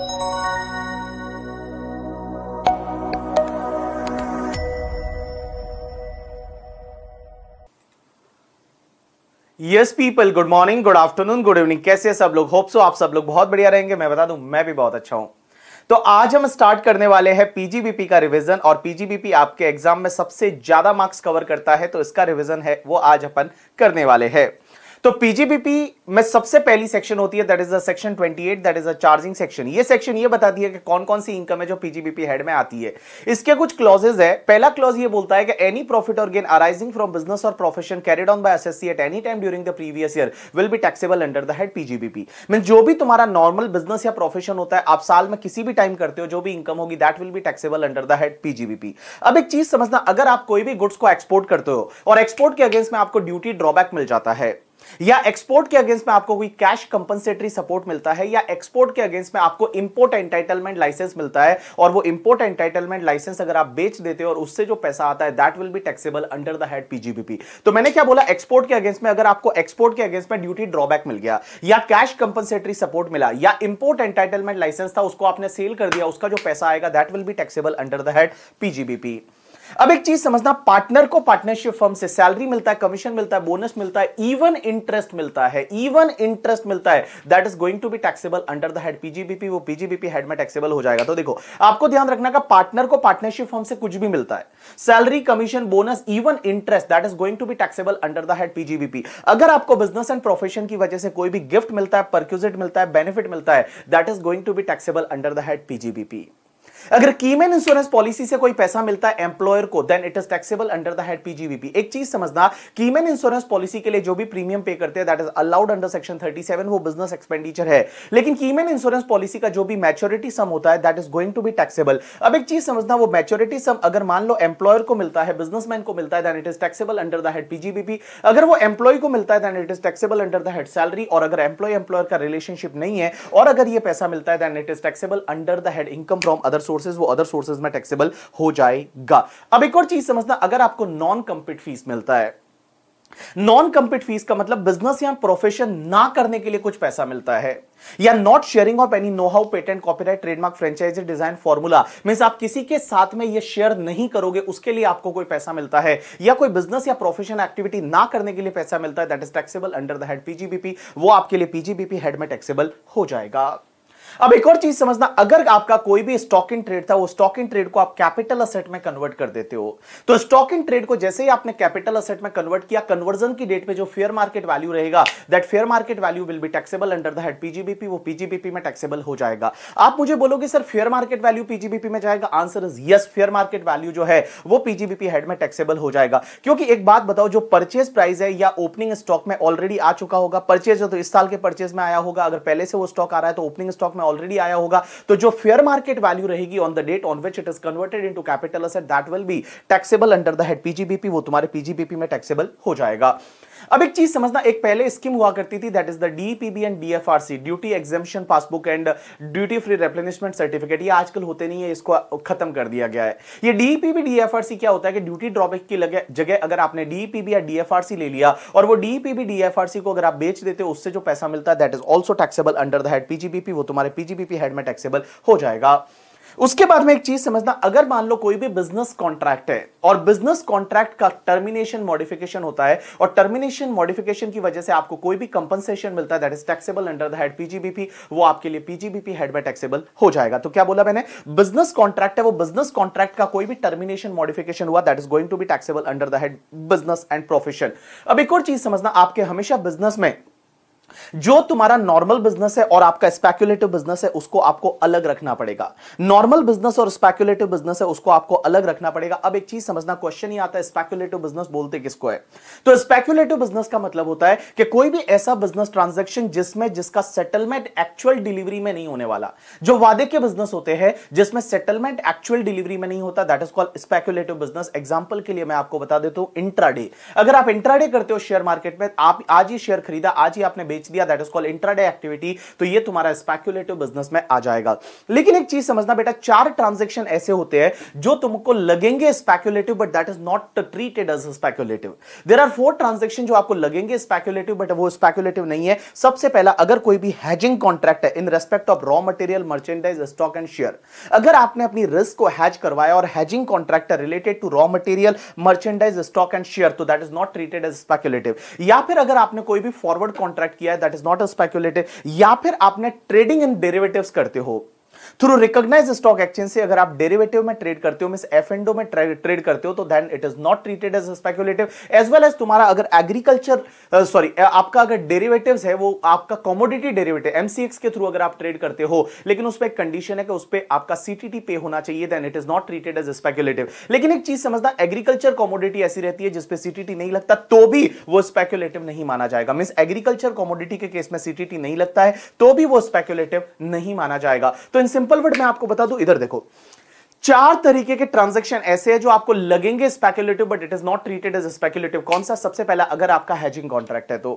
Yes people good morning good afternoon good evening कैसे सब लोग होप सो आप सब लोग बहुत बढ़िया रहेंगे मैं बता दूं मैं भी बहुत अच्छा हूं तो आज हम स्टार्ट करने वाले हैं पीजीबीपी का रिवीजन और पीजीबीपी आपके एग्जाम में सबसे ज्यादा मार्क्स कवर करता है तो इसका रिवीजन है वो आज अपन करने वाले हैं तो पीजीबीपी में सबसे पहली सेक्शन होती है that is the section 28 that is a charging section ये सेक्शन ये बताती है कि कौन कौन सी इनकम है जो पीजीबीपी हेड में आती है इसके कुछ क्लॉजेज है पहला क्लॉज ये बोलता है कि एनी प्रॉफिट और गेन अराइजिंग फ्रॉम बिजनेस और profession carried on by SSC at any time during the previous year will be taxable under the head PGBP mean जो भी तुम्हारा नॉर्मल बिजनेस या प्रोफेशन होता है आप साल में किसी भी टाइम करते हो जो भी इनकम होगी that will be taxable under the head PGBP अब एक चीज समझना अगर आप कोई भी गुड्स को एक्सपोर्ट करते हो और एक्सपोर्ट के अगेंस्ट में आपको ड्यूटी ड्रॉबैक मिल जाता है या एक्सपोर्ट के अगेंस्ट में आपको कोई कैश कंपनसेटरी सपोर्ट मिलता है या एक्सपोर्ट के अगेंस्ट में आपको इंपोर्ट एंटाइटलमेंट लाइसेंस मिलता है और वो इंपोर्ट एंटाइटलमेंट लाइसेंस अगर आप बेच देते हो और उससे जो पैसा आता है that will be taxable under the head PGBP तो मैंने क्या बोला एक्सपोर्ट के अगेंस्ट में अगर आपको एक्सपोर्ट के अगेंस्ट में ड्यूटी ड्रॉबैक मिल गया या कैश कंपनसेटरी सपोर्ट मिला या इंपोर्ट एंटाइटलमेंट लाइसेंस था उसको आपने सेल कर दिया उसका जो पैसा आएगा that will be taxable under the head PGBP अब एक चीज समझना पार्टनर को पार्टनरशिप फर्म से सैलरी मिलता है कमीशन मिलता है बोनस मिलता है इवन इंटरेस्ट मिलता है इवन इंटरेस्ट मिलता है that is going to be taxable under the head PGBP वो पीजीबीपी हेड में टैक्सेबल हो जाएगा तो देखो आपको ध्यान रखना का पार्टनर को पार्टनरशिप फर्म से कुछ भी मिलता है salary commission bonus even interest that is going to be taxable under the head PGBP अगर आपको बिजनेस एंड प्रोफेशन की वजह से कोई भी गिफ्ट मिलता है परक्यूजिट मिलता है बेनिफिट मिलता है that is going to be taxable under the head PGBP अगर कीमेन इंश्योरेंस पॉलिसी से कोई पैसा मिलता है एम्प्लॉयर को then it is taxable under the head PGBP एक चीज समझना कीमेन इंश्योरेंस पॉलिसी के लिए जो भी प्रीमियम पे करते हैं that is allowed under section 37 वो बिजनेस एक्सपेंडिचर है लेकिन कीमेन इंश्योरेंस पॉलिसी का जो भी मैच्योरिटी सम होता है that is going to be taxable अब एक चीज समझना वो मैच्योरिटी सम अगर मान लो एम्प्लॉयर को मिलता है बिजनेसमैन को मिलता है then it is taxable under the head PGBP अगर वो एम्प्लॉय को मिलता है then it is taxable under the head salary और अगर एम्प्लॉय एम्प्लॉयर का रिलेशनशिप नहीं है और अगर ये पैसा मिलता है then it is taxable under the head income from other sources वो अदर सोर्सेज में टैक्सेबल हो जाएगा अब एक और चीज समझना अगर आपको नॉन कंपिट फीस मिलता है नॉन कंपिट फीस का मतलब बिजनेस या प्रोफेशन ना करने के लिए कुछ पैसा मिलता है या not sharing of any know how patent copyright trademark franchisee design formula mean आप किसी के साथ में ये शेयर नहीं करोगे उसके लिए आपको कोई पैसा मिलता है या कोई बिजनेस या प्रोफेशन एक्टिविटी ना करने के लिए पैसा मिलता है that is taxable under the head PGBP वो आपके लिए पीजीबीपी हेड में टैक्सेबल हो जाएगा अब एक और चीज समझना अगर आपका कोई भी स्टॉक इन ट्रेड था वो स्टॉक इन ट्रेड को आप कैपिटल असेट में कन्वर्ट कर देते हो तो स्टॉक इन ट्रेड को जैसे ही आपने कैपिटल असेट में कन्वर्ट किया कन्वर्जन की डेट पे जो फेयर मार्केट वैल्यू रहेगा that fair market value will be taxable under the head PGBP वो पीजीबीपी में टैक्सेबल हो जाएगा आप मुझे बोलोगे sir fair market value PGBP में जाएगा answer is yes fair market value जो है वो पीजीबीपी हेड में टैक्सेबल हो जाएगा क्योंकि एक बात बताओ जो परचेज प्राइस है या ओपनिंग स्टॉक में ऑलरेडी आ चुका होगा परचेज तो इस साल के परचेज में आया होगा अगर पहले से वो स्टॉक आ रहा है तो ओपनिंग स्टॉक में ऑलरेडी आया होगा तो जो फेयर मार्केट वैल्यू रहेगी on the date on which it is converted into capital asset that will be taxable under the head PGBP वो तुम्हारे पीजीबीपी में टैक्सेबल हो जाएगा अब एक चीज समझना एक पहले स्कीम हुआ करती थी that is the DPB and DFRC duty exemption passbook and duty free replenishment certificate ये आजकल होते नहीं है इसको खत्म कर दिया गया है ये डीपीबी डीएफआरसी क्या होता है कि ड्यूटी ड्रॉबैक की जगह अगर आपने डीपीबी या डीएफआरसी ले लिया और वो डीपीबी डीएफआरसी को अगर आप बेच देते हो उससे जो पैसा मिलता है that is also taxable under the head PGBP वो तुम्हारे पीजीबीपी हेड में टैक्सेबल हो जाएगा उसके बाद में एक चीज समझना अगर मान लो कोई भी बिजनेस कॉन्ट्रैक्ट है और बिजनेस कॉन्ट्रैक्ट का टर्मिनेशन मॉडिफिकेशन होता है और टर्मिनेशन मॉडिफिकेशन की वजह से आपको कोई भी कंपनसेशन मिलता है that is taxable under the head PGBP वो आपके लिए पीजीबीपी हेड में टैक्सेबल हो जाएगा तो क्या बोला मैंने बिजनेस कॉन्ट्रैक्ट है वो बिजनेस कॉन्ट्रैक्ट का कोई भी टर्मिनेशन मॉडिफिकेशन हुआ that is going to be taxable under the head business and profession अब एक और चीज समझना आपके हमेशा बिजनेस में जो तुम्हारा नॉर्मल बिजनेस है और आपका स्पेक्यूलेटिव बिजनेस है उसको आपको अलग रखना पड़ेगा नॉर्मल बिजनेस और स्पेक्यूलेटिव बिजनेस है उसको आपको अलग रखना पड़ेगा अब एक चीज समझना क्वेश्चन ही आता है स्पेक्यूलेटिव बिजनेस बोलते किसको है तो स्पेक्यूलेटिव बिजनेस का मतलब होता है कि कोई भी ऐसा बिजनेस ट्रांजेक्शन जिसमें जिसका सेटलमेंट एक्चुअल डिलीवरी में नहीं होने वाला जो वादे के बिजनेस होते हैं जिसमें सेटलमेंट एक्चुअल डिलीवरी में नहीं होता that is called speculative business example के लिए मैं आपको बता देता हूं इंट्राडे अगर आप इंट्राडे करते हो शेयर मार्केट में आप आज ही शेयर खरीदा आज ही आपने बेच बेच दिया that is called intraday activity तो ये तुम्हारा स्पेक्यूलेटिव बिजनेस में आ जाएगा लेकिन एक चीज समझना बेटा चार ट्रांजेक्शन ऐसे होते हैं जो तुमको लगेंगे speculative but that is not treated as speculative there are four transaction जो आपको लगेंगे स्पेक्यूलेटिव बट वो स्पेक्यूलेटिव नहीं है सबसे पहला अगर कोई भी हैजिंग कॉन्ट्रैक्ट है in respect of raw material merchandise stock and share अगर आपने अपनी रिस्क को हैज करवाया और hedging contract related to raw material merchandise stock and share तो that is not treated as speculative या फिर अगर आपने कोई भी फॉरवर्ड कॉन्ट्रैक्ट किया किया है that is not a speculative या फिर आपने ट्रेडिंग इन डेरिवेटिव्स करते हो थ्रू रिकॉग्नाइज स्टॉक एक्सचेंज से अगर आप डेरिवेटिव में ट्रेड करते हो मिस एफ एंडो में ट्रेड करते हो तो then it is not treated as speculative as well as तुम्हारा अगर एग्रीकल्चर सॉरी uh, आपका अगर डेरिवेटिव है वो आपका कॉमोडिटी डेरिवेटिव एमसीएक्स के थ्रू अगर आप ट्रेड करते हो लेकिन उस पर एक कंडीशन है कि उस पर आपका सीटीटी पे होना चाहिए then it is not treated as speculative लेकिन एक चीज समझना एग्रीकल्चर कॉमोडिटी ऐसी रहती है जिसपे सीटीटी नहीं लगता तो भी वो स्पेकुलेटिव नहीं माना जाएगा मिस एग्रीकल्चर कॉमोडिटी के केस में सीटीटी नहीं लगता है तो भी वो स्पेकुलेटिव नहीं माना जाएगा तो इनसे सिंपल वर्ड मैं आपको बता दू इधर देखो चार तरीके के ट्रांजेक्शन ऐसे हैं जो आपको लगेंगे speculative but it is not treated as speculative कौन सा सबसे पहला अगर आपका हैजिंग कॉन्ट्रैक्ट है तो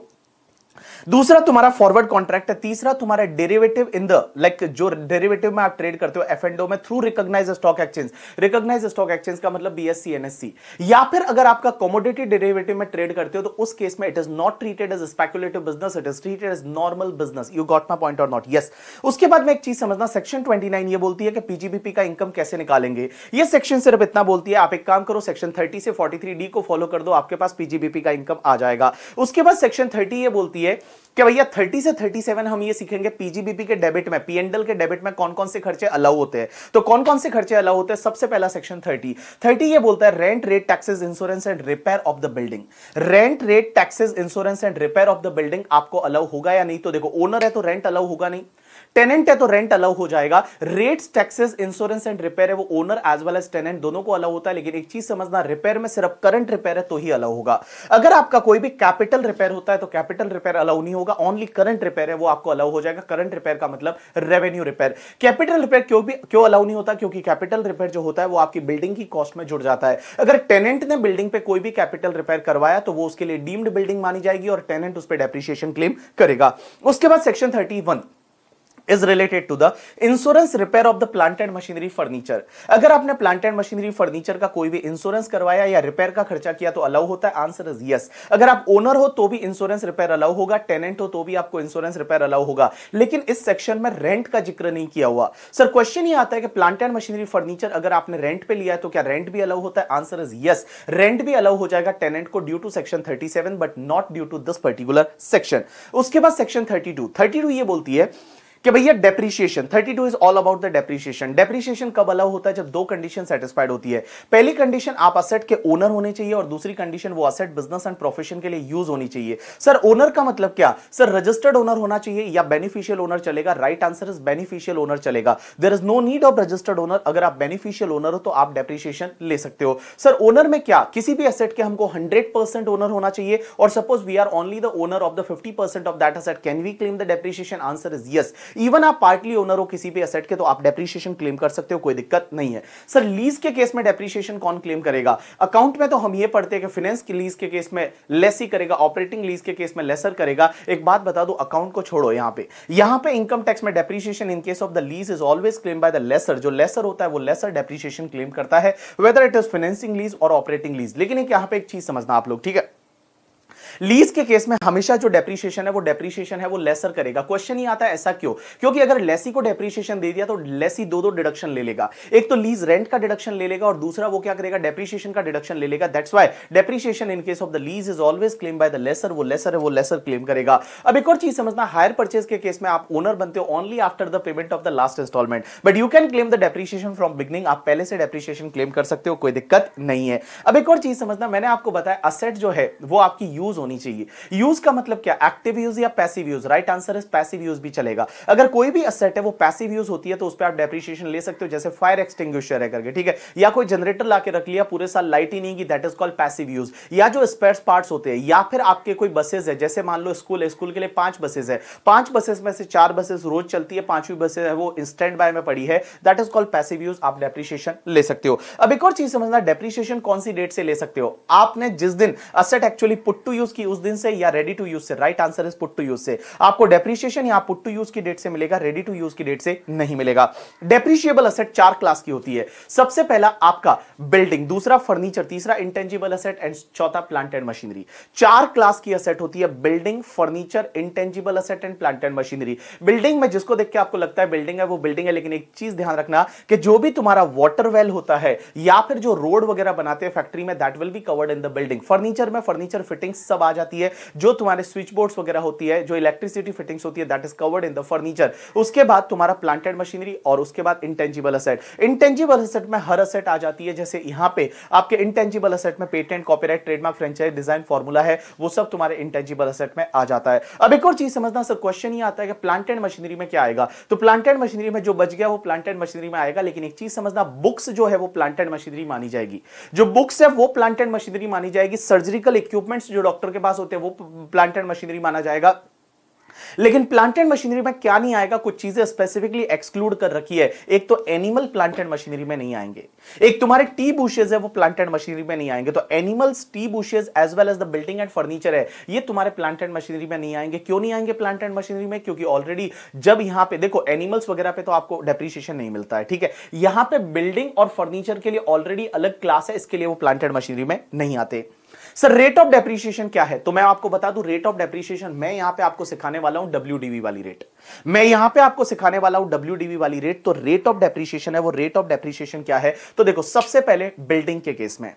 दूसरा तुम्हारा फॉरवर्ड कॉन्ट्रैक्ट है तीसरा तुम्हारा डेरिवेटिव इन द लाइक जो डेरिवेटिव में आप ट्रेड करते हो एफ एंडो में through recognise stock exchange recognise stock exchange का मतलब बीएससी एनएससी या फिर अगर आपका कॉमोडिटी डेरिवेटिव में ट्रेड करते हो तो उस केस में it is not treated as speculative business it is treated as normal business you got my point और नॉट यस उसके बाद में एक चीज समझना सेक्शन नाइन ये बोलती है कि पीजीबीपी का इनकम कैसे निकालेंगे ये सेक्शन सिर्फ इतना बोलती है आप एक काम करो सेक्शन थर्टी से थ्री डी को फॉलो कर दो आपके पास पीजीबीपी का इनकम आ जाएगा उसके बाद सेक्शन थर्टी ये बोलती है कि भैया 30 से 37 हम ये सीखेंगे पीजीबीपी के डेबिट में पीएनडल के डेबिट में कौन कौन से खर्चे अलाउ होते हैं तो कौन कौन से खर्चे अलाउ होते हैं सबसे पहला सेक्शन 30 30 ये बोलता है rent rate taxes insurance and repair of the building rent rate taxes insurance and repair of the building आपको अलाउ होगा या नहीं तो देखो ओनर है तो रेंट अलाउ होगा नहीं टेनेंट है तो रेंट अलाउ हो जाएगा rates taxes insurance and repair है वो owner as well as tenant दोनों को अलाउ होता है लेकिन एक चीज समझना रिपेयर में सिर्फ करंट रिपेयर है तो ही अलाउ होगा अगर आपका कोई भी कैपिटल रिपेयर होता है तो कैपिटल रिपेयर अलाउ नहीं होगा ओनली करंट रिपेयर है वो आपको अलाउ हो जाएगा करंट रिपेयर का मतलब रेवेन्यू रिपेयर कैपिटल रिपेयर क्यों भी क्यों अलाउ नहीं होता क्योंकि कैपिटल रिपेयर जो होता है वो आपकी बिल्डिंग की कॉस्ट में जुड़ जाता है अगर टेनेंट ने बिल्डिंग पे कोई भी कैपिटल रिपेयर करवाया तो वो उसके लिए डीम्ड बिल्डिंग मानी जाएगी और टेनेंट उस पर डेप्रिशिएशन क्लेम करेगा उसके बाद section thirty one is related to the insurance repair of the plant and machinery furniture अगर आपने प्लांट एंड मशीनरी फर्नीचर का कोई भी इंश्योरेंस करवाया या रिपेयर का खर्चा किया तो अलाउ होता है आंसर इज यस अगर आप ओनर हो तो भी इंश्योरेंस रिपेयर अलाउ होगा टेनेंट हो तो भी आपको इंश्योरेंस रिपेयर अलाउ होगा लेकिन इस सेक्शन में रेंट का जिक्र नहीं किया हुआ सर क्वेश्चन ये आता है कि प्लांट एंड मशीनरी फर्नीचर अगर आपने रेंट पे लिया है तो क्या रेंट भी अलाउ होता है आंसर इज यस रेंट भी अलाउ हो जाएगा टेनेंट को due to section 37 but not due to this particular section उसके बाद सेक्शन थर्टी टू ये बोलती है कि भैया depreciation 32 is all about the depreciation depreciation कब अलाउ होता है जब दो कंडीशन सेटिस्फाइड होती है पहली कंडीशन आप असेट के ओनर होने चाहिए और दूसरी कंडीशन वो असेट बिजनेस एंड प्रोफेशन के लिए यूज होनी चाहिए सर ओनर का मतलब क्या सर रजिस्टर्ड ओनर होना चाहिए या बेनिफिशियल ओनर चलेगा right answer is beneficial owner चलेगा there is no need of registered owner अगर आप बेनिफिशियल ओनर हो तो आप डेप्रीशिएशन ले सकते हो सर ओनर में क्या किसी भी असेट के हमको हंड्रेड परसेंट ओनर होना चाहिए और suppose we are only the owner of the fifty percent of that asset can we claim the depreciation answer is yes even आप पार्टली ओनर हो किसी भी असेट के तो आप डेप्रीशिएशन क्लेम कर सकते हो कोई दिक्कत नहीं है सर लीज के केस में डेप्रीशिएशन कौन क्लेम करेगा अकाउंट में तो हम ये पढ़ते हैं कि फाइनेंस की लीज के केस में लेस ही करेगा ऑपरेटिंग लीज के केस में लेसर करेगा एक बात बता दो अकाउंट को छोड़ो यहां पे यहां पे इनकम टैक्स में depreciation in case of the lease is always claim by the lessor जो लेसर होता है वो लेसर डेप्रीशिएशन क्लेम करता है whether it is financing lease और ऑपरेटिंग लीज लेकिन एक यहां पे एक चीज समझना आप लोग ठीक है लीज के केस में हमेशा जो डेप्रीशिएशन है वो डेप्रीशिएशन है वो लेसर करेगा क्वेश्चन ही आता है ऐसा क्यों क्योंकि अगर लेसी को डेप्रीशिएशन दे दिया तो लेसी दो दो डिडक्शन ले लेगा एक तो लीज रेंट का डिडक्शन ले लेगा और दूसरा वो क्या करेगा डेप्रीशिएशन का डिडक्शन ले लेगा that's why depreciation in case of the lease is always claim by the lessor वो लेसर है वो लेसर क्लेम करेगा अब एक और चीज समझना हायर परचेज के केस में आप ओनर बनते हो only after the payment of the last instalment but you can claim the depreciation from beginning आप पहले से डेप्रीशिएशन क्लेम कर सकते हो कोई दिक्कत नहीं है अब एक और चीज समझना मैंने आपको बताया असेट जो है वो आपकी यूज होनी होनी चाहिए यूज का मतलब क्या एक्टिव यूज या passive use right answer is passive use भी चलेगा अगर कोई भी असेट है वो पैसिव यूज होती है तो उस पर आप डेप्रिशिएशन ले सकते हो जैसे फायर एक्सटिंग है करके ठीक है या कोई जनरेटर ला रख लिया पूरे साल लाइट ही नहीं की that is called passive use या जो स्पेयर पार्ट होते हैं या फिर आपके कोई बसेस है जैसे मान लो स्कूल है स्कूल के लिए पांच बसेस है पांच बसेस में से चार बसेस रोज चलती है पांचवी बसेस है वो इंस्टेंट बाय में पड़ी है that is called passive use आप डेप्रिशिएशन ले सकते हो अब एक और चीज समझना डेप्रिशिएशन कौन सी डेट से ले सकते हो आपने जिस दिन asset actually put to use की उस दिन से या रेडी टू यूज से right answer is put to use से आपको डेप्रिशिएशन या पुट टू यूज की डेट से मिलेगा रेडी टू यूज की डेट से नहीं मिलेगा डेप्रिशिएबल असेट चार क्लास की होती है सबसे पहला आपका बिल्डिंग दूसरा फर्नीचर तीसरा इंटेंजिबल असेट एंड चौथा प्लांट एंड मशीनरी चार क्लास की असेट होती है building furniture intangible asset and plant and machinery building में जिसको देख के आपको लगता है बिल्डिंग है वो बिल्डिंग है लेकिन एक चीज ध्यान रखना कि जो भी तुम्हारा वाटर वेल होता है या फिर जो रोड वगैरह बनाते हैं फैक्ट्री में that will be covered in the building furniture में फर्नीचर फिटिंग सब आ जाती है जो तुम्हारे स्विच बोर्ड वगैरह होती है जो इलेक्ट्रिसिटी फिटिंग्स होती है that is covered in the furniture उसके बाद तुम्हारा प्लांटेड मशीनरी और उसके बाद इंटेंजिबल असेट इंटेंजिबल असेट में हर असेट आ जाती है जैसे यहां पे आपके इंटेंजिबल असेट में patent copyright trademark franchise design formula है वो सब तुम्हारे इंटेंजिबल असेट में आ जाता है अब एक और चीज समझना सर क्वेश्चन ही आता है कि प्लांटेड मशीनरी में क्या आएगा तो प्लांटेड मशीनरी में जो बच गया वो प्लांटेड मशीनरी में आएगा लेकिन एक चीज समझना बुक्स जो है वो प्लांटेड मशीनरी मानी जाएगी जो बुक्स है वो प्लांटेड मशीनरी मानी जाएगी सर्जिकल इक्विपमेंट्स जो डॉक्टर के पास होते हैं वो प्लांटेड मशीनरी माना जाएगा लेकिन प्लांटेड मशीनरी में क्या नहीं आएगा कुछ चीजें स्पेसिफिकली एक्सक्लूड कर रखी है एक तो एनिमल प्लांटेड मशीनरी में नहीं आएंगे एक तुम्हारे टी बुशेज है वो प्लांटेड मशीनरी में नहीं आएंगे तो animals tea bushes as well as the building and furniture है ये तुम्हारे प्लांटेड मशीनरी में नहीं आएंगे क्यों नहीं आएंगे प्लांटेड मशीनरी में क्योंकि ऑलरेडी जब यहां पे देखो एनिमल्स वगैरह पे तो आपको डेप्रिशिएशन नहीं मिलता है ठीक है यहां पे बिल्डिंग और फर्नीचर के लिए ऑलरेडी अलग क्लास है इसके लिए वो प्लांटेड मशीनरी में नहीं आते सर रेट ऑफ डेप्रीशिएशन क्या है तो मैं आपको बता दू रेट ऑफ डेप्रीशिएशन मैं यहां पे आपको सिखाने वाला हूं डब्ल्यू वाली रेट मैं यहां पे आपको सिखाने वाला हूं डब्ल्यू वाली रेट तो रेट ऑफ डेप्रीशिएशन है वो रेट ऑफ डेप्रीशिएशन क्या है तो देखो सबसे पहले बिल्डिंग के केस में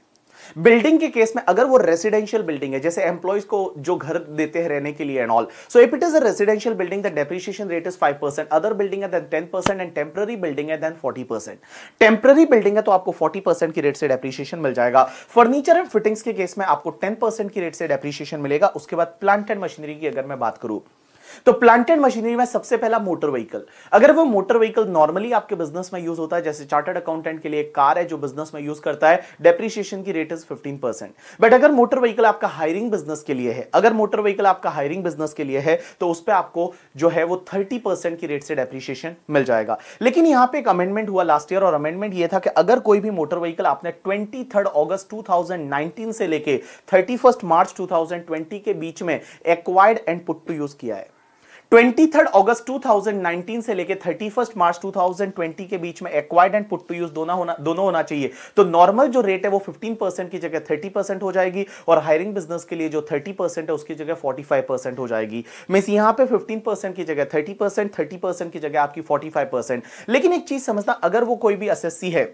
बिल्डिंग के केस में अगर वो रेसिडेंशियल बिल्डिंग है जैसे एम्प्लॉयज को जो घर देते हैं रहने के लिए and also if it is a residential building the depreciation rate is five percent other building है then ten percent and temporary building है then forty percent temporary building है तो आपको फोर्टी परसेंट की रेट से depreciation मिल जाएगा furniture and fittings के केस में आपको टेन परसेंट की रेट से डेप्रिशिएशन मिलेगा उसके बाद प्लांट एंड मशीनरी की अगर मैं बात करूं तो प्लांटेड मशीनरी में सबसे पहला मोटर व्हीकल अगर वो मोटर व्हीकल नॉर्मली आपके बिजनेस में यूज होता है जैसे चार्टर्ड अकाउंटेंट के लिए एक कार है जो बिजनेस में यूज करता है डेप्रिशिएशन की रेट इज फिफ्टीन बट अगर मोटर व्हीकल आपका हायरिंग बिजनेस के लिए है अगर मोटर व्हीकल आपका हायरिंग बिजनेस के लिए है तो उस पर आपको जो है वो थर्टी की रेट से डेप्रिशिएशन मिल जाएगा लेकिन यहां पर एक अमेंडमेंट हुआ लास्ट ईयर और अमेंडमेंट यह था कि अगर कोई भी मोटर व्हीकल आपने ट्वेंटी थर्ड ऑगस्ट से लेके थर्टी मार्च 2020 के बीच में acquired and put to use किया है ट्वेंटी थर्ड अगस्त 2019 से लेकर थर्टी फर्स्ट मार्च 2020 के बीच में acquired and put to use दोनों होना दोनों होना चाहिए तो नॉर्मल जो रेट है वो 15 परसेंट की जगह 30 परसेंट हो जाएगी और हायरिंग बिजनेस के लिए जो 30 परसेंट है उसकी जगह 45 परसेंट हो जाएगी मीन्स यहाँ पे 15 परसेंट की जगह 30 परसेंट थर्टी परसेंट की जगह आपकी फाइव परसेंट लेकिन एक चीज समझना अगर वो कोई भी एस है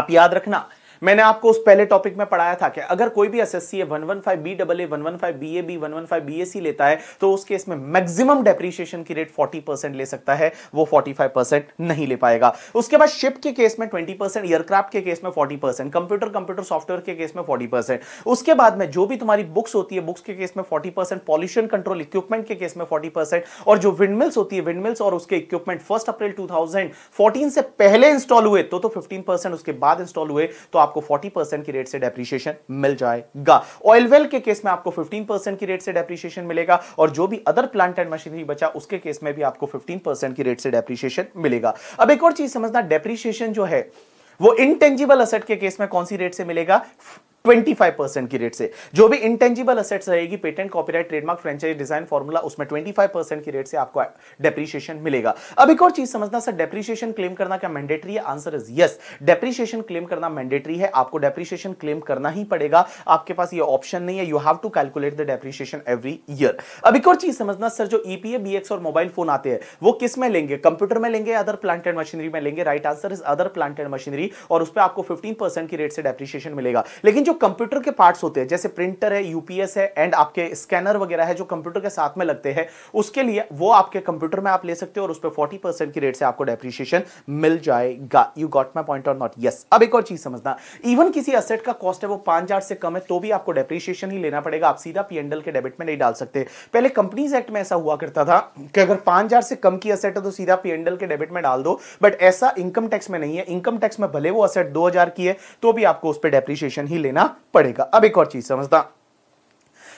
आप याद रखना मैंने आपको उस पहले टॉपिक में पढ़ाया था कि अगर कोई भी S S C A one one five B double A one one five B A B one one five B A C लेता है तो उस केस में मैक्सिमम डेप्रीशिएशन की रेट फोर्टी परसेंट ले सकता है वो फोर्टी फाइव परसेंट नहीं ले पाएगा उसके बाद शिप के केस में ट्वेंटी परसेंट एयरक्राफ्ट के केस में forty percent computer computer software के केस में फोर्टी परसेंट उसके बाद में जो भी तुम्हारी बुक्स होती है बुक्स के केस में forty percent pollution control equipment के केस में फोर्टी परसेंट और जो विंडमिल्स होती है विंडमिल्स और उसके इक्विपमेंट फर्स्ट अप्रैल टू से पहले इंस्टॉल हुए तो फिफ्टीन तो उसके बाद इंस्टॉल हुए तो आप आपको 40 परसेंट की रेट से डेप्रिसिएशन मिल जाएगा ऑयल वेल के केस में आपको 15 परसेंट की रेट से डेप्रिसिएशन मिलेगा और जो भी अदर प्लांट एंड मशीनरी बचा उसके केस में भी आपको 15 की रेट से डेप्रिसिएशन मिलेगा अब एक और चीज समझना डेप्रिसिएशन जो है वो इनटेंजिबल असेट के केस में कौन सी रेट से मिलेगा 25 की रेट से जो भी इंटेंजिबल असेट्स रहेगी patent copyright trademark franchise design formula उसमें 25 की रेट से आपको डेप्रिशिएशन मिलेगा अब एक और चीज समझना सर डेप्रिशिएशन क्लेम करना क्या मैंडेटरी है answer is yes depreciation claim करना मैंडेटरी है आपको डेप्रिशिएशन क्लेम करना ही पड़ेगा आपके पास ये ऑप्शन नहीं है you have to calculate the depreciation every year अब एक और चीज समझना सर जो ईपीए e बीएक्स और मोबाइल फोन आते हैं वो किस में लेंगे कंप्यूटर में लेंगे अदर प्लांट एंड मशीनरी में लेंगे right answer is other plant and machinery और उस पर आपको फिफ्टीन की रेट से डेप्रिशिएशन मिलेगा लेकिन जो कंप्यूटर के पार्ट्स होते हैं जैसे प्रिंटर है यूपीएस है एंड आपके स्कैनर वगैरह है जो कंप्यूटर के साथ में लगते हैं उसके लिए वो आपके कंप्यूटर में आप ले सकते हो और उस पर फोर्टी परसेंट की रेट से आपको डेप्रिशिएशन मिल जाएगा यू गॉट माई पॉइंट और नॉट यस अब एक और चीज समझना इवन किसी असेट का कॉस्ट है वो पांच हजार से कम है तो भी आपको डेप्रिशिएशन ही लेना पड़ेगा आप सीधा पीएनडल के डेबिट में नहीं डाल सकते पहले कंपनीज एक्ट में ऐसा हुआ करता था कि अगर पांच हजार से कम की असेट है तो सीधा पीएनडल के डेबिट में डाल दो बट ऐसा इनकम टैक्स में नहीं है इनकम टैक्स में भले वो असेट दो की है तो भी आपको उस पर डेप्रिशिएशन ही लेना पड़ेगा अब एक और चीज समझता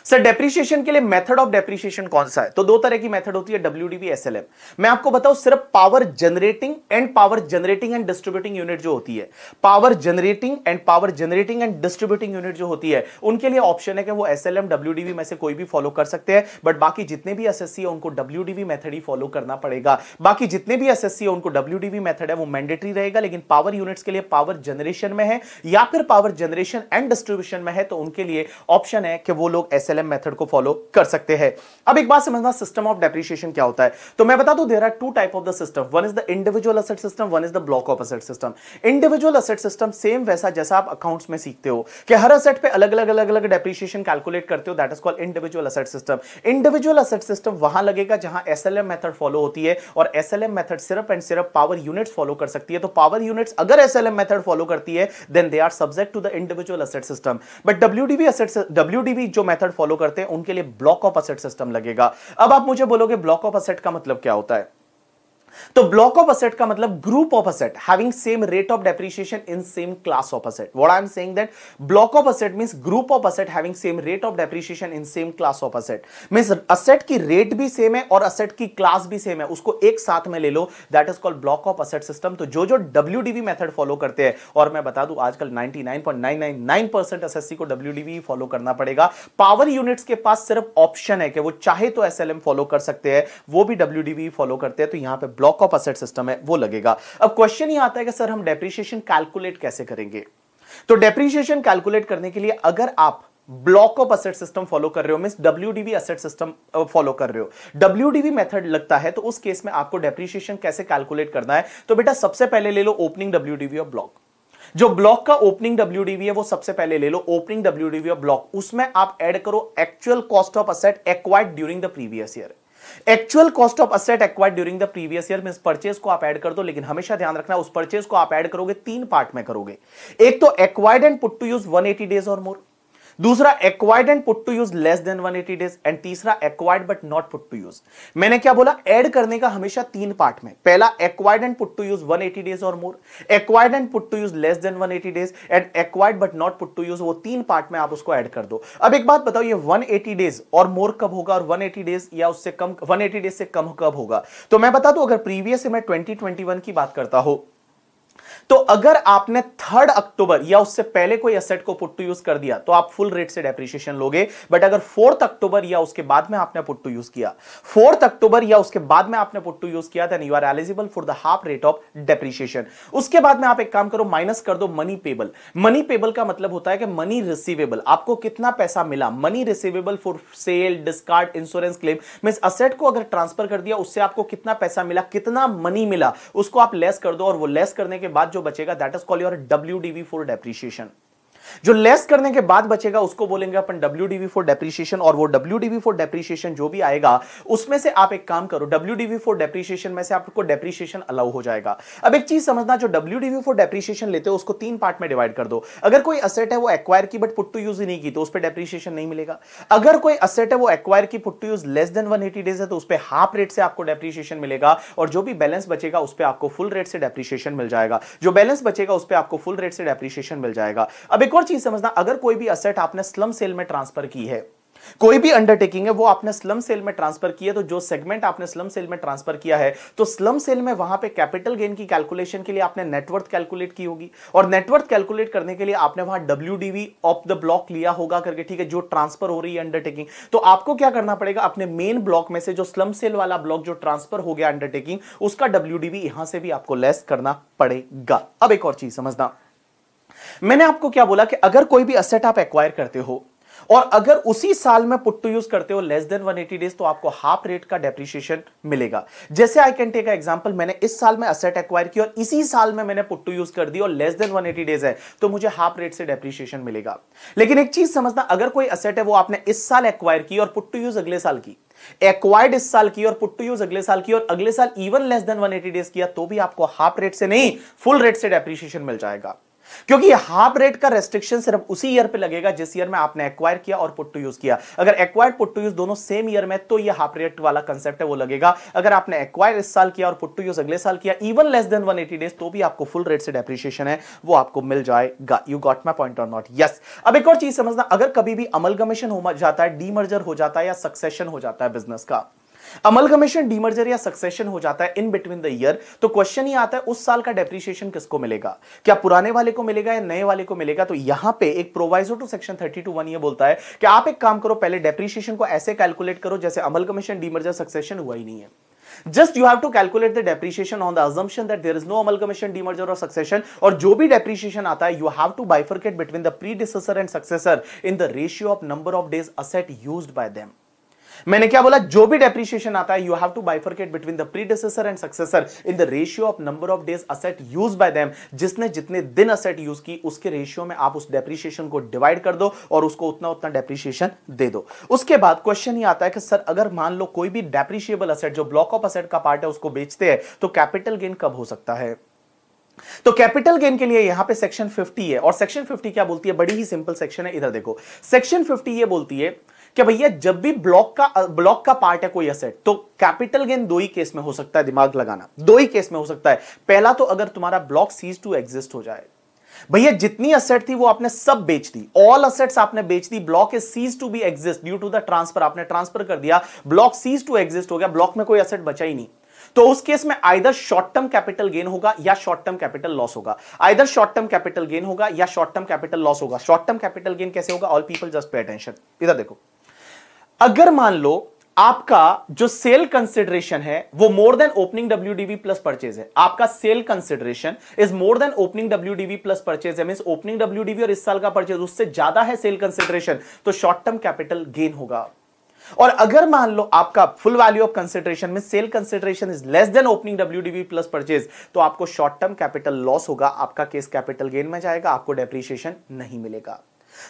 सर डेप्रिसिएशन के लिए मेथड ऑफ डेप्रिशिएशन कौन सा है तो दो तरह की मेथड होती है डब्ल्यूडीबी एसएलएम मैं आपको बताऊं सिर्फ power generating and power generating and distributing unit जो होती है power generating and power generating and distributing unit जो होती है उनके लिए ऑप्शन है कि वो एसएलएम डब्ल्यूडीबी में से कोई भी फॉलो कर सकते हैं बट बाकी जितने भी एसएससी है उनको डब्ल्यूडीबी मेथड ही फॉलो करना पड़ेगा बाकी जितने भी एसएससी है उनको डब्ल्यूडीबी मेथड है वो मैंडेटरी रहेगा लेकिन पावर यूनिट्स के लिए पावर जनरेशन में है या फिर पावर जनरेशन एंड डिस्ट्रीब्यूशन में है तो उनके लिए ऑप्शन है कि वो लोग एसएल एसएलएम मेथड को फॉलो कर सकते हैं अब एक बात समझना सिस्टम ऑफ डेप्रिशिएशन क्या होता है तो मैं बता दूं there are two type of the system one is the individual asset system one is the block of asset system individual asset system same वैसा जैसा आप अकाउंट्स में सीखते हो कि हर असेट पे अलग अलग अलग अलग डेप्रिशिएशन कैलकुलेट करते हो that is called individual asset system individual asset system वहां लगेगा जहां एसएलएम मेथड फॉलो होती है और एसएलएम मेथड सिर्फ एंड सिर्फ पावर यूनिट्स फॉलो कर सकती है तो पावर यूनिट्स अगर एसएलएम मेथड फॉलो करती है then they are subject to the individual asset system but WDB asset WDB जो मेथड फॉलो करते हैं उनके लिए ब्लॉक ऑफ असेट सिस्टम लगेगा अब आप मुझे बोलोगे ब्लॉक ऑफ असेट का मतलब क्या होता है तो ब्लॉक ऑफ असेट का मतलब group of asset having same rate of depreciation in same class of asset what I am saying that block of asset means group of asset having same rate of depreciation in same class of asset means asset की rate भी same है और asset की class भी same है उसको एक साथ में ले लो that is called block of asset system तो जो जो डब्ल्यूडीवी मेथड फॉलो करते हैं और मैं बता दूं आजकल 99.999% एसएससी को डब्ल्यूडीवी फॉलो करना पड़ेगा पावर यूनिट्स के पास सिर्फ ऑप्शन है कि वो चाहे तो एसएलएम फॉलो कर सकते हैं वो भी डब्ल्यूडीवी फॉलो करते हैं तो यहां पे ब्लॉक ऑफ असेट सिस्टम है वो लगेगा अब क्वेश्चन ये आता है कि सर हम डेप्रिशिएशन कैलकुलेट कैसे करेंगे तो डेप्रिशिएशन कैलकुलेट करने के लिए अगर आप block of asset system follow कर रहे हो mean WDV asset system follow कर रहे हो डब्ल्यूडीवी मेथड लगता है तो उस केस में आपको डेप्रिशिएशन कैसे कैलकुलेट करना है तो बेटा सबसे पहले ले लो opening W DV of block जो ब्लॉक का ओपनिंग डब्ल्यूडीवी है वो सबसे पहले ले लो ओपनिंग डब्ल्यूडीवी ऑफ ब्लॉक उसमें आप एड करो actual cost of asset acquired during the previous year actual cost of asset acquired during the previous year mean purchase को आप ऐड कर दो लेकिन हमेशा ध्यान रखना उस परचेज को आप ऐड करोगे तीन पार्ट में करोगे एक तो acquired and put to use 180 days or more दूसरा acquired and put to use less than 180 days and तीसरा acquired but not put to use मैंने क्या बोला एड करने का हमेशा तीन पार्ट में पहला acquired and put to use 180 days or more acquired and put to use less than 180 days and acquired but not put to use वो तीन पार्ट में आप उसको एड कर दो अब एक बात बताओ ये 180 डेज और मोर कब होगा और 180 डेज या उससे कम 180 डेज से कम कब होगा तो मैं बता दू अगर प्रीवियस से में 2021 की बात करता हूं तो अगर आपने थर्ड अक्टूबर या उससे पहले कोई असेट को पुट टू यूज कर दिया तो आप फुल रेट से डेप्रिशिएशन लोगे बट अगर फोर्थ अक्टूबर या उसके बाद में आपने पुट टू यूज किया फोर्थ अक्टूबर या उसके बाद में आपने पुट टू यूज किया then you are eligible for the half rate of depreciation उसके बाद में आप एक काम करो माइनस कर दो मनी पेबल मनी पेबल का मतलब होता है कि मनी रिसीवेबल आपको कितना पैसा मिला money receivable for sale discard insurance claim mean asset को अगर ट्रांसफर कर दिया उससे आपको कितना पैसा मिला कितना मनी मिला उसको आप लेस कर दो और वो लेस करने के बाद जो बचेगा that is call your W D V for depreciation जो लेस करने के बाद बचेगा उसको बोलेंगे अपन डब्ल्यू डीवी फॉर डेप्रीशिएशन और वो डब्ल्यू डीवी फॉर डेप्रीशिएशन जो भी आएगा उसमें से आप एक काम करो डब्ल्यू डीवी फॉर डेप्रीशिएशन में से आपको डेप्रीशिएशन अलाउ हो जाएगा अब एक चीज समझना जो डब्ल्यू डीवी फॉर डेप्रीशिएशन लेते हो उसको तीन पार्ट में डिवाइड कर दो अगर कोई असेट है वो एक्वायर की बट पुट टू यूज ही नहीं की तो उस पर डेप्रीशिएशन नहीं मिलेगा अगर कोई असेट है वो एक्वायर की put to use less than 180 days है तो उस पर हाफ रेट से आपको डेप्रीशिएशन मिलेगा और जो भी बैलेंस बचेगा उस पर आपको फुल रेट से डेप्रीशिएशन मिल जाएगा जो बैलेंस बचेगा उस पर आपको फुल रेट से डेप्रीशिएशन मिल जाएगा अब एक और चीज समझना अगर कोई भी असेट आपने स्लम सेल में ट्रांसफर की है कोई भी अंडरटेकिंग है वो आपने स्लम सेल में ट्रांसफर तो किया है तो जो सेगमेंट आपने स्लम सेल में ट्रांसफर किया है तो स्लम सेल में वहां पे कैपिटल गेन की कैलकुलेशन के लिए आपने नेटवर्थ कैलकुलेट की होगी और नेटवर्थ कैलकुलेट करने के लिए आपने वहां डब्ल्यू ऑफ द ब्लॉक लिया होगा करके ठीक है जो ट्रांसफर हो रही है अंडरटेकिंग तो आपको क्या करना पड़ेगा अपने मेन ब्लॉक में से जो स्लम सेल वाला ब्लॉक जो ट्रांसफर हो गया अंडरटेकिंग उसका डब्ल्यू यहां से भी आपको लेस करना पड़ेगा अब एक और चीज समझना मैंने आपको क्या बोला कि अगर कोई भी असेट आप एक्वायर करते हो और अगर उसी साल में पुट टू यूज करते हो लेस देन 180 डेज तो आपको हाफ रेट का डेप्रिशिएशन मिलेगा जैसे आई कैन टेक एग्जांपल मैंने इस साल में असेट एक्वायर किया और इसी साल में मैंने पुट टू यूज कर दी और लेस देन 180 डेज है तो मुझे हाफ रेट से डेप्रिशिएशन मिलेगा लेकिन एक चीज समझना अगर कोई असेट है वो आपने इस साल एक्वायर की और पुट टू यूज अगले साल की एक्वायर्ड इस साल की और पुट टू यूज अगले साल की और अगले साल इवन लेस देन 180 डेज किया तो भी आपको हाफ रेट से नहीं फुल रेट से डेप्रिशिएशन मिल जाएगा क्योंकि हाफ रेट का रेस्ट्रिक्शन सिर्फ उसी ईयर पे लगेगा जिस ईयर में आपने एक्वायर किया और पुट टू यूज किया अगर एक्वायर्ड पुट टू यूज दोनों सेम ईयर में तो ये हाफ रेट वाला कंसेप्ट है वो लगेगा अगर आपने एक्वायर इस साल किया और पुट टू यूज अगले साल किया even less than eighty days तो भी आपको फुल रेट से डेप्रिशिएशन है वो आपको मिल जाएगा you got my point on not yes अब एक और चीज समझना अगर कभी भी अमलगमेशन हो जाता है डीमर्जर हो जाता है या सक्सेशन हो जाता है बिजनेस का अमल कमीशन डीमर्जर या सक्सेशन हो जाता है इन बिटवीन द ईयर तो क्वेश्चन ही आता है उस साल का डेप्रिशिएशन किसको मिलेगा क्या पुराने वाले को मिलेगा या नए वाले को मिलेगा तो यहां पर एक proviso to section thirty two one ये बोलता है कि आप एक काम करो पहले डेप्रिशिएशन को ऐसे कैलकुलेट करो जैसे अमल कमीशन डीमर्जर सक्सेशन हुआ ही नहीं है just you have to calculate the depreciation on the assumption that there is no amalgamation demerger और सक्सेशन और जो भी डेप्रिशिएशन आता है you have to bifurcate between the predecessor and successor in the ratio of number of days asset used by them मैंने क्या बोला जो भी डेप्रिशिएशन आता है you have to bifurcate between the predecessor and successor in the ratio of number of days asset use by them जिसने जितने दिन असेट यूज की उसके रेशियो में आप उस डेप्रिशिएशन को डिवाइड कर दो और उसको उतना उतना डेप्रिशिएशन दे दो उसके बाद क्वेश्चन ही आता है कि सर अगर मान लो कोई भी डेप्रिशिएबल असेट जो ब्लॉक ऑफ असेट का पार्ट है उसको बेचते हैं तो कैपिटल गेन कब हो सकता है तो कैपिटल गेन के लिए यहां पे सेक्शन 50 है और सेक्शन 50 क्या बोलती है बड़ी ही सिंपल सेक्शन है इधर देखो सेक्शन 50 ये बोलती है कि भैया जब भी ब्लॉक का ब्लॉक का पार्ट है कोई असेट तो कैपिटल गेन दो ही केस में हो सकता है दिमाग लगाना दो ही केस में हो सकता है पहला तो अगर तुम्हारा ब्लॉक सीज टू एग्जिस्ट हो जाए भैया जितनी असेट थी वो आपने सब बेच दी ऑल असेट्स आपने बेच दी block is cease to be exist due to the transfer आपने ट्रांसफर कर दिया ब्लॉक सीज टू एग्जिस्ट हो गया ब्लॉक में कोई असेट बचा ही नहीं तो उस केस में either short term capital gain होगा या शॉर्ट टर्म कैपिटल लॉस होगा either short term capital gain होगा या शॉर्ट टर्म कैपिटल लॉस होगा शॉर्ट टर्म कैपिटल गेन कैसे होगा all people just pay attention इधर देखो अगर मान लो आपका जो सेल कंसिडरेशन है वो more than opening W plus purchase है आपका sale consideration is more than opening W DV plus purchase है मीन ओपनिंग डब्ल्यू और इस साल का परचेज उससे ज्यादा है सेल कंसिडरेशन तो शॉर्ट टर्म कैपिटल गेन होगा और अगर मान लो आपका फुल वैल्यू ऑफ कंसिडरेशन में sale consideration is less than opening W plus purchase तो आपको शॉर्ट टर्म कैपिटल लॉस होगा आपका केस कैपिटल गेन में जाएगा आपको डेप्रिशिएशन नहीं मिलेगा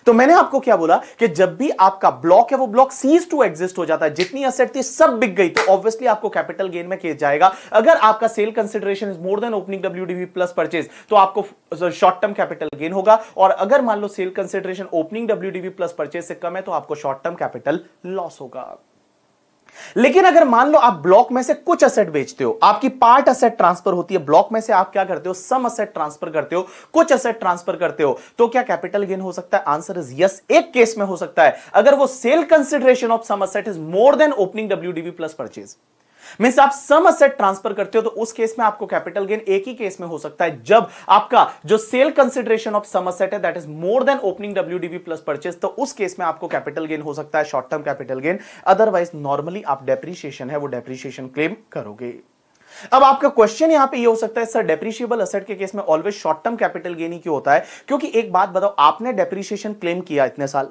तो मैंने आपको क्या बोला कि जब भी आपका ब्लॉक है वो ब्लॉक सीज टू एग्जिस्ट हो जाता है जितनी असेट थी सब बिक गई तो ऑब्वियसली आपको कैपिटल गेन में किया जाएगा अगर आपका sale consideration is more than opening W plus purchase तो आपको शॉर्ट टर्म कैपिटल गेन होगा और अगर मान लो sale consideration opening W plus purchase से कम है तो आपको शॉर्ट टर्म कैपिटल लॉस होगा लेकिन अगर मान लो आप ब्लॉक में से कुछ असेट बेचते हो आपकी पार्ट असेट ट्रांसफर होती है ब्लॉक में से आप क्या करते हो सम असेट ट्रांसफर करते हो कुछ असेट ट्रांसफर करते हो तो क्या कैपिटल गेन हो सकता है आंसर इज यस एक केस में हो सकता है अगर वो sale consideration of some asset is more than opening W plus purchase means आप सम असेट ट्रांसफर करते हो तो उस केस में आपको कैपिटल गेन एक ही केस में हो सकता है जब आपका जो sale consideration of some asset है that is more than opening W plus purchase तो उस केस में आपको कैपिटल गेन हो सकता है short term capital gain otherwise normally आप डेप्रिशिएशन है वो डेप्रिशिएशन क्लेम करोगे अब आपका क्वेश्चन यहां पे ये यह हो सकता है सर डेप्रिशिएबल असेट के केस में always short term capital gain ही क्यों होता है क्योंकि एक बात बताओ आपने डेप्रिशिएशन क्लेम किया इतने साल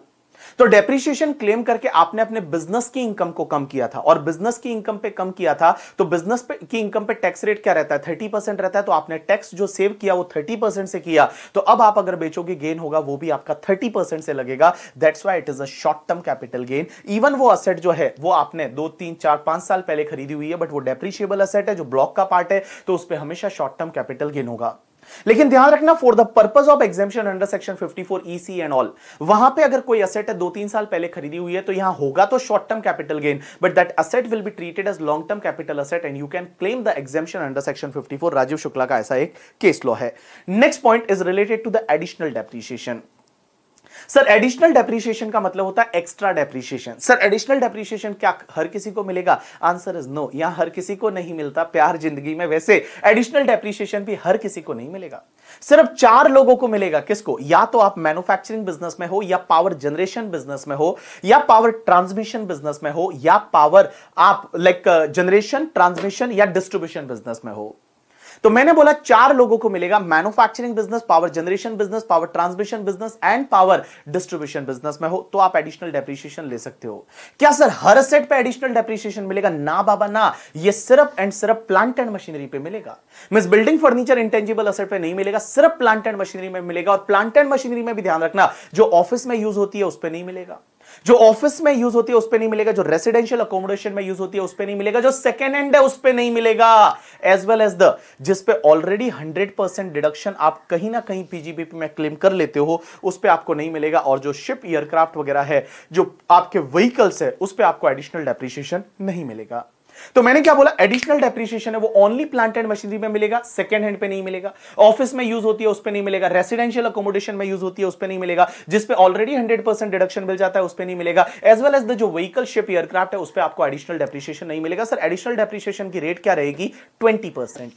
तो डेप्रिशिएशन क्लेम करके आपने अपने बिजनेस की इनकम को कम किया था और बिजनेस की इनकम पे कम किया था तो बिजनेस की इनकम पे टैक्स रेट क्या रहता है थर्टी परसेंट रहता है तो आपने टैक्स जो सेव किया वो थर्टी परसेंट से किया तो अब आप अगर बेचोगे गेन होगा वो भी आपका थर्टी परसेंट से लगेगा that's why it is a short term capital gain even वो असेट जो है वो आपने दो तीन चार पांच साल पहले खरीदी हुई है बट वो डेप्रिशिएबल असेट है जो ब्लॉक का पार्ट है तो उस पर हमेशा शॉर्ट टर्म कैपिटल गेन होगा लेकिन ध्यान रखना for the purpose of exemption under section 54 EC and all वहां पे अगर कोई असेट है दो तीन साल पहले खरीदी हुई है तो यहां होगा तो short term capital gain but that asset will be treated as long term capital asset and you can claim the exemption under section 54 Rajiv Shukla का ऐसा एक केस लॉ है next point is related to the additional depreciation sir additional depreciation का मतलब होता है extra depreciation sir additional depreciation क्या हर किसी को मिलेगा आंसर इज नो यहां हर किसी को नहीं मिलता प्यार जिंदगी में वैसे एडिशनल डेप्रिसिएशन भी हर किसी को नहीं मिलेगा सिर्फ चार लोगों को मिलेगा किसको या तो आप मैन्युफैक्चरिंग बिजनेस में हो या पावर जनरेशन बिजनेस में हो या पावर ट्रांसमिशन बिजनेस में हो या पावर आप लाइक जनरेशन ट्रांसमिशन या डिस्ट्रीब्यूशन बिजनेस में हो तो मैंने बोला चार लोगों को मिलेगा manufacturing business power generation business power transmission business and power distribution business में हो तो आप एडिशनल डेप्रिसिएशन ले सकते हो क्या सर हर सेट पे एडिशनल डेप्रिसिएशन मिलेगा ना बाबा ना ये सिर्फ एंड सिर्फ प्लांट एंड मशीनरी पे मिलेगा मिस बिल्डिंग फर्नीचर इंटेंजिबल असेट पे नहीं मिलेगा सिर्फ प्लांट एंड मशीनरी में मिलेगा और प्लांट एंड मशीनरी में भी ध्यान रखना जो ऑफिस में यूज होती है उस पर नहीं मिलेगा जो ऑफिस में यूज होती है उस पर नहीं मिलेगा जो रेसिडेंशियल अकोमोडेशन में यूज होती है उस पर नहीं मिलेगा जो सेकेंड हैंड है उस पर नहीं मिलेगा एज वेल एज द जिसपे ऑलरेडी हंड्रेड परसेंट डिडक्शन आप कहीं ना कहीं पीजीबीपी में क्लेम कर लेते हो उस पर आपको नहीं मिलेगा और जो शिप एयरक्राफ्ट वगैरह है जो आपके व्हीकल्स है उस पर आपको एडिशनल डेप्रिशिएशन नहीं मिलेगा तो मैंने क्या बोला एडिशनल डेप्रिशिएशन है वो ओनली प्लांटेड मशीनरी में मिलेगा सेकंड हैंड पे नहीं मिलेगा ऑफिस में यूज होती है उस पर नहीं मिलेगा रेसिडेंशियल अकोमोडेशन में यूज होती है उस पर नहीं मिलेगा जिस पे ऑलरेडी हंड्रेड परसेंट डिडक्शन मिल जाता है उस पर नहीं मिलेगा एज वेल एज द जो व्हीकल शिप एयरक्राफ्ट है उस पर आपको एडिशनल डेप्रिशिएशन नहीं मिलेगा सर एडिशनल डेप्रिशिएशन की रेट क्या रहेगी ट्वेंटी परसेंट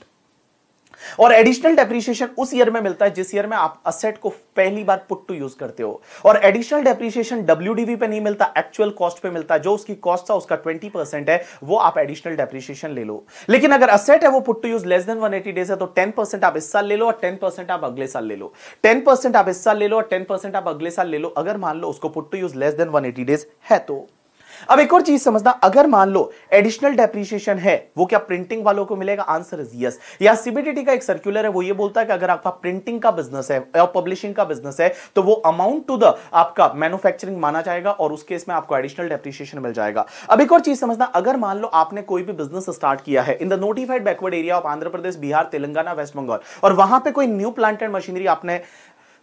और एडिशनल डेप्रिसिएशन उस ईयर में मिलता है जिस ईयर में आप असेट को पहली बार पुट टू यूज करते हो और एडिशनल डेप्रिसिएशन डब्ल्यूडीवी पे नहीं मिलता एक्चुअल कॉस्ट पे मिलता है जो उसकी कॉस्ट था उसका 20 परसेंट है वो आप एडिशनल डेप्रिसिएशन ले लो लेकिन अगर असेट है वो put to use less than 180 days है तो टेन परसेंट आप इस साल ले लो और टेन परसेंट आप अगले साल ले लो टेन परसेंट आप इस साल ले लो और टेन परसेंट आप अगले साल ले लो अगर मान लो उसको put to use less than 180 days है तो अब एक और चीज समझना अगर मान लो एडिशनल डेप्रीशिएशन है वो क्या प्रिंटिंग वालों को मिलेगा आंसर इज यस या सीबीडीटी का एक सर्कुलर है वो ये बोलता है कि अगर आपका प्रिंटिंग का बिजनेस है या पब्लिशिंग का बिजनेस है तो वो अमाउंट टू द आपका मैन्युफैक्चरिंग माना जाएगा और उस केस में आपको एडिशनल डेप्रीशिएशन मिल जाएगा अब एक और चीज समझना अगर मान लो आपने कोई भी बिजनेस स्टार्ट किया है in the notified backward area of Andhra Pradesh Bihar Telangana West Bengal और वहां पर कोई न्यू प्लांटेड मशीनरी आपने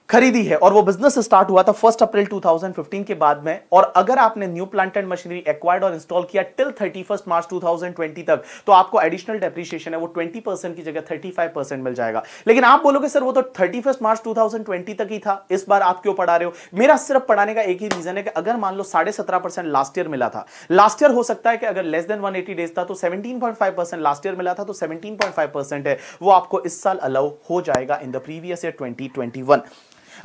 खरीदी है और वो बिजनेस स्टार्ट हुआ था फर्स्ट अप्रैल 2015 के बाद में और अगर आपने new plant and machinery acquired और इंस्टॉल किया टिल थर्टी फर्स्ट मार्च 2020 तक तो आपको एडिशनल डेप्रिशिएशन है वो 20 परसेंट की जगह 35 परसेंट मिल जाएगा लेकिन आप बोलोगे सर वो तो फर्स्ट मार्च टू तक ही था इस बार आप क्यों पढ़ा रहे हो मेरा सिर्फ पढ़ाने का एक ही रीजन है कि अगर मान लो साढ़े लास्ट ईयर मिला था लास्ट ईयर हो सकता है कि अगर लेस देन वन डेज था तो सेवनटीन लास्ट ईयर मिला था तो सेवनटीन है वो आपको इस साल अलाउ हो जाएगा in the previous year twenty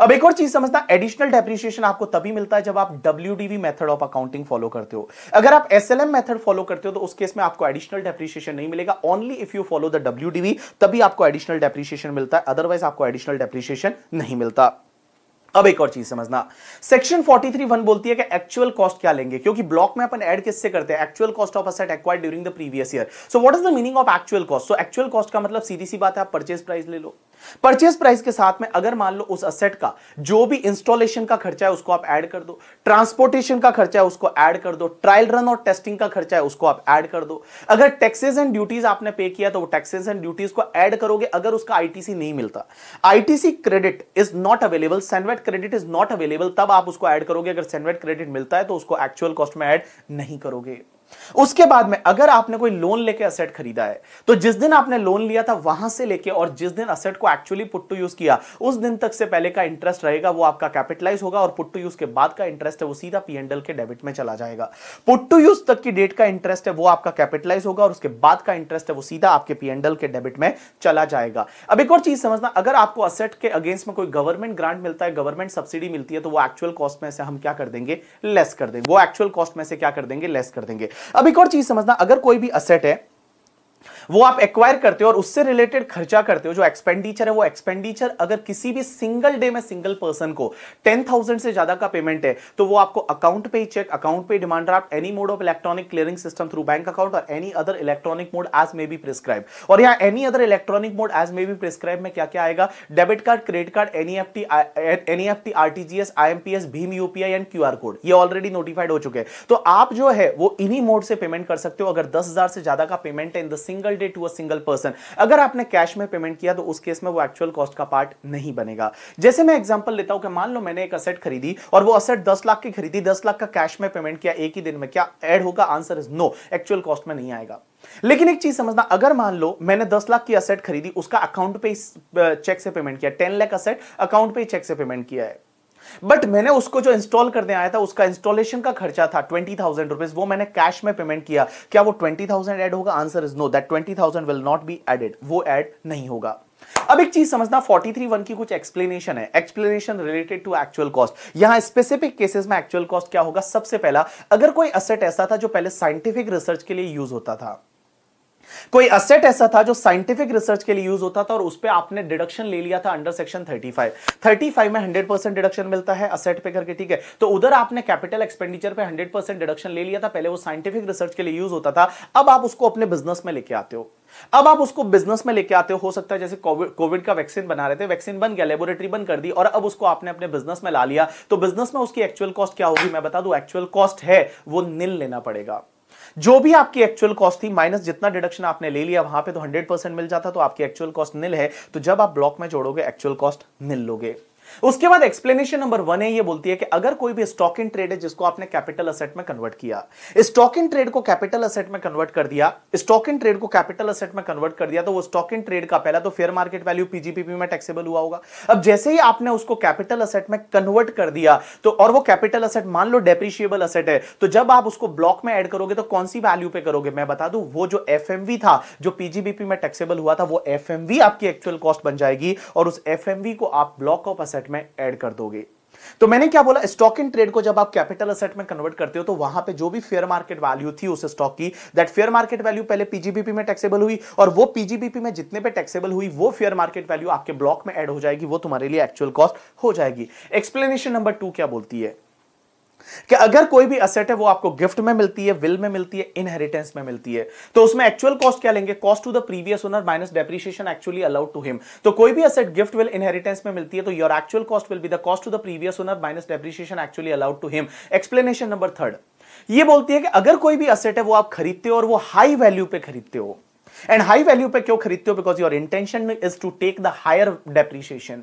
अब एक और चीज समझना एडिशनल डेप्रिशिएशन आपको तभी मिलता है जब आप W method of accounting follow करते हो अगर आप एस मेथड फॉलो करते हो तो उस केस में आपको एडिशनल डेप्रिशिएशन नहीं मिलेगा only if you follow the W तभी आपको एडिशनल डेप्रिशिएशन मिलता है अदरवाइज आपको एडिशनल डेप्रिशिएशन नहीं मिलता अब एक और चीज समझना सेक्शन 43 वन बोलती है कि एक्चुअल कॉस्ट क्या लेंगे क्योंकि ब्लॉक में अपन ऐड किससे करते हैं actual cost of asset acquired during the previous year so what is the meaning of actual cost so actual cost का मतलब सीधी सी बात है आप परचेज प्राइस ले लो परचेज प्राइस के साथ में अगर मान लो उस असेट का जो भी इंस्टॉलेशन का खर्चा है उसको आप ऐड कर दो ट्रांसपोर्टेशन का खर्चा है उसको ऐड कर दो ट्रायल रन और टेस्टिंग का खर्चा है उसको आप ऐड कर दो अगर टैक्सेस एंड ड्यूटीज आपने पे किया तो वो टैक्सेस एंड ड्यूटीज को ऐड करोगे अगर उसका आईटीसी नहीं मिलता ITC credit is not available CENVAT CENVAT credit is not available तब आप उसको ऐड करोगे अगर सेनवेट क्रेडिट मिलता है तो उसको एक्चुअल कॉस्ट में ऐड नहीं करोगे उसके बाद में अगर आपने कोई लोन लेके असेट खरीदा है तो जिस दिन आपने लोन लिया था वहां से लेके और जिस दिन असेट को एक्चुअली पुट टू यूज किया उस दिन तक से पहले का इंटरेस्ट रहेगा वो आपका कैपिटलाइज होगा और पुट टू यूज के बाद का इंटरेस्ट है वो सीधा पीएनडल के डेबिट में चला जाएगा पुट टू यूज तक की डेट का इंटरेस्ट है वो आपका कैपिटलाइज होगा और उसके बाद का इंटरेस्ट है वो सीधा आपके पीएनडल के डेबिट में चला जाएगा अब एक और चीज समझना अगर आपको असेट के अगेंस्ट में कोई गवर्नमेंट ग्रांट मिलता है गवर्नमेंट सब्सिडी मिलती है तो वो एक्चुअल कॉस्ट में से हम क्या कर देंगे लेस कर देंगे वो एक्चुअल कॉस्ट में से क्या कर देंगे लेस कर देंगे अब एक और चीज समझना अगर कोई भी असेट है वो आप एक्वायर करते हो और उससे रिलेटेड खर्चा करते हो जो एक्सपेंडिचर है वो एक्सपेंडिचर अगर किसी भी सिंगल डे में सिंगल पर्सन को टेन थाउजेंड से ज्यादा का पेमेंट है तो वो आपको अकाउंट पे चेक अकाउंट पे demand draft any mode of electronic clearing system through bank account और any other electronic mode as may be prescribe और यहाँ any other electronic mode as may be prescribe में क्या क्या आएगा debit card credit card NEFT NEFT RTGS IMPS भीम UPI and QR code ये already notified हो चुके हैं तो आप जो है वो इन्हीं मोड से पेमेंट कर सकते हो अगर दस हजार से ज्यादा का पेमेंट है in the single day to a single person अगर आपने कैश में पेमेंट किया तो उस केस में वो एक्चुअल कॉस्ट का पार्ट नहीं बनेगा जैसे मैं एग्जाम्पल लेता हूं कि मान लो मैंने एक असेट खरीदी और वो असेट दस लाख की खरीदी दस लाख का कैश में पेमेंट किया एक ही दिन में क्या एड होगा answer is no actual cost में नहीं आएगा लेकिन एक चीज समझना अगर मान लो मैंने दस लाख की असेट खरीदी उसका अकाउंट पे चेक से पेमेंट किया टेन लाख असेट अकाउंट पे चेक से पेमेंट किया है बट मैंने उसको जो इंस्टॉल करने आया था उसका इंस्टॉलेशन का खर्चा था ट्वेंटी थाउजेंड रुपीज वो मैंने कैश में पेमेंट किया क्या वो ट्वेंटी थाउजेंड एड होगा answer is no that twenty thousand will not be added वो एड नहीं होगा अब एक चीज समझना वन की कुछ एक्सप्लेनेशन है explanation related to actual cost यहां स्पेसिफिक केसेस में एक्चुअल कॉस्ट क्या होगा सबसे पहला अगर कोई असेट ऐसा था जो पहले साइंटिफिक रिसर्च के लिए यूज होता था कोई असेट ऐसा था जो साइंटिफिक रिसर्च के लिए यूज होता था और उस पर आपने डिडक्शन ले लिया था अंडर सेक्शन 35 35 में 100 परसेंट डिडक्शन मिलता है असेट पे करके ठीक है तो उधर आपने कैपिटल एक्सपेंडिचर पे 100 परसेंट डिडक्शन ले लिया था पहले वो साइंटिफिक रिसर्च के लिए यूज होता था अब आप उसको अपने बिजनेस में लेके आते हो अब आप उसको बिजनेस में लेके आते हो हो सकता है जैसे कोविड का वैक्सीन बना रहे थे वैक्सीन बन गया लेबोरेटरी बंद कर दी और अब उसको आपने अपने बिजनेस में ला लिया तो बिजनेस में उसकी एक्चुअल कॉस्ट क्या होगी मैं बता दू एक्चुअल कॉस्ट है वो नील लेना पड़ेगा जो भी आपकी एक्चुअल कॉस्ट थी माइनस जितना डिडक्शन आपने ले लिया वहां पे तो 100 परसेंट मिल जाता तो आपकी एक्चुअल कॉस्ट निल है तो जब आप ब्लॉक में जोड़ोगे एक्चुअल कॉस्ट निल लोगे उसके बाद एक्सप्लेनेशन नंबर वन है ये बोलती है कि अगर कोई भी स्टॉक इन ट्रेड है जिसको आपने कैपिटल असेट में कन्वर्ट किया स्टॉक इन ट्रेड को कैपिटल असेट में कन्वर्ट कर दिया स्टॉक इन ट्रेड को कैपिटल असेट में कन्वर्ट कर दिया तो वो स्टॉक इन ट्रेड का पहला तो फेयर मार्केट वैल्यू पीजीपीपी में टैक्सेबल हुआ होगा अब जैसे ही आपने उसको कैपिटल असेट में कन्वर्ट कर दिया तो और वो कैपिटल असेट मान लो डेप्रिशिएबल असेट है तो जब आप उसको ब्लॉक में एड करोगे तो कौन सी वैल्यू पे करोगे मैं बता दू वो जो एफ था जो पीजीबीपी में टैक्सेबल हुआ था वो एफ आपकी एक्चुअल कॉस्ट बन जाएगी और उस एफ को आप ब्लॉक ऑफ असेट असेट में ऐड कर दोगे तो मैंने क्या बोला स्टॉक इन ट्रेड को जब आप कैपिटल असेट में कन्वर्ट करते हो तो वहां पे जो भी फेयर मार्केट वैल्यू थी उस स्टॉक की दैट फेयर मार्केट वैल्यू पहले पीजीबीपी में टैक्सेबल हुई और वो पीजीबीपी में जितने पे टैक्सेबल हुई वो फेयर मार्केट वैल्यू आपके ब्लॉक में एड हो जाएगी वो तुम्हारे लिए एक्चुअल कॉस्ट हो जाएगी एक्सप्लेनेशन नंबर टू क्या बोलती है कि अगर कोई भी असेट है वो आपको गिफ्ट में मिलती है विल में मिलती है इनहेरिटेंस में मिलती है तो उसमें एक्चुअल कॉस्ट क्या लेंगे cost to the previous owner minus depreciation actually allowed to him तो कोई भी असेट गिफ्ट विल इनहेरिटेंस में मिलती है तो your actual cost will be the cost to the previous owner minus depreciation actually allowed to him explanation number third ये बोलती है कि अगर कोई भी असेट है वो आप खरीदते हो और वो हाई वैल्यू पे खरीदते हो एंड हाई वैल्यू पे क्यों खरीदते हो because your intention is to take the higher depreciation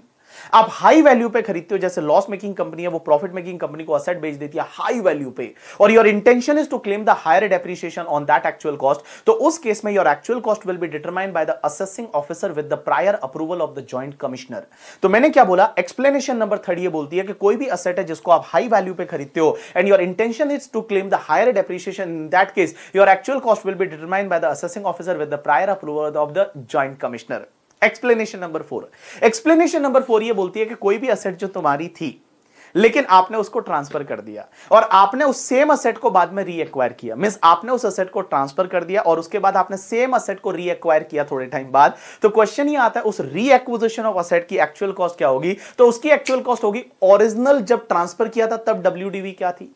आप हाई वैल्यू पे खरीदते हो जैसे लॉस मेकिंग कंपनी है वो प्रॉफिट मेकिंग कंपनी को असेट बेच देती है हाई वैल्यू पे और your intention is to claim the higher depreciation on that actual cost तो उस केस में your actual cost will be determine by the assessing officer with the prior approval of the joint commissioner तो मैंने क्या बोला explanation number third ये बोलती है कि कोई भी असेट है जिसको आप हाई वैल्यू पे खरीदते हो and your intention is to claim the higher depreciation in that case your actual cost will be determine by the assessing officer with the prior approval of the joint commissioner explanation number four explanation number four ये बोलती है कि कोई भी asset जो तुम्हारी थी लेकिन आपने उसको ट्रांसफर कर दिया और आपने उस सेम असेट को बाद में रीएक्वायर किया मीन्स आपने उस असेट को ट्रांसफर कर दिया और उसके बाद आपने सेम असेट को रीएक्वायर किया थोड़े टाइम बाद तो क्वेश्चन ये आता है उस रीएक्विजिशन ऑफ असेट की एक्चुअल कॉस्ट क्या होगी तो उसकी एक्चुअल कॉस्ट होगी ओरिजिनल जब ट्रांसफर किया था तब डब्ल्यू क्या थी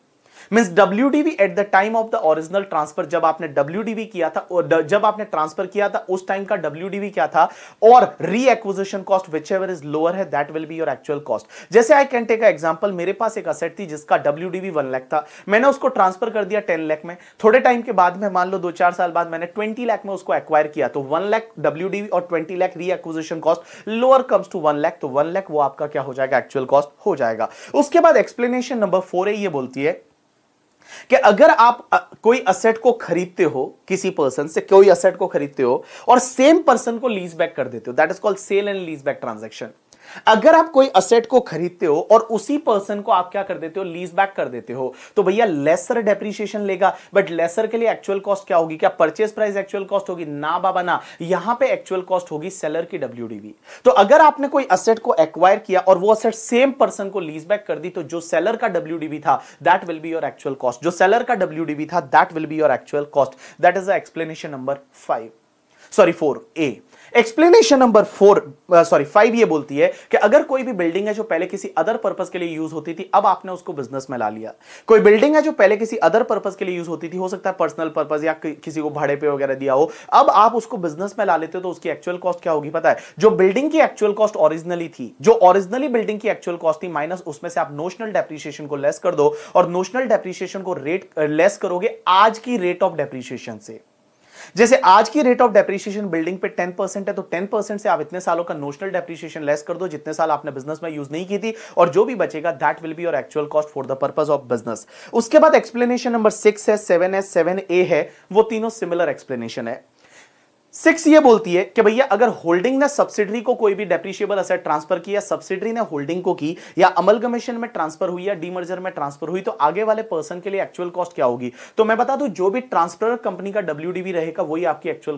mean W at the time of the original transfer जब आपने डब्ल्यू किया था और जब आपने ट्रांसफर किया था उस टाइम का डब्ल्यू क्या था और reacquisition cost whichever is lower है that will be your actual cost जैसे आई कैन टेक एग्जाम्पल मेरे पास एक असेट थी जिसका डब्ल्यू डी वन लाख था मैंने उसको ट्रांसफर कर दिया टेन लाख में थोड़े टाइम के बाद में मान लो दो चार साल बाद मैंने ट्वेंटी लाख में उसको एक्वायर किया तो वन लाख डब्ल्यू और twenty lakh reacquisition cost lower comes to one lakh तो वन लाख वो आपका क्या हो जाएगा एक्चुअल कॉस्ट हो जाएगा उसके बाद एक्सप्लेनेशन नंबर फोर है ये बोलती है कि अगर आप कोई असेट को खरीदते हो किसी पर्सन से कोई असेट को खरीदते हो और सेम पर्सन को लीज बैक कर देते हो that is called sale and lease back transaction अगर आप कोई असेट को खरीदते हो और उसी पर्सन को आप क्या कर देते हो लीज बैक कर देते हो तो भैया लेसर डेप्रिशिएशन लेगा बट लेसर के लिए एक्चुअल कॉस्ट क्या होगी क्या परचेस प्राइस एक्चुअल कॉस्ट होगी ना बाबा ना यहां पे एक्चुअल कॉस्ट होगी सेलर की डब्ल्यू तो अगर आपने कोई असेट को एक्वायर किया और वो असेट सेम पर्सन को लीज बैक कर दी तो जो सेलर का डब्ल्यू था that will be your actual cost जो सेलर का डब्ल्यू था that will be your actual cost that is the explanation number five sorry four A explanation number four sorry five ये बोलती है कि अगर कोई भी बिल्डिंग है जो पहले किसी अदर पर्पज के लिए यूज होती थी अब आपने उसको बिजनेस में ला लिया कोई बिल्डिंग है जो पहले किसी अदर पर्पज के लिए यूज होती थी हो सकता है पर्सनल पर्पज या कि, किसी को भाड़े पे वगैरह दिया हो अब आप उसको बिजनेस में ला लेते हो तो उसकी एक्चुअल कॉस्ट क्या होगी पता है जो बिल्डिंग की एक्चुअल कॉस्ट ऑरिजिनली थी जो ओरिजिनली बिल्डिंग की एक्चुअल कॉस्ट थी माइनस उसमें से आप नोशनल डेप्रिसिएशन को लेस कर दो और नोशनल डेप्रिसिएशन को रेट लेस करोगे आज की रेट ऑफ डेप्रिशिएशन से जैसे आज की रेट ऑफ डेप्रिशिएशन बिल्डिंग पे 10 परसेंट है तो 10 परसेंट से आप इतने सालों का नोशनल डेप्रिशिएशन लेस कर दो जितने साल आपने बिजनेस में यूज नहीं की थी और जो भी बचेगा that will be your actual cost for the purpose of business उसके बाद एक्सप्लेनेशन नंबर सिक्स है सेवन है सेवन ए है वो तीनों सिमिलर एक्सप्लेनेशन है सिक्स ये बोलती है कि भैया अगर होल्डिंग ने सब्सिडरी को कोई भी डेप्रिशिएबल असेट ट्रांसफर किया सब्सिडरी ने होल्डिंग को की या अमलगमेशन में ट्रांसफर हुई या डीमर्जर में ट्रांसफर हुई तो आगे वाले पर्सन के लिए एक्चुअल कॉस्ट क्या होगी तो मैं बता दूं जो भी ट्रांसफर कंपनी का डब्ल्यू रहेगा वही आपकी एक्चुअल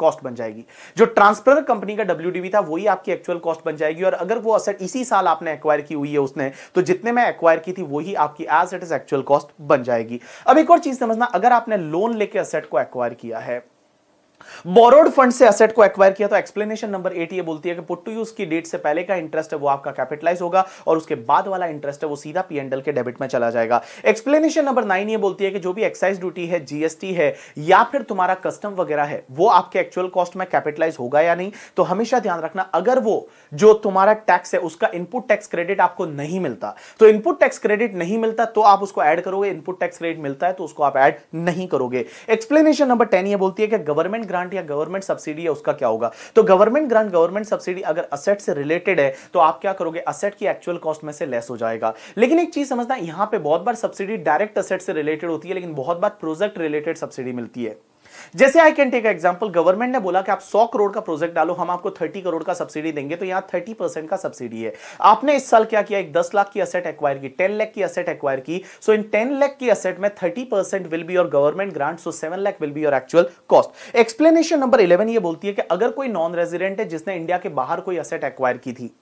कॉस्ट बन जाएगी जो ट्रांसफर कंपनी का डब्ल्यू था वही आपकी एक्चुअल कॉस्ट बन जाएगी और अगर वो असेट इसी साल आपने एक्वायर की हुई है उसने तो जितने में एक्वायर की थी वही आपकी as it is actual cost बन जाएगी अब एक और चीज समझना अगर आपने लोन लेके असेट को एक्वायर किया है बोरोड फंड से असेट को एक्वायर किया तो एक्सप्लेनेशन नंबर एट ये बोलती है कि पुट टू यूज की डेट से पहले का इंटरेस्ट है वो आपका कैपिटलाइज होगा और उसके बाद वाला इंटरेस्ट है वो सीधा पी एंडल के डेबिट में चला जाएगा एक्सप्लेनेशन नंबर नाइन ये बोलती है कि जो भी एक्साइज ड्यूटी है जीएसटी है या फिर तुम्हारा कस्टम वगैरह है वो आपके एक्चुअल कॉस्ट में कैपिटलाइज होगा या नहीं तो हमेशा ध्यान रखना अगर वो जो तुम्हारा टैक्स है उसका इनपुट टैक्स क्रेडिट आपको नहीं मिलता तो इनपुट टैक्स क्रेडिट नहीं मिलता तो आप उसको ऐड करोगे इनपुट टैक्स क्रेडिट मिलता है तो उसको आप ऐड नहीं करोगे एक्सप्लेनेशन नंबर टेन ये बोलती है कि गवर्नमेंट ग्रांट ग्रांट या गवर्नमेंट सब्सिडी है उसका क्या होगा तो गवर्नमेंट ग्रांट गवर्नमेंट सब्सिडी अगर असेट से रिलेटेड है तो आप क्या करोगे असेट की एक्चुअल कॉस्ट में से लेस हो जाएगा लेकिन एक चीज समझना यहां पे बहुत बार सब्सिडी डायरेक्ट असेट से रिलेटेड होती है लेकिन बहुत बार प्रोजेक्ट रिलेटेड सब्सिडी मिलती है जैसे I can take example government ने बोला कि आप सौ करोड़ का प्रोजेक्ट डालो हम आपको थर्टी करोड़ का सब्सिडी देंगे तो यहाँ थर्टी परसेंट का सब्सिडी है आपने इस साल क्या किया एक दस लाख की असेट एक्वायर की टेन लाख की असेट एक्वायर की सो इन टेन लाख की असेट में thirty percent will be your government grant so seven lakh will be your actual cost explanation number eleven ये बोलती है कि अगर कोई नॉन रेजिडेंट है जिसने इंडिया के बाहर कोई असेट एक्वायर की थी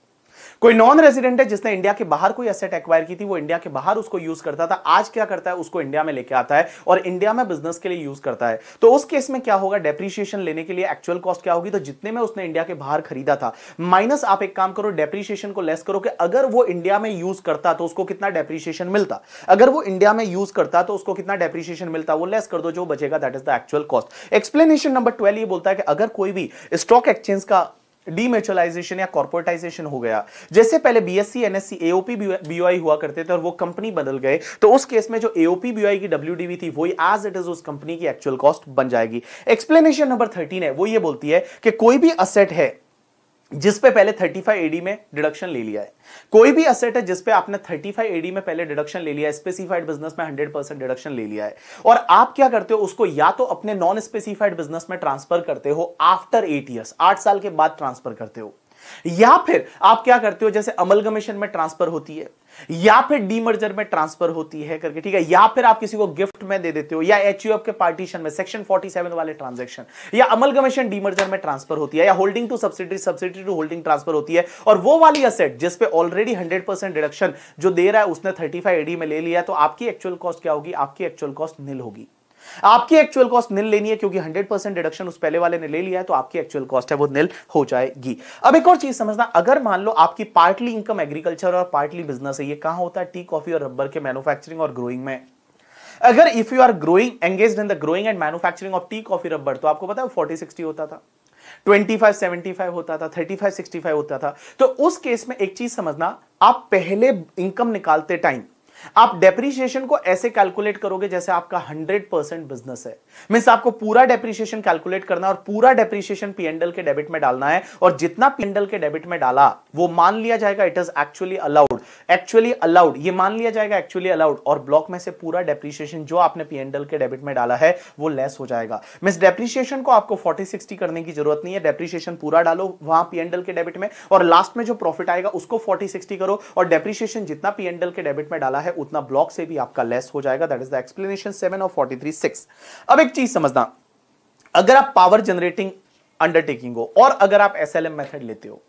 कोई नॉन रेजिडेंट है जिसने इंडिया के बाहर कोई एसेट एक्वायर की थी वो इंडिया के बाहर उसको यूज करता था आज क्या करता है उसको इंडिया में लेके आता है और इंडिया में बिजनेस के लिए यूज करता है तो उस केस में क्या होगा डेप्रीशिएशन लेने के लिए एक्चुअल कॉस्ट क्या होगी तो जितने में उसने इंडिया के बाहर खरीदा था माइनस आप एक काम करो डेप्रीशिएशन को लेस करो कि अगर वो इंडिया में यूज करता तो उसको कितना डेप्रीशिएशन मिलता अगर वो इंडिया में यूज करता तो उसको कितना डेप्रीशिएशन मिलता वो लेस कर दो जो बचेगा that is the actual cost explanation number twelve ये बोलता है कि अगर कोई भी स्टॉक एक्सचेंज का डीमेचुअलाइजेशन या कॉर्पोरेटाइजेशन हो गया जैसे पहले बीएससी एनएससी एओपी बीओआई हुआ करते थे और वो कंपनी बदल गए तो उस केस में जो एओपी बीओआई की डब्ल्यू थी वही एज इट इज उस कंपनी की एक्चुअल कॉस्ट बन जाएगी एक्सप्लेनेशन नंबर थर्टीन है वो ये बोलती है कि कोई भी असेट है जिस पे पहले 35 एडी में डिडक्शन ले लिया है कोई भी असेट है जिस पे आपने 35 एडी में पहले डिडक्शन ले लिया है स्पेसिफाइड बिजनेस में 100 परसेंट डिडक्शन ले लिया है और आप क्या करते हो उसको या तो अपने नॉन स्पेसिफाइड बिजनेस में ट्रांसफर करते हो आफ्टर एट ईयर्स आठ साल के बाद ट्रांसफर करते हो या फिर आप क्या करते हो जैसे अमलगमेशन में ट्रांसफर होती है या फिर डीमर्जर में ट्रांसफर होती है करके ठीक है या फिर आप किसी को गिफ्ट में दे देते हो या एच के पार्टीशन में सेक्शन 47 वाले ट्रांजेक्शन या अमलगमेशन डीमर्जर में ट्रांसफर होती है या holding to subsidy subsidy to holding transfer होती है और वो वाली असेट जिस पे ऑलरेडी हंड्रेड परसेंट डिडक्शन जो दे रहा है उसने थर्टी फाइव एडी में ले लिया तो आपकी एक्चुअल कॉस्ट क्या होगी आपकी एक्चुअल कॉस्ट नील होगी आपकी एक्चुअल कॉस्ट निल लेनी है क्योंकि 100% डिडक्शन उस पहले वाले ने ले लिया है तो आपकी एक्चुअल कॉस्ट है वो निल हो जाएगी अब एक और चीज समझना अगर मान लो आपकी पार्टली इनकम एग्रीकल्चर और पार्टली बिजनेस है ये कहां होता है टी कॉफी और रबर के मैन्युफैक्चरिंग और ग्रोइंग में अगर if you are growing engage in the growing and manufacturing of tea coffee rubber तो आपको पता है फोर्टी सिक्सटी होता था 25 75 होता था 35 65 होता था तो उस केस में एक चीज समझना आप पहले इनकम निकालते टाइम आप डेप्रीशिएशन को ऐसे कैलकुलेट करोगे जैसे आपका 100 परसेंट बिजनेस है मीन्स आपको पूरा डेप्रीशिएशन कैलकुलेट करना है और पूरा डेप्रीशिएशन पीएनडल के डेबिट में डालना है और जितना पीएनडल के डेबिट में डाला वो मान लिया जाएगा it is actually allowed actually allowed ये मान लिया जाएगा एक्चुअली अलाउड और ब्लॉक में से पूरा डेप्रीशिएशन जो आपने पीएनडल के डेबिट में डाला है वो लेस हो जाएगा मीन्स डेप्रीशिएशन को आपको फोर्टी सिक्सटी करने की जरूरत नहीं है डेप्रीशिएशन पूरा डालो वहां पीएनडल के डेबिट में और लास्ट में जो प्रॉफिट आएगा उसको फोर्टी सिक्सटी करो और डेप्रीशिएशन जितना पीएनडल के डेबिट में डाला है है उतना ब्लॉक से भी आपका लेस हो जाएगा that is the explanation seven of forty three six अब एक चीज समझना अगर आप पावर जनरेटिंग अंडरटेकिंग हो और अगर आप एस एल एम मेथड लेते हो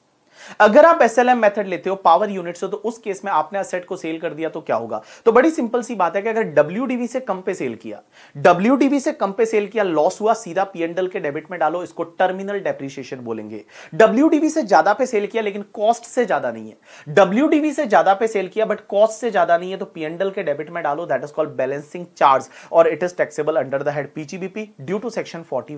अगर आप एस एल एम मेथड लेते हो पावर यूनिट से तो उस केस में आपने असेट को सेल कर दिया तो क्या होगा तो बड़ी सिंपल सी बात है कि अगर डब्ल्यू से कम पे सेल किया डब्ल्यू से कम पे सेल किया लॉस हुआ सीधा पीएनडल के डेबिट में डालो इसको टर्मिनल डेप्रिशिएशन बोलेंगे डब्ल्यू से ज्यादा पे सेल किया लेकिन कॉस्ट से ज्यादा नहीं है डब्ल्यू से ज्यादा पे सेल किया बट कॉस्ट से ज्यादा नहीं है तो पीएनडल के डेबिट में डालो that is called balancing charge और it is taxable under the head PGBP due to section forty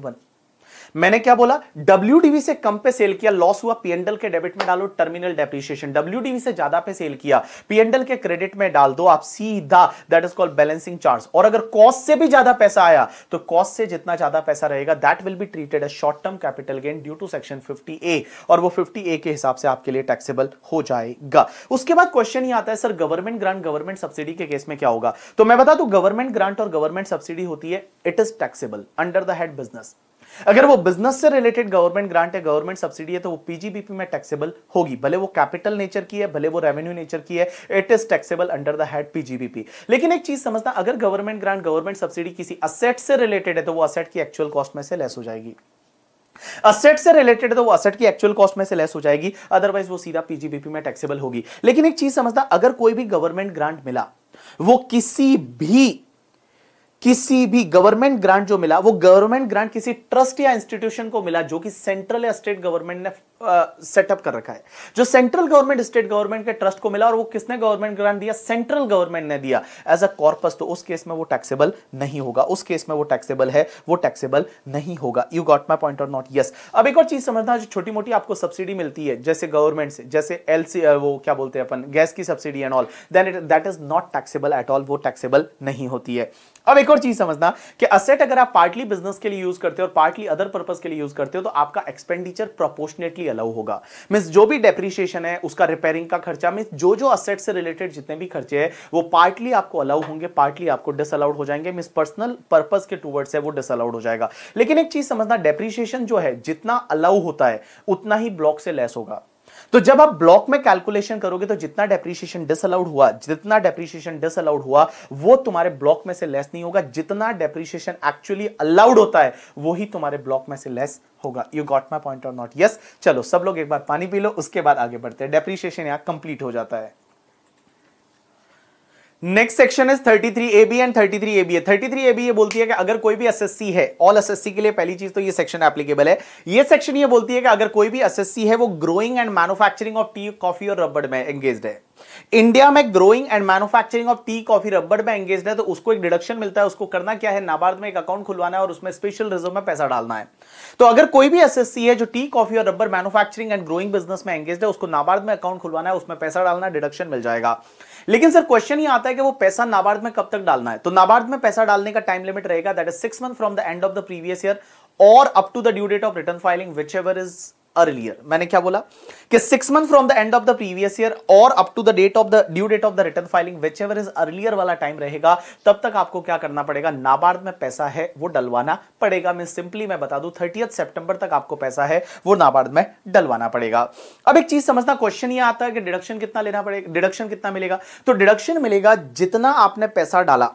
मैंने क्या बोला डब्ल्यू से कम पे सेल किया लॉस हुआ पीएनडल के डेबिट में डालो टर्मिनल डेप्रिशिएशन डब्ल्यू से ज्यादा पे सेल किया पीएनडल के क्रेडिट में डाल दो आप सीधा that is called balancing charge और अगर कॉस्ट से भी ज्यादा पैसा आया तो कॉस्ट से जितना ज्यादा पैसा रहेगा that will be treated as short term capital gain due to section fifty A और वो फिफ्टी ए के हिसाब से आपके लिए टैक्सेबल हो जाएगा उसके बाद क्वेश्चन ये आता है sir government grant government subsidy के केस में क्या होगा तो मैं बता दू गवर्नमेंट ग्रांट और गवर्नमेंट सब्सिडी होती है it is taxable under the head business अगर वो बिजनेस से रिलेटेड गवर्नमेंट ग्रांट है गवर्नमेंट सब्सिडी है तो वो पीजीबीपी में टैक्सेबल होगी भले वो कैपिटल नेचर की है भले वो रेवेन्यू नेचर की है it is taxable under the head PGBP लेकिन एक चीज समझना अगर गवर्नमेंट ग्रांट गवर्नमेंट सब्सिडी किसी असेट से रिलेटेड है तो वो असेट की एक्चुअल कॉस्ट में से लेस हो जाएगी असेट से रिलेटेड तो वो असेट की एक्चुअल कॉस्ट में से लेस हो जाएगी अदरवाइज वो सीधा पीजीबीपी में टैक्सेबल होगी लेकिन एक चीज समझना अगर कोई भी गवर्नमेंट ग्रांट मिला वो किसी भी किसी भी गवर्नमेंट ग्रांट जो मिला वो गवर्नमेंट ग्रांट किसी ट्रस्ट या इंस्टीट्यूशन को मिला जो कि सेंट्रल या स्टेट गवर्नमेंट ने सेटअप कर रखा है जो सेंट्रल गवर्नमेंट स्टेट गवर्नमेंट के ट्रस्ट को मिला और वो किसने गवर्नमेंट ग्रांट दिया सेंट्रल गवर्नमेंट ने दिया एज अ कॉर्पस तो उस केस में वो टैक्सेबल नहीं होगा उस केस में वो टैक्सेबल है वो टैक्सेबल नहीं होगा यू गॉट माई पॉइंट और नॉट यस अब एक और चीज समझना जो छोटी मोटी आपको सब्सिडी मिलती है जैसे गवर्नमेंट से जैसे एल वो क्या बोलते हैं अपन गैस की subsidy and all then it that is not taxable at all वो टैक्सेबल नहीं होती है अब एक और चीज समझना कि असेट अगर आप पार्टली बिजनेस के लिए यूज करते हो और पार्टली अदर पर्पज के लिए यूज करते हो तो आपका एक्सपेंडिचर प्रोपोर्शनेटली अलाउ होगा मीन्स जो भी डेप्रीशिएशन है उसका रिपेयरिंग का खर्चा मीन्स जो जो असेट से रिलेटेड जितने भी खर्चे हैं वो पार्टली आपको अलाउ होंगे पार्टली आपको डिसअलाउड हो जाएंगे मीन्स पर्सनल पर्पज के टूवर्ड्स है वो डिसअलाउड हो जाएगा लेकिन एक चीज समझना डेप्रीशिएशन जो है जितना अलाउ होता है उतना ही ब्लॉक से लेस होगा तो जब आप ब्लॉक में कैलकुलेशन करोगे तो जितना डेप्रीशिएशन डिसअलाउड हुआ जितना डेप्रीशिएशन डिसअलाउड हुआ वो तुम्हारे ब्लॉक में से लेस नहीं होगा जितना डेप्रीशिएशन एक्चुअली अलाउड होता है वही तुम्हारे ब्लॉक में से लेस होगा यू गॉट माई पॉइंट और नॉट यस चलो सब लोग एक बार पानी पी लो उसके बाद आगे बढ़ते हैं डेप्रीशिएशन यहाँ कंप्लीट हो जाता है next section is 33 A B and 33 A B है 33 ए बी ये बोलती है कि अगर कोई भी एसएससी है ऑल एसएससी के लिए पहली चीज तो ये सेक्शन एप्लीकेबल है ये सेक्शन ये बोलती है कि अगर कोई भी एसएससी है वो growing and manufacturing of tea coffee और रबड़ में एंगेज है इंडिया में growing and manufacturing of tea coffee रबड़ में एंगेज है तो उसको एक डिडक्शन मिलता है उसको करना क्या है नाबार्ड में एक अकाउंट खुलवाना है और उसमें स्पेशल रिजर्व में पैसा डालना है तो अगर कोई भी एसएससी है जो टी कॉफी और rubber manufacturing and growing business में एंगेज है उसको नाबार्ड में अकाउंट खुलवाना है उसमें पैसा डालना डिडक्शन मिल जाएगा लेकिन सर क्वेश्चन ये आता है कि वो पैसा नाबार्ड में कब तक डालना है तो नाबार्ड में पैसा डालने का टाइम लिमिट रहेगा that is six month from the end of the previous year और up to the due date of return filing whichever is earlier मैंने क्या बोला कि six month from the end of the previous year और up to the date of the due date of the return filing whichever is earlier वाला time रहेगा तब तक आपको क्या करना पड़ेगा नाबार्ड में पैसा है वो डलवाना पड़ेगा मैं सिंपली मैं बता दू थर्टी सेप्टेंबर तक आपको पैसा है वो नाबार्ड में डलवाना पड़ेगा अब एक चीज समझना क्वेश्चन ये आता है कि डिडक्शन कितना लेना पड़ेगा डिडक्शन कितना मिलेगा तो डिडक्शन मिलेगा जितना आपने पैसा डाला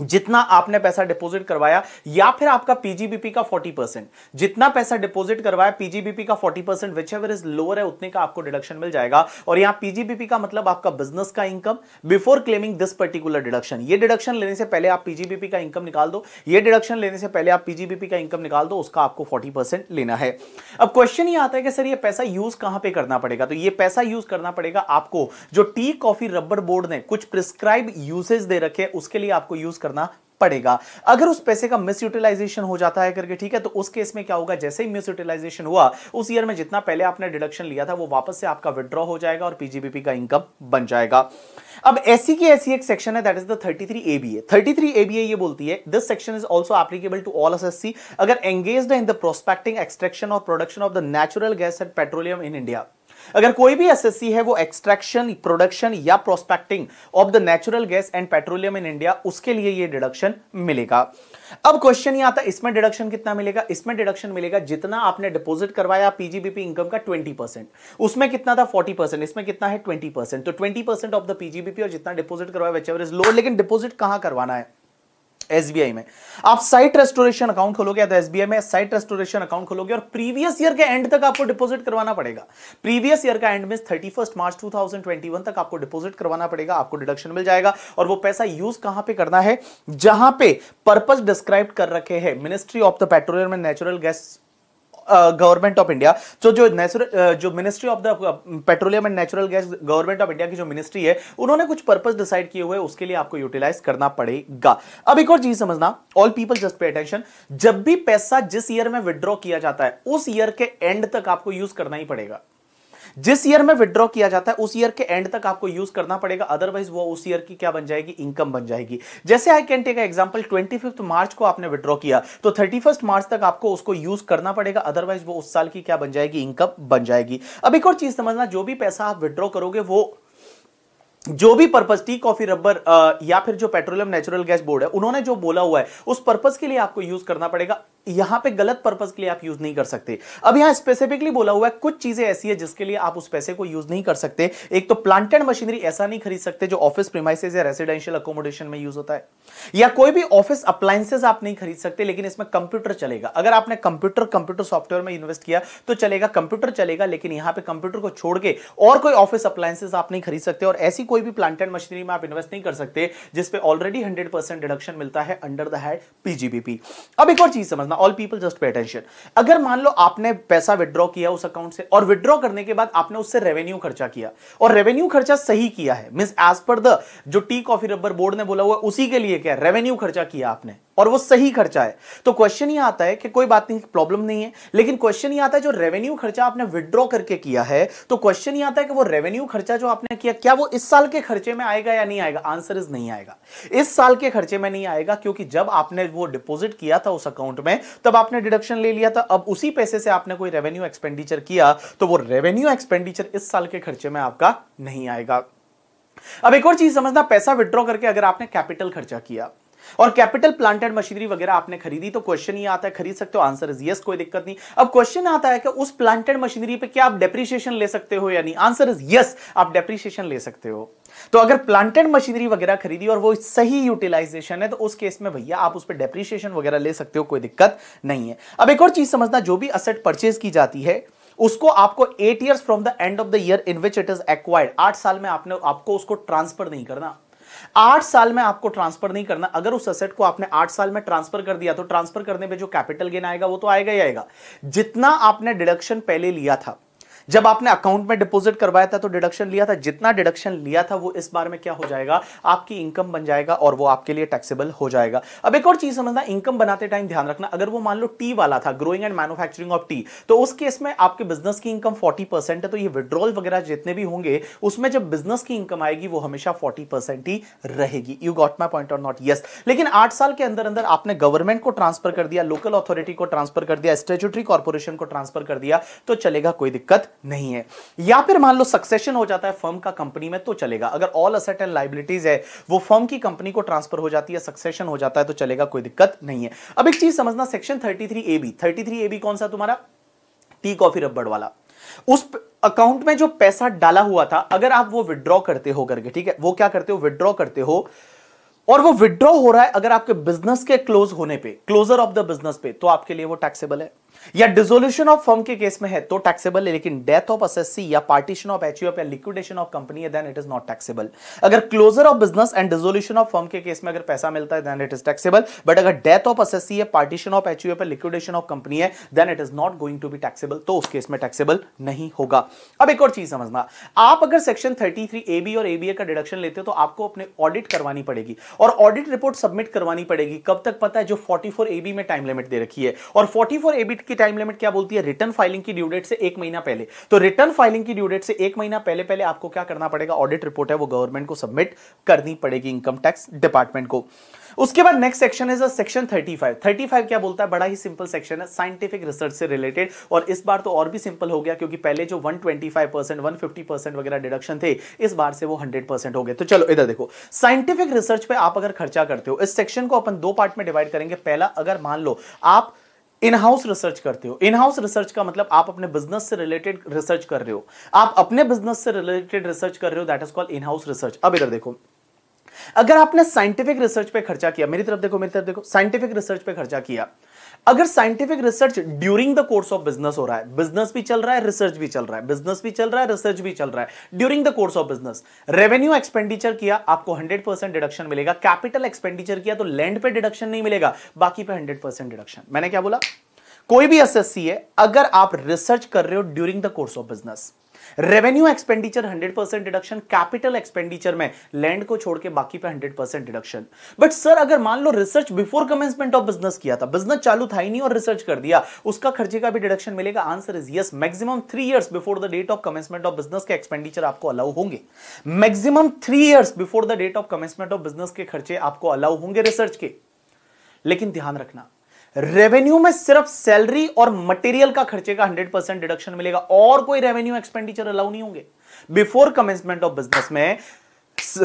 जितना आपने पैसा डिपॉजिट करवाया या फिर आपका पीजीबीपी का 40 परसेंट जितना पैसा डिपॉजिट करवाया पीजीबीपी का 40 percent whichever is lower है उतने का आपको डिडक्शन मिल जाएगा और यहां पीजीबीपी का मतलब आपका बिजनेस का income before claiming this particular deduction ये डिडक्शन लेने से पहले आप पीजीबीपी का इनकम निकाल दो ये डिडक्शन लेने से पहले आप पीजीबीपी का इनकम निकाल दो उसका आपको फोर्टी लेना है अब क्वेश्चन ये आता है कि सर ये पैसा यूज कहां पर करना पड़ेगा तो ये पैसा यूज करना पड़ेगा आपको जो टी कॉफी रबर बोर्ड ने कुछ प्रिस्क्राइब यूसेज दे रखे उसके लिए आपको यूज करना पड़ेगा अगर उस पैसे का मिस यूटिलाइजेशन हो जाता है करके ठीक है तो उस केस में क्या होगा जैसे ही मिस यूटिलाइजेशन हुआ उस ईयर में जितना पहले आपने डिडक्शन लिया था वो वापस से आपका विड्रॉ हो जाएगा और पीजीबीपी का इनकम बन जाएगा अब ऐसी e की ऐसी एक सेक्शन है that is the 33 ABA 33 ABA ये बोलती है this section is also applicable to all assessee अगर engaged in the prospecting extraction और production of the natural gas and petroleum in India अगर कोई भी एसएससी है वो एक्सट्रैक्शन प्रोडक्शन या prospecting of the natural gas and petroleum in India उसके लिए ये डिडक्शन मिलेगा अब क्वेश्चन ये आता है इसमें डिडक्शन कितना मिलेगा इसमें डिडक्शन मिलेगा जितना आपने डिपॉजिट करवाया पीजीबीपी इनकम का 20 परसेंट उसमें कितना था 40 परसेंट इसमें कितना है 20 परसेंट तो 20 परसेंट ऑफ द पीजीबीपी और जितना डिपॉजिट करवाया वेचर इज लो लेकिन डिपॉजिट कहां करवाना है एसबीआई में आप साइट रेस्टोरेशन अकाउंट खोलोगे तो एसबीआई में साइट रेस्टोरेशन अकाउंट खोलोगे और प्रीवियस ईयर के एंड तक आपको डिपॉजिट करवाना पड़ेगा प्रीवियस ईयर का एंड में थर्टी मार्च 2021 तक आपको डिपॉजिट करवाना पड़ेगा आपको डिडक्शन मिल जाएगा और वो पैसा यूज कहां पे करना है जहां पे पर्पज डिस्क्राइब कर रखे हैं ministry of the petroleum and natural gas government of India तो जो जो ministry of the petroleum and natural gas government of India की जो मिनिस्ट्री है उन्होंने कुछ पर्पज डिसाइड किए हुए उसके लिए आपको यूटिलाइज करना पड़ेगा अब एक और चीज समझना all people just pay attention जब भी पैसा जिस ईयर में विद्रॉ किया जाता है उस ईयर के एंड तक आपको यूज करना ही पड़ेगा जिस ईयर में विड्रॉ किया जाता है उस ईयर के एंड तक आपको यूज करना पड़ेगा अदरवाइज वो उस ईयर की क्या बन जाएगी इनकम बन जाएगी जैसे I can take example twenty March को आपने विड्रॉ किया तो थर्टी मार्च तक आपको उसको यूज करना पड़ेगा अदरवाइज वो उस साल की क्या बन जाएगी इनकम बन जाएगी अब एक और चीज समझना जो भी पैसा आप विड्रॉ करोगे वो जो भी पर्पज टी कॉफी रबर या फिर जो पेट्रोलियम नेचुरल गैस बोर्ड है उन्होंने जो बोला हुआ है उस पर्पज के लिए आपको यूज करना पड़ेगा यहां पे गलत पर्पज के लिए आप यूज नहीं कर सकते अब यहां स्पेसिफिकली बोला हुआ है कुछ चीजें ऐसी है जिसके लिए आप उस पैसे को यूज नहीं कर सकते एक तो प्लांटेड मशीनरी ऐसा नहीं खरीद सकते जो ऑफिस प्रीमाइसेस या रेसिडेंशियल अकोमोडेशन में यूज होता है या कोई भी ऑफिस अप्लायंसेस आप नहीं खरीद सकते लेकिन इसमें कंप्यूटर चलेगा अगर आपने कंप्यूटर कंप्यूटर सॉफ्टवेयर में इन्वेस्ट किया तो चलेगा कंप्यूटर चलेगा लेकिन यहां पर कंप्यूटर को छोड़ के और कोई ऑफिस अप्लायंसेस आप नहीं खरीद सकते और ऐसी कोई भी प्लांटेड मशीनरी में आप इन्वेस्ट नहीं कर सकते जिसपे ऑलरेडी हंड्रेड डिडक्शन मिलता है अंडर द हैड पीजीबीपी अब एक और चीज समझना all people just pay attention अगर मान लो आपने पैसा विड्रॉ किया उस अकाउंट से और विदड्रॉ करने के बाद आपने उससे रेवेन्यू खर्चा किया और रेवेन्यू खर्चा सही किया है मीन एज पर द जो टी कॉफी रबर बोर्ड ने बोला हुआ उसी के लिए क्या रेवेन्यू खर्चा किया आपने और वो सही खर्चा है तो क्वेश्चन ये आता है कि कोई बात नहीं प्रॉब्लम नहीं है लेकिन क्वेश्चन ये आता है जो रेवेन्यू खर्चा आपने विड्रॉ करके किया है तो क्वेश्चन ये आता है कि वो रेवेन्यू खर्चा जो आपने किया क्या वो इस साल के खर्चे में आएगा या नहीं आएगा आंसर इज नहीं आएगा इस साल के खर्चे में नहीं आएगा क्योंकि जब आपने वो डिपोजिट किया था उस अकाउंट में तब आपने डिडक्शन ले लिया था अब उसी पैसे से आपने कोई रेवेन्यू एक्सपेंडिचर किया तो वो रेवेन्यू एक्सपेंडिचर इस साल के खर्चे में आपका नहीं आएगा अब एक और चीज समझना पैसा विड्रॉ करके अगर आपने कैपिटल खर्चा किया और कैपिटल प्लांटेड मशीनरी वगैरह आपने खरीदी तो क्वेश्चन ही आता है खरीद सकते हो आंसर इज यस कोई दिक्कत नहीं अब क्वेश्चन आता है कि उस प्लांटेड मशीनरी पे क्या आप डेप्रिशिएशन ले सकते हो या नहीं आंसर इज यस आप डेप्रिशिएशन ले सकते हो तो अगर प्लांटेड मशीनरी वगैरह खरीदी और वो सही यूटिलाइजेशन है तो उस केस में भैया आप उस पर डेप्रिशिएशन वगैरह ले सकते हो कोई दिक्कत नहीं है अब एक और चीज समझना जो भी असेट परचेज की जाती है उसको आपको eight years from the end of the year in which it is acquired आठ साल में आपने आपको उसको ट्रांसफर नहीं करना आठ साल में आपको ट्रांसफर नहीं करना अगर उस असेट को आपने आठ साल में ट्रांसफर कर दिया तो ट्रांसफर करने में जो कैपिटल गेन आएगा वो तो आएगा ही आएगा जितना आपने डिडक्शन पहले लिया था जब आपने अकाउंट में डिपॉजिट करवाया था तो डिडक्शन लिया था जितना डिडक्शन लिया था वो इस बार में क्या हो जाएगा आपकी इनकम बन जाएगा और वो आपके लिए टैक्सेबल हो जाएगा अब एक और चीज समझना इनकम बनाते टाइम ध्यान रखना अगर वो मान लो टी वाला था growing and manufacturing of tea तो उस केस में आपके बिजनेस की इनकम फोर्टी परसेंट है तो ये विड्रॉल वगैरह जितने भी होंगे उसमें जब बिजनेस की इनकम आएगी वो हमेशा फोर्टी परसेंट ही रहेगी यू गॉट माई पॉइंट और नॉट यस लेकिन आठ साल के अंदर अंदर आपने गवर्नमेंट को ट्रांसफर कर दिया लोकल अथॉरिटी को ट्रांसफर कर दिया स्टेचुटरी कॉर्पोरेशन को ट्रांसफर कर दिया तो चलेगा कोई दिक्कत नहीं है या फिर मान लो सक्सेशन हो जाता है फर्म का कंपनी में तो चलेगा अगर ऑल असेट एंड लाइबिलिटीज है वो फर्म की कंपनी को ट्रांसफर हो जाती है सक्सेशन हो जाता है तो चलेगा कोई दिक्कत नहीं है अब एक चीज समझना section thirty three A B thirty three A B कौन सा तुम्हारा टी कॉफी रबड़ वाला उस अकाउंट में जो पैसा डाला हुआ था अगर आप वो विड्रॉ करते हो करके ठीक है वो क्या करते हो विद्रॉ करते हो और वो विदड्रॉ हो रहा है अगर आपके बिजनेस के क्लोज होने पे क्लोजर ऑफ द बिजनेस पे तो आपके लिए वो टैक्सेबल है या डिजोल्यूशन ऑफ फर्म के केस में है तो टैक्सेबल है लेकिन डेथ ऑफ एसएससी या पार्टीशन ऑफ एच या लिक्विडेशन ऑफ कंपनी है then it is not taxable अगर closure of business and dissolution of firm के केस में अगर पैसा मिलता है then it is taxable but अगर डेथ ऑफ एसएससी है पार्टीशन ऑफ एच या लिक्विडेशन ऑफ कंपनी है then it is not going to be taxable तो उस केस में टैक्सेबल नहीं होगा अब एक और चीज समझना आप अगर सेक्शन थर्टी ए एबी और एबीए का डिडक्शन लेते हो तो आपको अपने ऑडिट करवानी पड़ेगी और ऑडिट रिपोर्ट सबमिट करवानी पड़ेगी कब तक पता है जो फोर्टी ए एबी में टाइम लिमिट दे रखी है और 44 एबी की टाइम लिमिट क्या बोलती है रिटर्न फाइलिंग की ड्यू डेट से एक महीना पहले तो रिटर्न फाइलिंग की ड्यू डेट से एक महीना पहले पहले आपको क्या करना पड़ेगा ऑडिट रिपोर्ट है वो गवर्नमेंट को सबमिट करनी पड़ेगी इनकम टैक्स डिपार्टमेंट को उसके बाद नेक्स्ट सेक्शन इज सेक्शन 35 35 क्या बोलता है बड़ा ही सिंपल सेक्शन है साइंटिफिक रिसर्च से रिलेटेड और इस बार तो और भी सिंपल हो गया क्योंकि पहले जो 125 परसेंट वन परसेंट वगैरह डिडक्शन थे इस बार से वो 100 परसेंट हो गए तो चलो इधर देखो साइंटिफिक रिसर्च पे आप अगर खर्चा करते हो इस सेक्शन को अपन दो पार्ट में डिवाइड करेंगे पहला अगर मान लो आप इन हाउस रिसर्च करते हो इन हाउस रिसर्च का मतलब आप अपने बिजनेस से रिलेटेड रिसर्च कर रहे हो आप अपने बिजनेस से रिलेटेड रिसर्च कर रहे हो that is called in house research अब इधर देखो अगर आपने साइंटिफिक रिसर्च पे खर्चा किया मेरी तरफ देखो मेरी तरफ देखो साइंटिफिक रिसर्च पे खर्चा किया अगर scientific research during the course of business हो रहा है बिजनेस भी चल रहा है रिसर्च भी चल रहा है बिजनेस भी चल रहा है रिसर्च भी चल रहा है during the course of business revenue expenditure किया आपको हंड्रेड परसेंट डिडक्शन मिलेगा कैपिटल एक्सपेंडिचर किया तो लैंड पे डिडक्शन नहीं मिलेगा बाकी पे हंड्रेड परसेंट डिडक्शन मैंने क्या बोला कोई भी एस है अगर आप रिसर्च कर रहे हो during the course of business revenue expenditure 100 percent deduction capital expenditure में लैंड को छोड़ के बाकी पे 100 परसेंट डिडक्शन बट सर अगर मान लो research before commencement of business किया था बिजनेस चालू था ही नहीं और रिसर्च कर दिया उसका खर्चे का भी डिडक्शन मिलेगा answer is yes maximum three years before the date of commencement of business के एक्सपेंडिचर आपको अलाउ होंगे maximum three years before the date of commencement of business के खर्चे आपको अलाउ होंगे रिसर्च के लेकिन ध्यान रखना रेवेन्यू में सिर्फ सैलरी और मटेरियल का खर्चे का 100 परसेंट डिडक्शन मिलेगा और कोई रेवेन्यू एक्सपेंडिचर अलाउ नहीं होंगे बिफोर कमेंसमेंट ऑफ बिजनेस में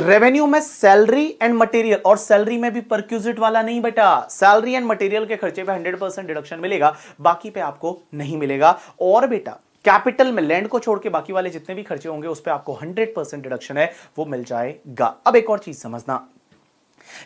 रेवेन्यू में सैलरी एंड मटेरियल और सैलरी में भी परक्यूजिट वाला नहीं बेटा सैलरी एंड मटेरियल के खर्चे पे 100 परसेंट डिडक्शन मिलेगा बाकी पे आपको नहीं मिलेगा और बेटा कैपिटल में लैंड को छोड़ के बाकी वाले जितने भी खर्चे होंगे उस पर आपको 100 परसेंट डिडक्शन है वो मिल जाएगा अब एक और चीज समझना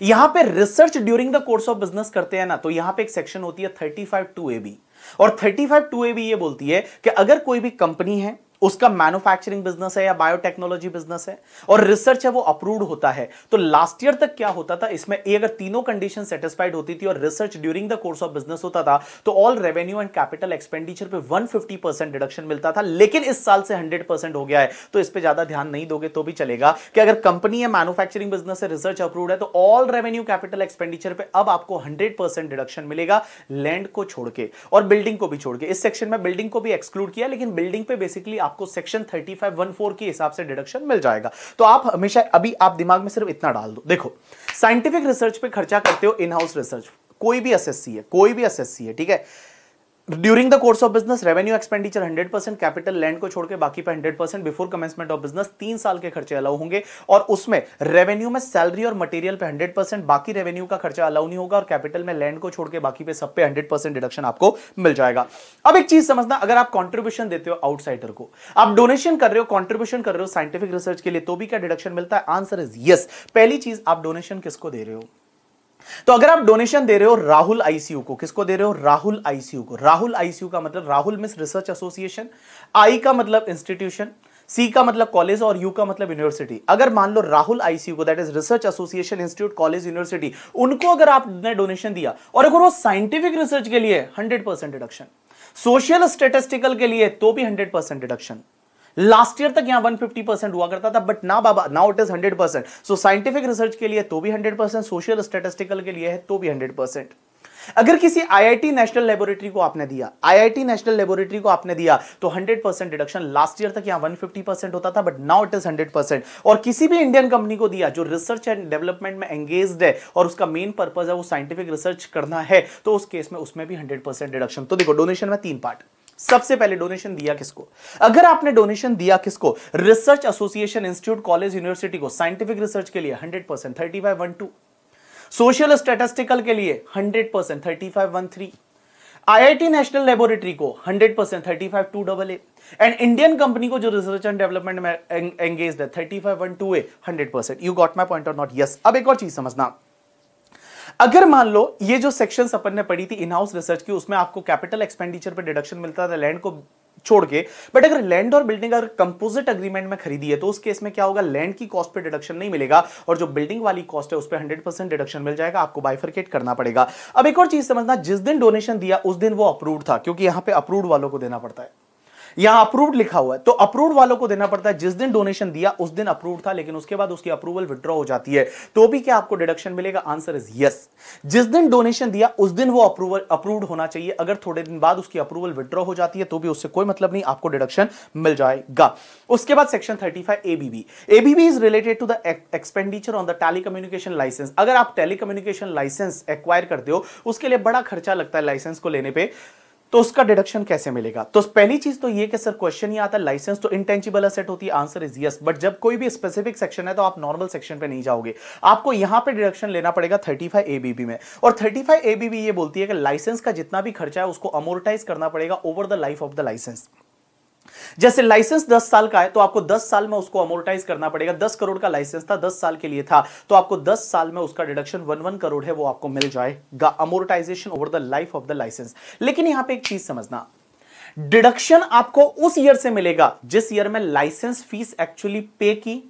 यहां पे research during the course of business करते हैं ना तो यहां पे एक सेक्शन होती है thirty five two A B और thirty five two A B ये बोलती है कि अगर कोई भी कंपनी है उसका मैन्युफैक्चरिंग बिजनेस है या बायोटेक्नोलॉजी बिजनेस है और रिसर्च है वो अप्रूव्ड होता है तो लास्ट ईयर तक क्या होता था इसमें ये अगर तीनों कंडीशन सेटिस्फाइड होती थी और research during the course of business होता था तो all revenue and capital expenditure पे 150 परसेंट डिडक्शन मिलता था लेकिन इस साल से हंड्रेड परसेंट हो गया है तो इस पर ज्यादा ध्यान नहीं दोगे तो भी चलेगा कि अगर कंपनी है मैन्युफैक्चरिंग बिजनेस है रिसर्च अप्रूव है तो ऑल रेवेन्यू कैपिटल एक्सपेंडिचर पर अब आपको हंड्रेड परसेंट डिडक्शन मिलेगा लैंड को छोड़ के और बिल्डिंग को भी छोड़ के इस सेक्शन में बिल्डिंग को भी एक्सक्लूड किया लेकिन बिल्डिंग पे बेसिकली आपको section thirty five one four के हिसाब से डिडक्शन मिल जाएगा तो आप हमेशा अभी आप दिमाग में सिर्फ इतना डाल दो देखो साइंटिफिक रिसर्च पे खर्चा करते हो इन हाउस रिसर्च कोई भी एस है कोई भी एस है ठीक है during the course of business revenue expenditure 100 percent capital land को छोड़ के बाकी पर 100 percent before commencement of business तीन साल के खर्चे अलाउ होंगे और उसमें रेवेन्यू में सैलरी और मटेरियल पे 100 परसेंट बाकी रेवेन्यू का खर्चा अलाउ नहीं होगा और कैपिटल में लैंड को छोड़ के बाकी पे सब पे हंड्रेड परसेंट डिडक्शन आपको मिल जाएगा अब एक चीज समझना अगर आप कॉन्ट्रीब्यूशन देते हो आउटसाइडर को आप डोनेशन कर रहे हो कॉन्ट्रीब्यूशन कर रहे हो साइंटिफिक रिसर्च के लिए तो भी क्या डिडक्शन मिलता है आंसर इज यस पहली चीज आप डोनेशन किसको दे रहे हो तो अगर आप डोनेशन दे रहे हो राहुल आईसीयू को किसको दे रहे हो राहुल आईसीयू को राहुल आईसीयू का मतलब राहुल मिस रिसर्च एसोसिएशन आई का मतलब इंस्टीट्यूशन सी का मतलब कॉलेज और यू का मतलब यूनिवर्सिटी अगर मान लो राहुल आईसीयू को that is research association institute college university उनको अगर आपने डोनेशन दिया और अगर वो साइंटिफिक रिसर्च के लिए hundred percent deduction social statistical के लिए तो भी hundred percent deduction last year तक वन 150 परसेंट हुआ करता था बट ना बाबा now it is 100 percent so scientific research के लिए तो भी 100 परसेंट सोशल स्टेटिस्टिकल के लिए है तो भी 100 परसेंट अगर किसी आईआईटी नेशनल लेबोरेटरी को आपने दिया आईआईटी नेशनल लेबोरेटरी को आपने दिया तो 100 परसेंट डिडक्शन लास्ट ईयर तक यहाँ 150 परसेंट होता था but now it is 100 percent और किसी भी इंडियन कंपनी को दिया जो रिसर्च एंड डेवलपमेंट में एंगेज है और उसका मेन पर्पज है वो साइंटिफिक रिसर्च करना है तो उस केस में उसमें भी हंड्रेड डिडक्शन तो देखो डोनेशन में तीन पार्ट सबसे पहले डोनेशन दिया किसको अगर आपने डोनेशन दिया किसको research association institute college university को साइंटिफिक रिसर्च के लिए hundred percent thirty five one two social statistical के लिए hundred percent thirty five one three IIT national laboratory को 100 percent thirty five two double A and Indian company को जो research and development में engage है thirty five one two A hundred percent you got my point और not yes अब एक और चीज समझना अगर मान लो ये जो सेक्शन अपन ने पढ़ी थी इन हाउस रिसर्च की उसमें आपको कैपिटल एक्सपेंडिचर पर डिडक्शन मिलता था लैंड को छोड़ के बट अगर लैंड और बिल्डिंग अगर कंपोजिट अग्रीमेंट में खरीदी है तो उस केस में क्या होगा लैंड की कॉस्ट पे डिडक्शन नहीं मिलेगा और जो बिल्डिंग वाली कॉस्ट है उस पर हंड्रेड परसेंट डिडक्शन मिल जाएगा आपको बाइफर्केट करना पड़ेगा अब एक और चीज समझना जिस दिन डोनेशन दिया उस दिन वो अप्रूव था क्योंकि यहां पर अप्रूव वालों को देना पड़ता है यहां अप्रूव्ड लिखा हुआ है तो अप्रूव वालों को देना पड़ता है जिस दिन डोनेशन दिया उस दिन अप्रूव था लेकिन उसके बाद उसकी अप्रूवल विद्रॉ हो जाती है तो भी क्या आपको डिडक्शन मिलेगा आंसर इज यस जिस दिन डोनेशन दिया उस दिन वो अप्रूवल अप्रूव होना चाहिए अगर थोड़े दिन बाद उसकी अप्रूवल विद्रॉ हो जाती है तो भी उससे कोई मतलब नहीं आपको डिडक्शन मिल जाएगा उसके बाद section thirty five ABB ABB is related to the expenditure on the telecommunication licence अगर आप टेली कम्युनिकेशन लाइसेंस एक्वायर करते हो उसके लिए बड़ा खर्चा लगता है लाइसेंस को लेने पर तो उसका डिडक्शन कैसे मिलेगा तो पहली चीज तो ये कि सर क्वेश्चन ही आता है लाइसेंस तो इंटेंजिबल असेट होती है आंसर इज यस बट जब कोई भी स्पेसिफिक सेक्शन है तो आप नॉर्मल सेक्शन पे नहीं जाओगे आपको यहां पे डिडक्शन लेना पड़ेगा 35 एबीबी में और 35 एबीबी ये बोलती है कि लाइसेंस का जितना भी खर्चा है उसको अमोर्टाइज करना पड़ेगा over the life of the licence जैसे लाइसेंस 10 साल का है तो आपको 10 साल में उसको अमोर्टाइज करना पड़ेगा 10 करोड़ का लाइसेंस था 10 साल के लिए था तो आपको 10 साल में उसका डिडक्शन वन वन करोड़ है वो आपको मिल जाएगा amortisation over the life of the licence लेकिन यहां पर एक चीज समझना डिडक्शन आपको उस ईयर से मिलेगा जिस ईयर में लाइसेंस फीस एक्चुअली पे की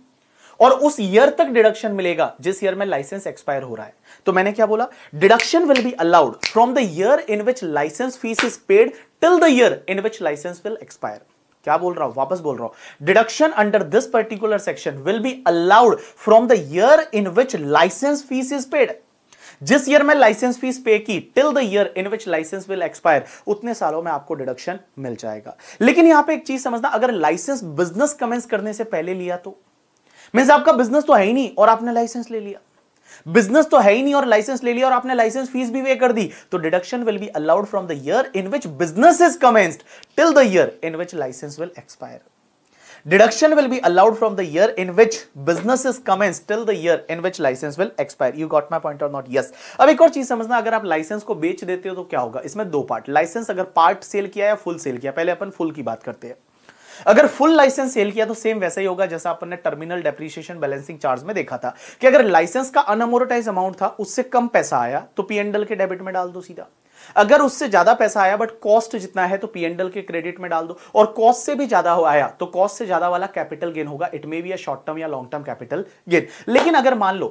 और उस ईयर तक डिडक्शन मिलेगा जिस ईयर में लाइसेंस एक्सपायर हो रहा है तो मैंने क्या बोला deduction will be allowed from the year in which licence fees is paid till the year in which licence will expire क्या बोल रहा हूं वापस बोल रहा हूं deduction under this particular section will be allowed from the year in which licence fees is paid जिस year में लाइसेंस फीस पे की till the year in which licence will expire उतने सालों में आपको डिडक्शन मिल जाएगा लेकिन यहां पे एक चीज समझना अगर लाइसेंस बिजनेस कमेंस करने से पहले लिया तो मीन्स आपका बिजनेस तो है ही नहीं और आपने लाइसेंस ले लिया बिजनेस तो है ही नहीं और लाइसेंस ले लिया और आपने लाइसेंस फीस भी वे कर दी तो deduction will be allowed from the year in which business is commenced till the year in which licence will expire deduction will be allowed from the year in which business is commenced till the year in which licence will expire you got my point or not yes अब एक और चीज समझना अगर आप licence को बेच देते हो तो क्या होगा इसमें दो पार्ट लाइसेंस अगर पार्ट सेल किया या फुल सेल किया पहले अपन फुल की बात करते हैं अगर फुल लाइसेंस सेल किया तो सेम वैसा ही होगा जैसा अपन ने टर्मिनल डेप्रीशिएशन बैलेंसिंग चार्ज में देखा था कि अगर लाइसेंस का अनअमोरटाइज अमाउंट था उससे कम पैसा आया तो पी एंडल के डेबिट में डाल दो सीधा अगर उससे ज्यादा पैसा आया बट कॉस्ट जितना है तो पीएनडल के क्रेडिट में डाल दो और कॉस्ट से भी ज्यादा आया तो कॉस्ट से ज्यादा वाला कैपिटल गेन होगा it may be a short term या लॉन्ग टर्म कैपिटल गेन लेकिन अगर मान लो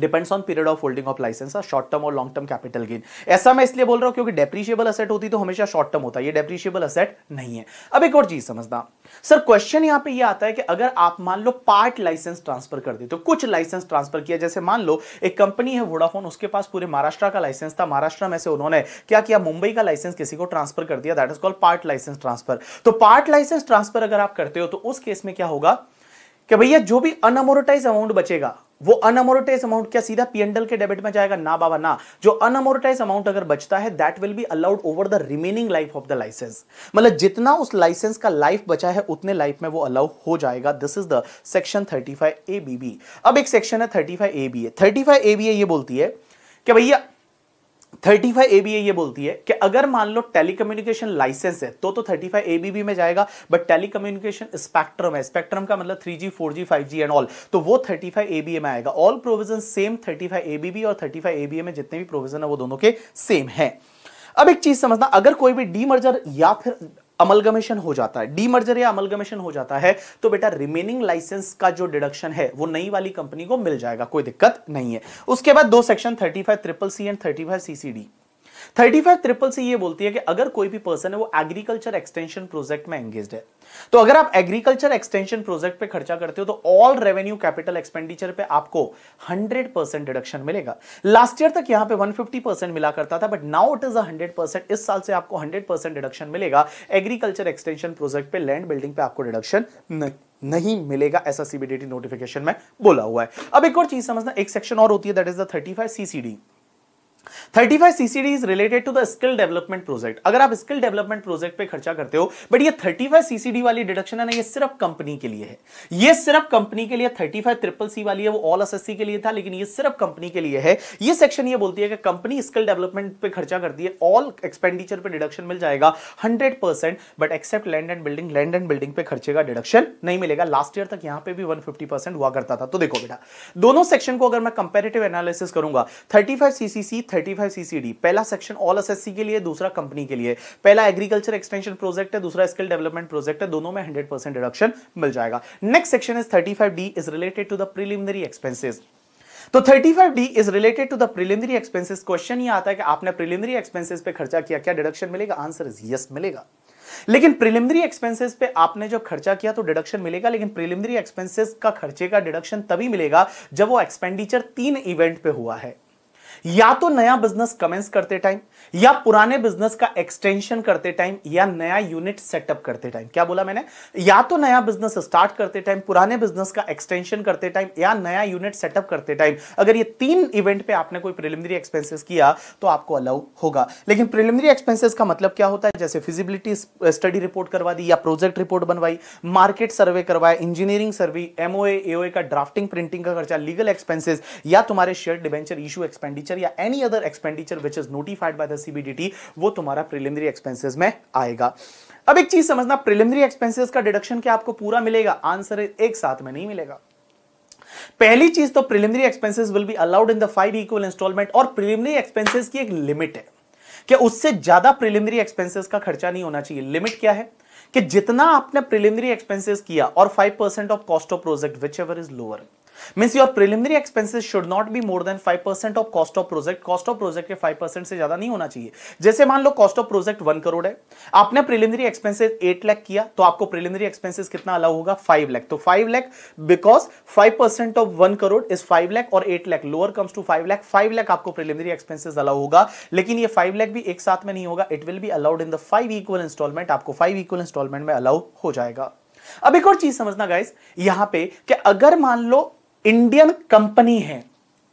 depends on period of holding of licence short हाँ, टर्म और लॉन्ग टर्म कैपिटल गेन ऐसा मैं इसलिए बोल रहा हूँ क्योंकि डेप्रिशिएबल असेट होती तो हमेशा शॉर्ट टर्म होता है ये डेप्रिशिएबल असेट नहीं है अब एक और चीज समझना सर क्वेश्चन यहां पे ये आता है कि अगर आप मान लो पार्ट लाइसेंस ट्रांसफर कर दी तो कुछ लाइसेंस ट्रांसफर किया जैसे मान लो एक कंपनी है वोडाफोन उसके पास पूरे महाराष्ट्र का लाइसेंस था महाराष्ट्र में से उन्होंने क्या किया मुंबई का लाइसेंस किसी को ट्रांसफर कर दिया that is called part licence transfer तो पार्ट लाइसेंस ट्रांसफर अगर आप करते हो तो उस केस में क्या होगा कि भैया जो भी अनअमोरिटाइज अमाउंट बचेगा वो अनअमोरिटाइज अमाउंट क्या सीधा पीएनडल के डेबिट में जाएगा ना बाबा ना जो अनअमोरिटाइज अमाउंट अगर बचता है that will be allowed over the remaining life of the licence मतलब जितना उस लाइसेंस का लाइफ बचा है उतने लाइफ में वो अलाउ हो जाएगा this is the section thirty five A B B अब एक सेक्शन है thirty five A B A thirty five A B A ये बोलती है कि भैया थर्टी फाइव ए ये बोलती है कि अगर मान लो टेलीकम्युनिकेशन लाइसेंस है तो तो थर्टी फाइव ए में जाएगा बट टेलीकम्युनिकेशन स्पेक्ट्रम है स्पेक्ट्रम का मतलब three G four G five G and all तो वो थर्टी फाइव ए में आएगा all provision same thirty five A और थर्टी फाइव ए में जितने भी प्रोविजन है वो दोनों के सेम है अब एक चीज समझना अगर कोई भी डीमर्जर या फिर अमलगमेशन हो जाता है डीमर्जर या अमलगमेशन हो जाता है तो बेटा रिमेनिंग लाइसेंस का जो डिडक्शन है वो नई वाली कंपनी को मिल जाएगा कोई दिक्कत नहीं है उसके बाद दो section thirty five triple C and thirty five CCD thirty five triple C ये बोलती है कि अगर कोई भी पर्सन है वो एग्रीकल्चर एक्सटेंशन प्रोजेक्ट में एंगेज है तो अगर आप एग्रीकल्चर एक्सटेंशन प्रोजेक्ट पे खर्चा करते हो तो ऑल रेवेन्यू कैपिटल एक्सपेंडिचर पे आपको 100 परसेंट डिडक्शन मिलेगा लास्ट ईयर तक यहां पे 150 परसेंट मिला करता था but now it is hundred percent इस साल से आपको 100 परसेंट डिडक्शन मिलेगा एग्रीकल्चर एक्सटेंशन प्रोजेक्ट पे लैंड बिल्डिंग पे आपको डिडक्शन नहीं नहीं मिलेगा ऐसा सीबीडीटी नोटिफिकेशन में बोला हुआ है अब एक और चीज समझना एक सेक्शन और होती है that is the thirty five CCD thirty five CCD is related to the skill development project अगर आप स्किल डेवलपमेंट प्रोजेक्ट पे खर्चा करते हो बट ये फाइव सीसीडी वाली डिडक्शन है ना ये सिर्फ कंपनी के लिए है ये सिर्फ कंपनी के लिए थर्टी फाइव ट्रिपल सी वाली है वो ऑल एसएससी के लिए था लेकिन ये सिर्फ कंपनी के लिए है ये सेक्शन ये बोलती है कि कंपनी स्किल डेवलपमेंट पे खर्चा करती है ऑल एक्सपेंडिचर पर डिडक्शन मिल जाएगा hundred but except land and building land and building पे खर्चे का डिडक्शन नहीं मिलेगा लास्ट ईयर तक यहां पर भी वन हुआ करता था तो देखो बेटा दोनों सेक्शन को अगर मैं कंपेरेटिव एनालिसिस करूंगा thirty five CCC thirty five CCD पहला section all S S C के लिए दूसरा कंपनी के लिए पहला एग्रीकल्चर एक्सटेंशन प्रोजेक्ट है दूसरा स्किल डेवलपमेंट प्रोजेक्ट है दोनों में हंड्रेड परसेंट डिडक्शन मिल जाएगा next section is thirty five D is related to the preliminary expenses तो 35D is related to the preliminary expenses question ही आता है कि आपने प्रिलिमिनरी एक्सपेंसेस पे खर्चा किया क्या डिडक्शन मिलेगा आंसर इज यस मिलेगा लेकिन प्रिलिमिनरी एक्सपेंसेस पे आपने जो खर्चा किया तो डिडक्शन मिलेगा लेकिन प्रिलिमिनरी एक्सपेंसेस का खर्चे का डिडक्शन तभी मिलेगा जब वो एक्सपेंडिचर तीन इवेंट पे हुआ है या तो नया बिजनेस कमेंस करते टाइम या पुराने बिजनेस का एक्सटेंशन करते टाइम या नया यूनिट सेटअप करते टाइम क्या बोला मैंने या तो नया बिजनेस स्टार्ट करते टाइम पुराने बिजनेस का एक्सटेंशन करते टाइम या नया यूनिट सेटअप करते टाइम अगर ये तीन इवेंट पे आपने कोई प्रिलिमिनरी एक्सपेंसेस किया तो आपको अलाउ होगा लेकिन प्रिलिमिनरी एक्सपेंसेस का मतलब क्या होता है जैसे फिजिबिलिटी स्टडी रिपोर्ट करवा दी या प्रोजेक्ट रिपोर्ट बनवाई मार्केट सर्वे करवाया इंजीनियरिंग सर्वे एमओए एओए का ड्राफ्टिंग प्रिंटिंग का खर्चा लीगल एक्सपेंसेस या तुम्हारे share debenture issue expenditure expenditure या any other expenditure which is notified by the CBDT वो तुम्हारा प्रिलिमिनरी एक्सपेंसिस में आएगा अब एक चीज समझना प्रिलिमिनरी एक्सपेंसिस का डिडक्शन क्या आपको पूरा मिलेगा आंसर एक साथ में नहीं मिलेगा पहली चीज तो preliminary expenses will be allowed in the five equal instalment और प्रिलिमिनरी एक्सपेंसिस की एक लिमिट है कि उससे ज्यादा प्रिलिमिनरी एक्सपेंसिस का खर्चा नहीं होना चाहिए लिमिट क्या है कि जितना आपने प्रिलिमिनरी एक्सपेंसिस किया और 5% of cost of project whichever is lower means your preliminary expenses should not be more than five percent of cost of project cost of project के फाइव परसेंट से ज्यादा नहीं होना चाहिए जैसे मान लो cost of project one crore है आपने प्रिलिमिनरी एक्सपेंसिस एट लैख किया तो आपको प्रिलिमिनरी एक्सपेंसिस कितना अलाउ होगा फाइव लैख तो five lakh because five percent of one crore is five lakh और eight lakh lower comes to five lakh five lakh आपको प्रिलिमिनरी एक्सपेंसिस अलाउ होगा लेकिन ये फाइव लैख भी एक साथ में नहीं होगा it will be allowed in the five equal instalment आपको फाइव इक्वल इंस्टॉलमेंट में अलाउ हो जाएगा अब एक और चीज समझना गाइस यहां पे कि अगर मान लो इंडियन कंपनी है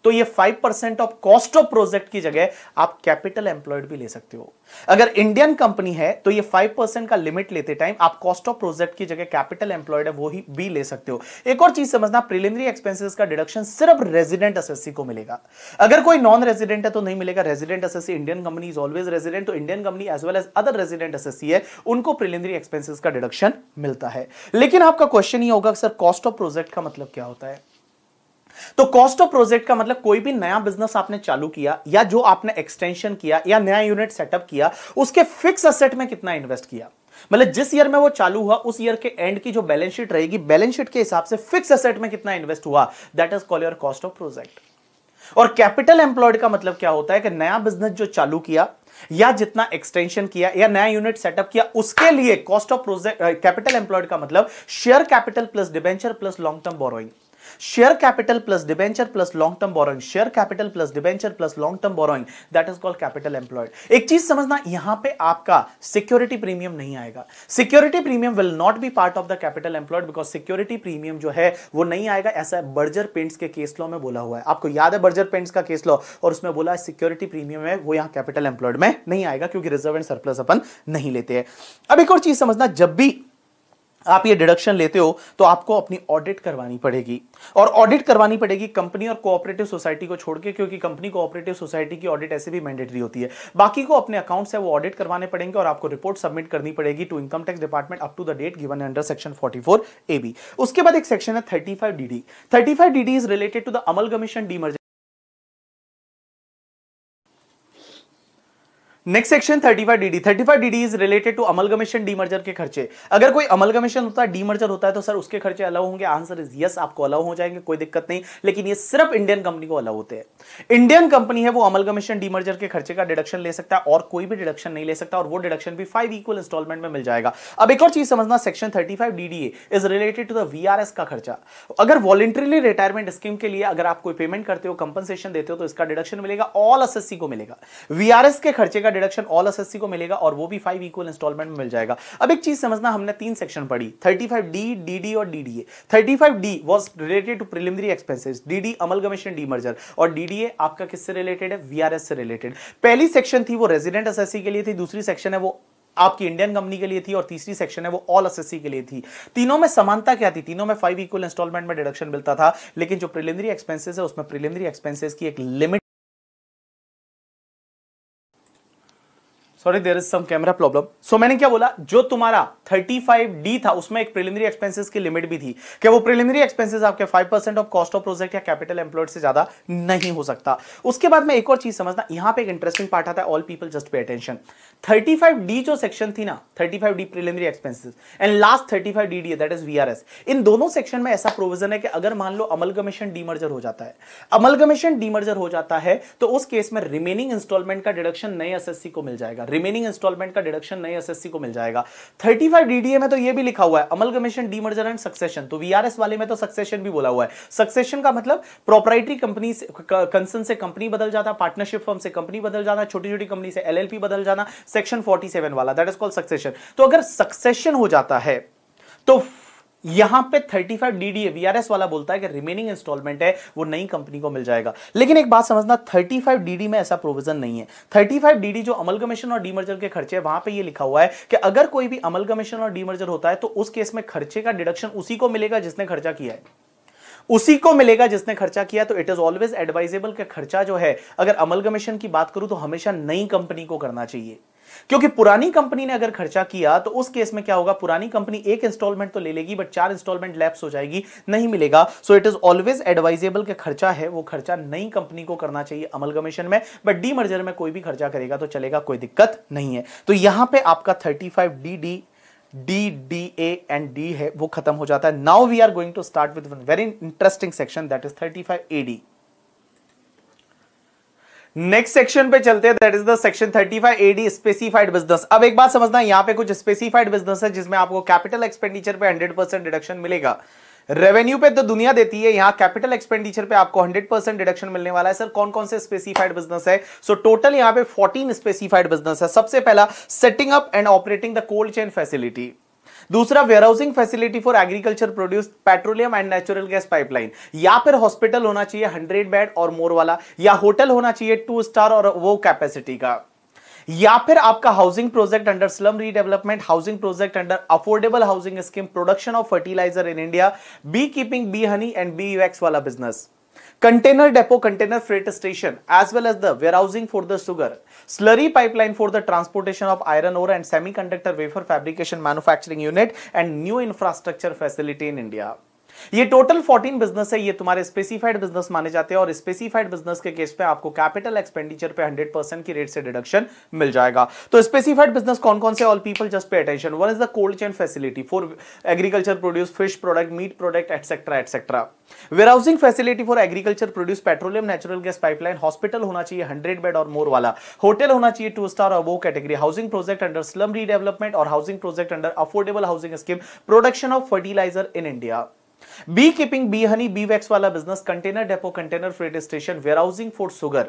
तो ये 5 percent of cost of project की जगह आप कैपिटल एम्प्लॉयड भी ले सकते हो अगर इंडियन कंपनी है तो ये 5 परसेंट का लिमिट लेते टाइम आप कॉस्ट ऑफ प्रोजेक्ट की जगह कैपिटल एम्प्लॉयड है वो ही भी ले सकते हो एक और चीज समझना प्रिलिमिनरी एक्सपेंसेस का डिडक्शन सिर्फ रेजिडेंट असेसी को मिलेगा अगर कोई नॉन रेजिडेंट है तो नहीं मिलेगा resident assessee Indian company is always resident तो Indian company as well as other resident assessee है उनको प्रिलिमिनरी एक्सपेंसिस का डिडक्शन मिलता है लेकिन आपका क्वेश्चन ये होगा सर कॉस्ट ऑफ प्रोजेक्ट का मतलब क्या होता है तो कॉस्ट ऑफ प्रोजेक्ट का मतलब कोई भी नया बिजनेस आपने चालू किया या जो आपने एक्सटेंशन किया या नया यूनिट सेटअप किया उसके फिक्स असेट में कितना इन्वेस्ट किया मतलब जिस ईयर में वो चालू हुआ उस ईयर के एंड की जो बैलेंस शीट रहेगी बैलेंस शीट के हिसाब से फिक्स असेट में कितना इन्वेस्ट हुआ that is call your cost of project और कैपिटल एम्प्लॉयड का मतलब क्या होता है कि नया बिजनेस जो चालू किया या जितना एक्सटेंशन किया या नया यूनिट सेटअप किया उसके लिए cost of project capital employed का मतलब share capital plus debenture plus long term borrowing share capital plus debenture plus long term borrowing share capital plus debenture plus long term borrowing that is called capital employed एक चीज समझना यहां पे आपका security premium नहीं आएगा security premium will not be part of the capital employed because security premium जो है वो नहीं आएगा ऐसा बर्जर पेंट्स के केस लॉ में बोला हुआ है आपको याद है बर्जर पेंट्स का केस लॉ और उसमें बोला है सिक्योरिटी प्रीमियम है वो यहां कैपिटल एम्प्लॉयड में नहीं आएगा क्योंकि रिजर्व एंड सरप्लस अपन नहीं लेते हैं अब एक और चीज समझना जब भी आप ये डिडक्शन लेते हो तो आपको अपनी ऑडिट करवानी पड़ेगी और ऑडिट करवानी पड़ेगी कंपनी और कोऑपरेटिव सोसाइटी को छोड़ के क्योंकि कंपनी कोऑपरेटिव सोसाइटी की ऑडिट ऐसे भी मैंडेटरी होती है बाकी को अपने अकाउंट से वो ऑडिट करवाने पड़ेंगे और आपको रिपोर्ट सबमिट करनी पड़ेगी to income tax department up to the date given under section forty four A B उसके बाद एक सेक्शन है thirty five D D thirty five D D is related to the amalgamation demerger next section 35 DD 35 DD is related to amalgamation demerger के खर्चे अगर कोई amalgamation होता है डीमर्जर होता है तो सर उसके खर्चे अलाउ होंगे आंसर इज यस आपको अलाउ हो जाएंगे कोई दिक्कत नहीं लेकिन ये सिर्फ इंडियन कंपनी को अलाउ होते हैं इंडियन कंपनी है वो अमलगमेशन डीमर्जर के खर्चे का डिडक्शन ले सकता है और कोई भी डिडक्शन नहीं ले सकता और वो डिडक्शन भी फाइव इक्वल इंस्टॉलमेंट में मिल जाएगा अब एक और चीज समझना section thirty five DDA is related to the VRS का खर्चा अगर वॉलेंट्रीली रिटायरमेंट स्कीम के लिए अगर आप कोई पेमेंट करते हो कंपनसेशन देते हो तो इसका डिडक्शन मिलेगा ऑल एसएससी को मिलेगा वीआरएस के खर्चे का डिडक्शन ऑल एस को मिलेगा और वो भी फाइव इक्वल इंस्टॉलमेंट में मिल जाएगा अब एक चीज समझना हमने तीन सेक्शन पढ़ी thirty five D D D और D D A thirty five D was related to preliminary expenses D D amal amalgamation demerger और डी डी ए आपका किससे रिलेटेड है वी आर एस से रिलेटेड पहली section थी वो resident SSC के लिए थी दूसरी सेक्शन है वो आपकी इंडियन कंपनी के लिए थी और तीसरी सेक्शन है वो ऑल एसएससी के लिए थी तीनों में समानता क्या थी तीनों में फाइव इक्वल इंस्टॉलमेंट में डिडक्शन मिलता था लेकिन जो प्रिलिमिनरी एक्सपेंसेस है उसमें प्रिलिमिनरी एक्सपेंसेस की एक limit sorry there is some camera problem so मैंने क्या बोला जो तुम्हारा 35D था उसमें एक प्रिलिमिनरी एक्सपेंसेस की लिमिट भी थी क्या वो प्रिलिमिनरी एक्सपेंसेस आपके 5% percent of cost of project या कैपिटल एम्प्लॉयड से ज्यादा नहीं हो सकता उसके बाद मैं एक और चीज समझना यहां पे एक इंटरेस्टिंग पार्ट आता है all people just pay attention thirty D जो सेक्शन थी ना thirty five D preliminary expenses and last thirty five D D that is VRS in दोनों सेक्शन में ऐसा प्रोविजन है कि अगर मान लो अमलगमेशन डीमर्जर हो जाता है अमलगमेशन डीमर्जर हो जाता है तो उस केस में रिमेनिंग इंस्टॉलमेंट का डिडक्शन नए एस को मिल जाएगा रिमेनिंग इंस्टॉलमेंट का डिडक्शन नए एसएससी को मिल जाएगा 35 डीडीए में तो यह भी लिखा हुआ है amal amalgamation demerger and succession तो वीआरएस वाले में तो सक्सेशन भी बोला हुआ है सक्सेशन का मतलब प्रोपराइटरी कंपनी कंसर्न से कंपनी बदल जाता पार्टनरशिप फर्म से कंपनी बदल जाना छोटी छोटी कंपनी से एलएलपी बदल जाना सेक्शन फोर्टी वाला दैट इज कॉल्ड सक्सेशन तो अगर सक्सेशन हो जाता है तो यहां पे 35 फाइव डी वीआरएस वाला बोलता है कि रिमेनिंग इंस्टॉलमेंट है वो नई कंपनी को मिल जाएगा लेकिन एक बात समझना 35 डीडी में ऐसा प्रोविजन नहीं है 35 डीडी जो अमलगमेशन और डीमर्जर के खर्चे वहां पे ये लिखा हुआ है कि अगर कोई भी अमलगमेशन और डीमर्जर होता है तो उस केस में खर्चे का डिडक्शन उसी को मिलेगा जिसने खर्चा किया है उसी को मिलेगा जिसने खर्चा किया तो इट इज ऑलवेज एडवाइजेबल कि खर्चा जो है अगर अमलगमेशन की बात करूं तो हमेशा नई कंपनी को करना चाहिए क्योंकि पुरानी कंपनी ने अगर खर्चा किया तो उस केस में क्या होगा पुरानी कंपनी एक इंस्टॉलमेंट तो ले लेगी बट चार इंस्टॉलमेंट लैप्स हो जाएगी नहीं मिलेगा so it is always advisable के खर्चा है वो खर्चा नई कंपनी को करना चाहिए अमल कमीशन में बट डी मर्जर में कोई भी खर्चा करेगा तो चलेगा कोई दिक्कत नहीं है तो यहां पर आपका thirty five D D D D A and D है वो खत्म हो जाता है now we are going to start with very interesting section that is thirty five A D next section पे चलते हैं that is the section 35 AD specified business अब एक बात समझना यहां पे कुछ स्पेसिफाइड बिजनेस है जिसमें आपको कैपिटल एक्सपेंडिचर पे 100 परसेंट डिडक्शन मिलेगा रेवेन्यू पे तो दुनिया देती है यहाँ कैपिटल एक्सपेंडिचर पे आपको 100 परसेंट डिडक्शन मिलने वाला है सर कौन कौन से स्पेसिफाइड बिजनेस है सो so, टोटल यहां पे 14 स्पेसिफाइड बिजनेस है सबसे पहला setting up and operating the cold chain facility दूसरा warehousing facility for agriculture produce petroleum and natural gas pipeline या फिर हॉस्पिटल होना चाहिए हंड्रेड बेड और मोर वाला या होटल होना चाहिए टू स्टार और वो कैपेसिटी का या फिर आपका housing project under slum redevelopment housing project under affordable housing scheme production of fertilizer in India beekeeping bee honey and bee wax वाला business container depot container freight station as well as the warehousing for the sugar slurry pipeline for the transportation of iron ore and semiconductor wafer fabrication manufacturing unit and new infrastructure facility in India. ये total 14 business है ये तुम्हारे specified business माने जाते हैं और specified business के case पे आपको कैपिटल एक्सपेंडिचर पे 100 परसेंट की रेट से डिडक्शन मिल जाएगा तो स्पेसिफाइड बिजनेस कौन कौन से all people just pay attention one is the cold chain facility for agriculture produce fish product meat product etcetera etcetera housing facility for agriculture produce petroleum natural gas pipeline hospital होना चाहिए hundred bed और मोर वाला hotel होना चाहिए to star और वो category housing project under slum redevelopment और housing project under affordable housing scheme production of fertilizer in India beekeeping bee honey bee wax वाला business container depot container freight station warehousing for sugar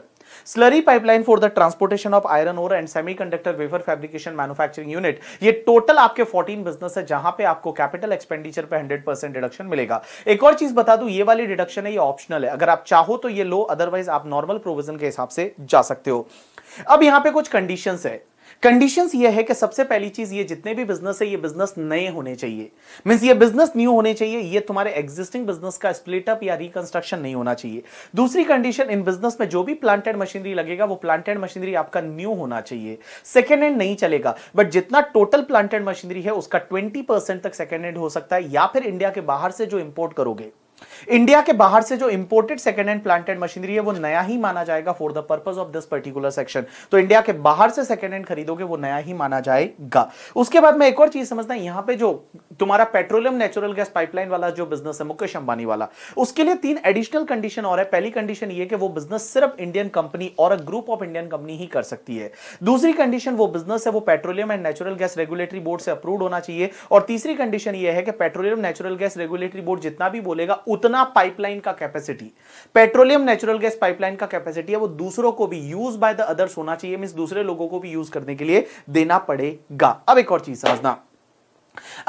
slurry pipeline for the transportation of iron ore and semiconductor wafer fabrication manufacturing unit ये टोटल आपके 14 business है जहां पे आपको capital expenditure पे 100 percent deduction मिलेगा एक और चीज बता दू ये वाली डिडक्शन है ये ऑप्शनल है अगर आप चाहो तो ये लो अदरवाइज आप नॉर्मल प्रोविजन के हिसाब से जा सकते हो अब यहां पे कुछ कंडीशंस है कंडीशंस ये है कि सबसे पहली चीज ये जितने भी बिजनेस है ये बिजनेस नए होने चाहिए मीन्स ये बिजनेस न्यू होने चाहिए ये तुम्हारे एग्जिस्टिंग बिजनेस का स्प्लिटअप या रिकंस्ट्रक्शन नहीं होना चाहिए दूसरी कंडीशन इन बिजनेस में जो भी प्लांटेड मशीनरी लगेगा वो प्लांटेड मशीनरी आपका न्यू होना चाहिए सेकेंड हैंड नहीं चलेगा बट जितना टोटल प्लांटेड मशीनरी है उसका ट्वेंटी तक सेकेंड हैंड हो सकता है या फिर इंडिया के बाहर से जो इंपोर्ट करोगे इंडिया के बाहर से जो imported second hand planted machinery है वो नया ही माना जाएगा for the purpose of this particular section तो इंडिया के बाहर से सेकेंड हैंड खरीदोगे वो नया ही माना जाएगा उसके बाद मैं एक और चीज समझता यहां पे जो तुम्हारा पेट्रोलियम नेचुरल गैस पाइपलाइन वाला जो बिजनेस है मुकेश अंबानी वाला उसके लिए तीन एडिशनल कंडीशन और है पहली कंडीशन ये कि वो बिजनेस सिर्फ इंडियन कंपनी और a group of Indian company ही कर सकती है दूसरी कंडीशन वो बिजनेस है वो petroleum and natural gas regulatory board से अप्रूव होना चाहिए और तीसरी कंडीशन ये है कि petroleum natural gas regulatory board जितना भी बोलेगा उतना उतना पाइपलाइन का capacity petroleum natural gas pipeline का कैपेसिटी है वो दूसरों को भी यूज बाय द अदर्स होना चाहिए मीन दूसरे लोगों को भी यूज करने के लिए देना पड़ेगा अब एक और चीज समझना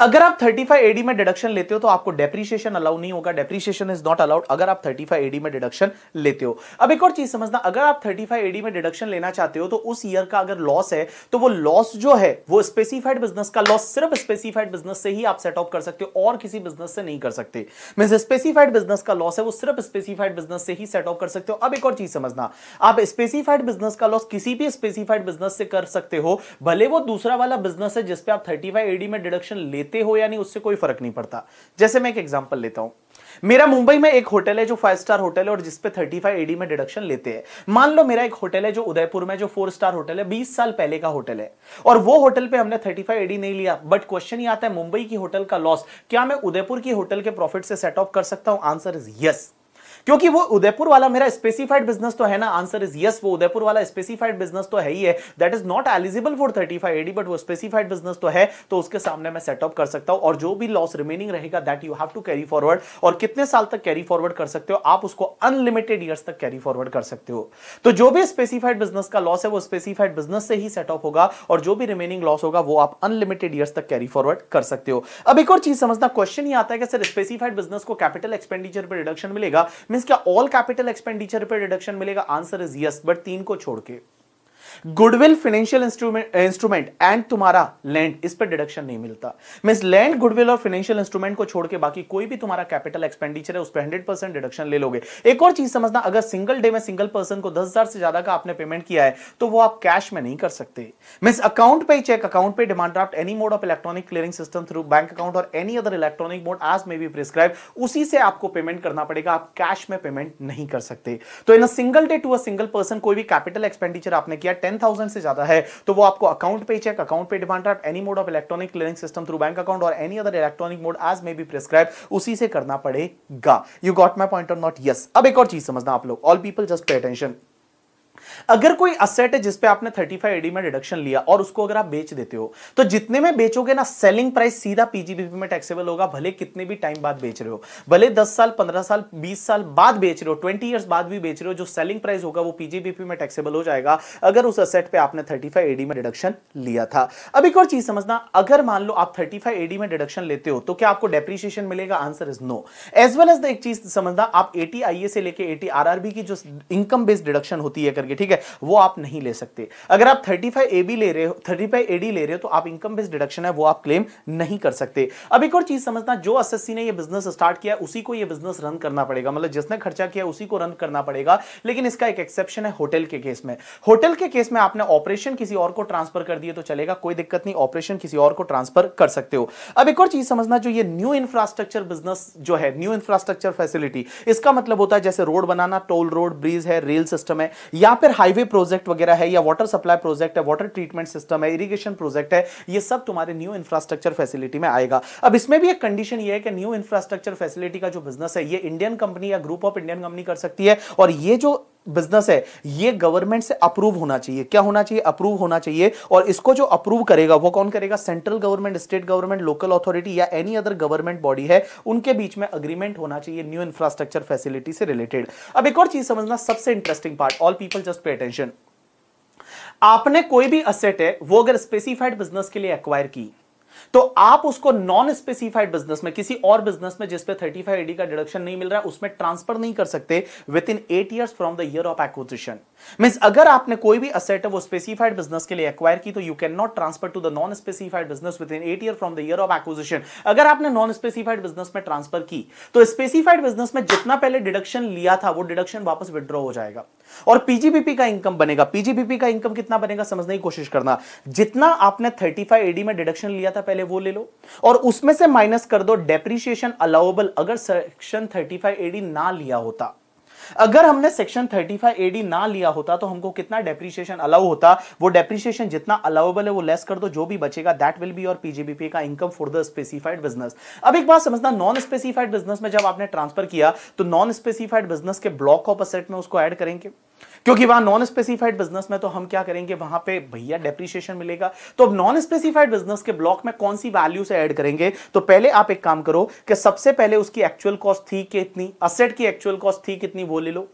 अगर आप 35 एडी में डिडक्शन लेते हो तो आपको डेप्रीशिएशन अलाउ नहीं होगा डेप्रीशिएशन इज नॉट अलाउड अगर आप 35 एडी में डिडक्शन लेते हो अब एक और चीज समझना अगर आप 35 एडी में डिडक्शन लेना चाहते हो तो उस ईयर का अगर लॉस है तो वो लॉस जो है वो स्पेसिफाइड बिजनेस का लॉस सिर्फ स्पेसिफाइड बिजनेस से ही आप सेट ऑफ कर सकते हो और किसी बिजनेस से नहीं कर सकते मीन स्पेसिफाइड बिजनेस का लॉस है वो सिर्फ स्पेसिफाइड बिजनेस से ही सेट ऑफ कर सकते हो अब एक और चीज समझना आप स्पेसिफाइड बिजनेस का लॉस किसी भी स्पेसिफाइड बिजनेस से कर सकते हो भले वो दूसरा वाला बिजनेस है जिसपे आप थर्टी एडी में डिडक्शन एक्शन लेते हो या नहीं उससे कोई फर्क नहीं पड़ता जैसे मैं एक एग्जाम्पल लेता हूं मेरा मुंबई में एक होटल है जो फाइव स्टार होटल है और जिसपे थर्टी फाइव एडी में डिडक्शन लेते हैं मान लो मेरा एक होटल है जो उदयपुर में जो फोर स्टार होटल है बीस साल पहले का होटल है और वो होटल पे हमने थर्टी फाइव एडी नहीं लिया बट क्वेश्चन ये आता है मुंबई की होटल का लॉस क्या मैं उदयपुर की होटल के प्रॉफिट से सेट ऑफ कर सकता हूं आंसर इज यस क्योंकि वो उदयपुर वाला मेरा स्पेसिफाइड बिजनेस तो है ना आंसर इज यस वो उदयपुर वाला स्पेसिफाइड बिजनेस तो है ही है that is not eligible for thirty five AD but वो स्पेसिफाइड बिजनेस तो है तो उसके सामने मैं सेटअप कर सकता हूं और जो भी लॉस रिमेनिंग रहेगा that you have to carry forward और कितने साल तक कैरी फॉरवर्ड कर सकते हो आप उसको अनलिमिटेड ईयर्स तक कैरी फॉरवर्ड कर सकते हो तो जो भी स्पेसिफाइड बिजनेस का लॉस है वो स्पेसिफाइड बिजनेस से ही सेटअप होगा और जो भी रिमेनिंग लॉस होगा वो आप अनलिमिटेड ईयर्स तक कैरी फॉरवर्ड कर सकते हो अब एक और चीज समझना क्वेश्चन ही आता है कि सर स्पेसिफाइड बिजनेस को कैपिटल एक्सपेंडिचर पर रिडक्शन मिलेगा मैं मीन क्या ऑल कैपिटल एक्सपेंडिचर पे डिडक्शन मिलेगा आंसर इज यस बट तीन को छोड़ के goodwill financial instrument instrument and तुम्हारा लैंड इस पर डिडक्शन नहीं मिलता मीन लैंड गुडविल और फाइनेंशियल इंस्ट्रूमेंट को छोड़ के बाकी कोई भी तुम्हारा कैपिटल एक्सपेंडिचर है उस पर हंड्रेड डिडक्शन ले लोगे एक और चीज समझना अगर सिंगल डे में सिंगल पर्सन को दस से ज्यादा का आपने पेमेंट किया है तो वो आप कैश में नहीं कर सकते मीन्स अकाउंट पे चेक अकाउंट पे demand draft any mode of electronic clearing system through bank account और any other electronic mode as may be prescribe उसी से आपको पेमेंट करना पड़ेगा आप कैश में पेमेंट नहीं कर सकते तो in single day to a single person कोई भी कैपिटल एक्सपेंडिचर आपने किया टेन थाउजेंड से ज्यादा है तो वो आपको अकाउंट पे चेक अकाउंट पे demand draft any mode of electronic clearing system through bank account और any other electronic mode as may be prescribe उसी से करना पड़ेगा you got my point or not yes अब एक और चीज समझना आप लोग all people just pay attention अगर कोई असेट है जिसपे आपने थर्टी फाइव एडी में डिडक्शन लिया और उसको अगर आप बेच देते हो तो जितने में बेचोगे ना सेलिंग प्राइस सीधा पीजीबीपी में टैक्सेबल होगा भले कितने भी टाइम बाद बेच रहे हो भले दस साल पंद्रह साल बीस साल बाद बेच रहे हो ट्वेंटी ईयर्स बाद भी बेच रहे हो जो सेलिंग प्राइस होगा वो पीजीबीपी में टैक्सेबल हो जाएगा अगर उस असेट पे आपने थर्टी फाइव एडी में डिडक्शन लिया था अब एक और चीज समझना अगर मान लो आप थर्टी फाइव एडी में डिडक्शन लेते हो तो क्या आपको डेप्रीशिएशन मिलेगा answer is no as well as the एक चीज समझना आप एटी एटीआईए से लेकर लेके एटीआरआरबी की जो इनकम बेस्ड डिडक्शन होती है करके ठीक ठीक है वो आप नहीं ले सकते अगर आप थर्टी फाइव ए बी ले रहे हो थर्टी फाइव ए डी ले रहे हो तो आप इनकम बेस्ड डिडक्शन है वो आप क्लेम नहीं कर सकते अब एक और चीज समझना जो एस ने ये बिजनेस स्टार्ट किया उसी को ये बिजनेस रन करना पड़ेगा मतलब जिसने खर्चा किया उसी को रन करना पड़ेगा लेकिन इसका एक एक्सेप्शन है होटल के केस में होटल के केस में आपने ऑपरेशन किसी और को ट्रांसफर कर दिए तो चलेगा कोई दिक्कत नहीं ऑपरेशन किसी और को ट्रांसफर कर सकते हो अब एक और चीज समझना जो ये न्यू इंफ्रास्ट्रक्चर बिजनेस जो है न्यू इंफ्रास्ट्रक्चर फैसिलिटी इसका मतलब होता है जैसे रोड बनाना टोल रोड ब्रिज है रेल सिस्टम है या फिर हाईवे प्रोजेक्ट वगैरह है या वाटर सप्लाई प्रोजेक्ट है वाटर ट्रीटमेंट सिस्टम है इरीगेशन प्रोजेक्ट है ये सब तुम्हारे न्यू इंफ्रास्ट्रक्चर फैसिलिटी में आएगा अब इसमें भी एक कंडीशन ये है कि न्यू इंफ्रास्ट्रक्चर फैसिलिटी का जो बिजनेस है ये इंडियन कंपनी या ग्रुप ऑफ इंडियन कंपनी कर सकती है और ये जो बिजनेस है ये गवर्नमेंट से अप्रूव होना चाहिए क्या होना चाहिए अप्रूव होना चाहिए और इसको जो अप्रूव करेगा वो कौन करेगा central government state government local authority या एनी अदर गवर्नमेंट बॉडी है उनके बीच में अग्रीमेंट होना चाहिए न्यू इंफ्रास्ट्रक्चर फैसिलिटी से रिलेटेड अब एक और चीज समझना सबसे interesting part all people just pay attention आपने कोई भी असेट है वो अगर स्पेसिफाइड बिजनेस के लिए एक्वायर की तो आप उसको नॉन स्पेसिफाइड बिजनेस में किसी और बिजनेस में जिसपे थर्टी फाइव एडी का डिडक्शन नहीं मिल रहा है उसमें ट्रांसफर नहीं कर सकते within eight year from the year of acquisition mean अगर आपने कोई भी असेट है वो स्पेसिफाइड बिजनेस के लिए एक्वायर की तो you can not transfer to the non specified business within eight year from the year of acquisition अगर आपने नॉन स्पेसिफाइड बिजनेस में ट्रांसफर की तो स्पेसिफाइड बिजनेस में जितना पहले डिडक्शन लिया था वो डिडक्शन वापस विड्रॉ हो जाएगा और पीजीबीपी का इनकम बनेगा पीजीबीपी का इनकम कितना बनेगा समझने की कोशिश करना जितना आपने थर्टी फाइव एडी में डिडक्शन लिया था पहले वो ले लो और उसमें से माइनस कर दो डेप्रिशिएशन अलाउबल अगर सेक्शन 35 एडी ना लिया होता अगर हमने सेक्शन 35 एडी ना लिया होता तो हमको कितना डेप्रिशिएशन अलाउ होता वो डेप्रिशिएशन जितना अलाउबल है वो लेस कर दो जो भी बचेगा दैट विल बी और पीजीबीपी का income for the specified business अब एक बात समझना नॉन स्पेसिफाइड बिजनेस में जब आपने ट्रांसफर किया तो नॉन स्पेसिफाइड बिजनेस के ब्लॉक ऑफ असेट में उसको ऐड करेंगे क्योंकि वहां नॉन स्पेसिफाइड बिजनेस में तो हम क्या करेंगे वहां पे भैया डेप्रिशिएशन मिलेगा तो अब नॉन स्पेसिफाइड बिजनेस के ब्लॉक में कौन सी वैल्यू से ऐड करेंगे तो पहले आप एक काम करो कि सबसे पहले उसकी एक्चुअल कॉस्ट थी कितनी असेट की एक्चुअल कॉस्ट थी कितनी वो ले लो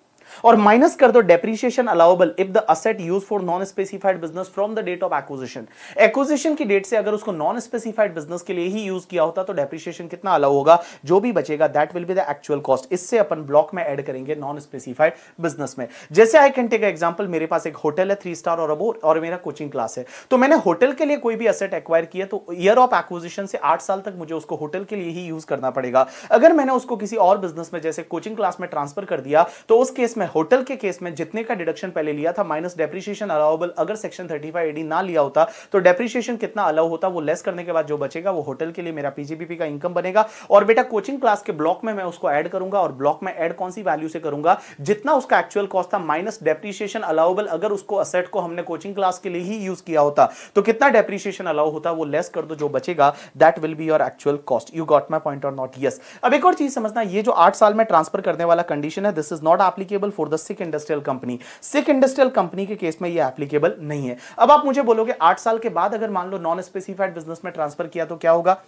और माइनस कर दो depreciation allowable if the asset use for non specified business from the date of acquisition acquisition की डेट से अगर उसको नॉन स्पेसिफाइड बिजनेस के लिए ही यूज किया होता तो डेप्रीशिएशन कितना अलाउ होगा जो भी बचेगा that will be the actual cost इससे अपन ब्लॉक में एड करेंगे नॉन स्पेसिफाइड बिजनेस में जैसे आई कैन टेक एग्जाम्पल मेरे पास एक होटल है थ्री स्टार और अबो और मेरा कोचिंग क्लास है तो मैंने होटल के लिए कोई भी असेट एक्वायर किया तो ईयर ऑफ एक्विजिशन से आठ साल तक मुझे उसको होटल के लिए ही यूज करना पड़ेगा अगर मैंने उसको किसी और बिजनेस में जैसे कोचिंग क्लास में ट्रांसफर कर दिया तो उस केस में में होटल के केस में जितने का डिडक्शन पहले लिया था माइनस डेप्रिशिएशन अलाउबल अगर सेक्शन थर्टी फाइव एडी ना लिया होता तो डेप्रिशिएशन कितना अलाउ होता वो लेस करने के बाद जो बचेगा वो होटल के लिए मेरा पीजीबीपी का इनकम बनेगा और बेटा कोचिंग क्लास के ब्लॉक में मैं उसको ऐड करूंगा और ब्लॉक में ऐड कौन सी वैल्यू से करूंगा जितना उसका एक्चुअल कॉस्ट था माइनस डेप्रिशिएशन अलाउबल अगर उसको असेट को हमने कोचिंग क्लास के लिए ही यूज किया होता तो कितना डेप्रिशिएशन अलाउ होता वो लेस कर दो जो बचेगा that will be your actual cost you got my point और नॉट यस अब एक और चीज समझना ये जो आठ साल में ट्रांसफर करने वाला कंडीशन है this is not applicable applicable for the sick industrial company sick industrial company के केस में ये एप्लीकेबल नहीं है अब आप मुझे बोलोगे आठ साल के बाद अगर मान लो नॉन स्पेसिफाइड बिजनेस में ट्रांसफर किया तो क्या होगा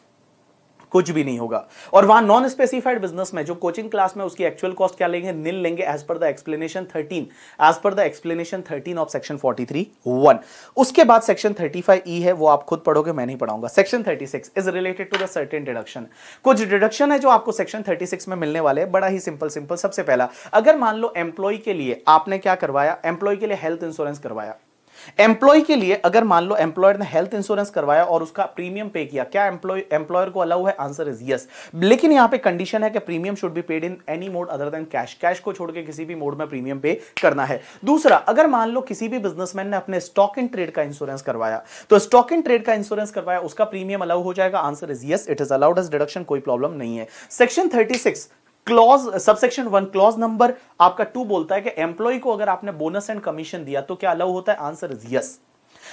कुछ भी नहीं होगा और वहां नॉन स्पेसिफाइड बिजनेस में जो कोचिंग क्लास में उसकी एक्चुअल कॉस्ट क्या लेंगे नील लेंगे as per the explanation thirteen as per the explanation thirteen of section forty three one उसके बाद सेक्शन थर्टी फाइव ई है वो आप खुद पढ़ोगे मैं नहीं पढ़ाऊंगा section thirty six is related to the certain deduction कुछ डिडक्शन है जो आपको सेक्शन थर्टी सिक्स में मिलने वाले बड़ा ही सिंपल सिंपल सबसे पहला अगर मान लो एम्प्लॉय के लिए आपने क्या करवाया एम्प्लॉय के लिए हेल्थ इंश्योरेंस करवाया एम्प्लॉय के लिए अगर मान लो एम्प्लॉयर ने हेल्थ इंश्योरेंस करवाया और उसका प्रीमियम पे किया क्या एम्प्लॉय एम्प्लॉयर को अलाउ है आंसर इज यस लेकिन यहां पे कंडीशन है कि premium should be paid in any mode other than cash cash को छोड़ के किसी भी मोड में प्रीमियम पे करना है दूसरा अगर मान लो किसी भी बिजनेसमैन ने अपने स्टॉक इन ट्रेड का इंश्योरेंस करवाया तो स्टॉक इन ट्रेड का इंश्योरेंस करवाया उसका प्रीमियम अलाउ हो जाएगा answer is yes it is allowed as deduction कोई प्रॉब्लम नहीं है section thirty clause subsection one clause number आपका टू बोलता है कि एम्प्लॉय को अगर आपने बोनस एंड कमीशन दिया तो क्या अलाउ होता है आंसर इज यस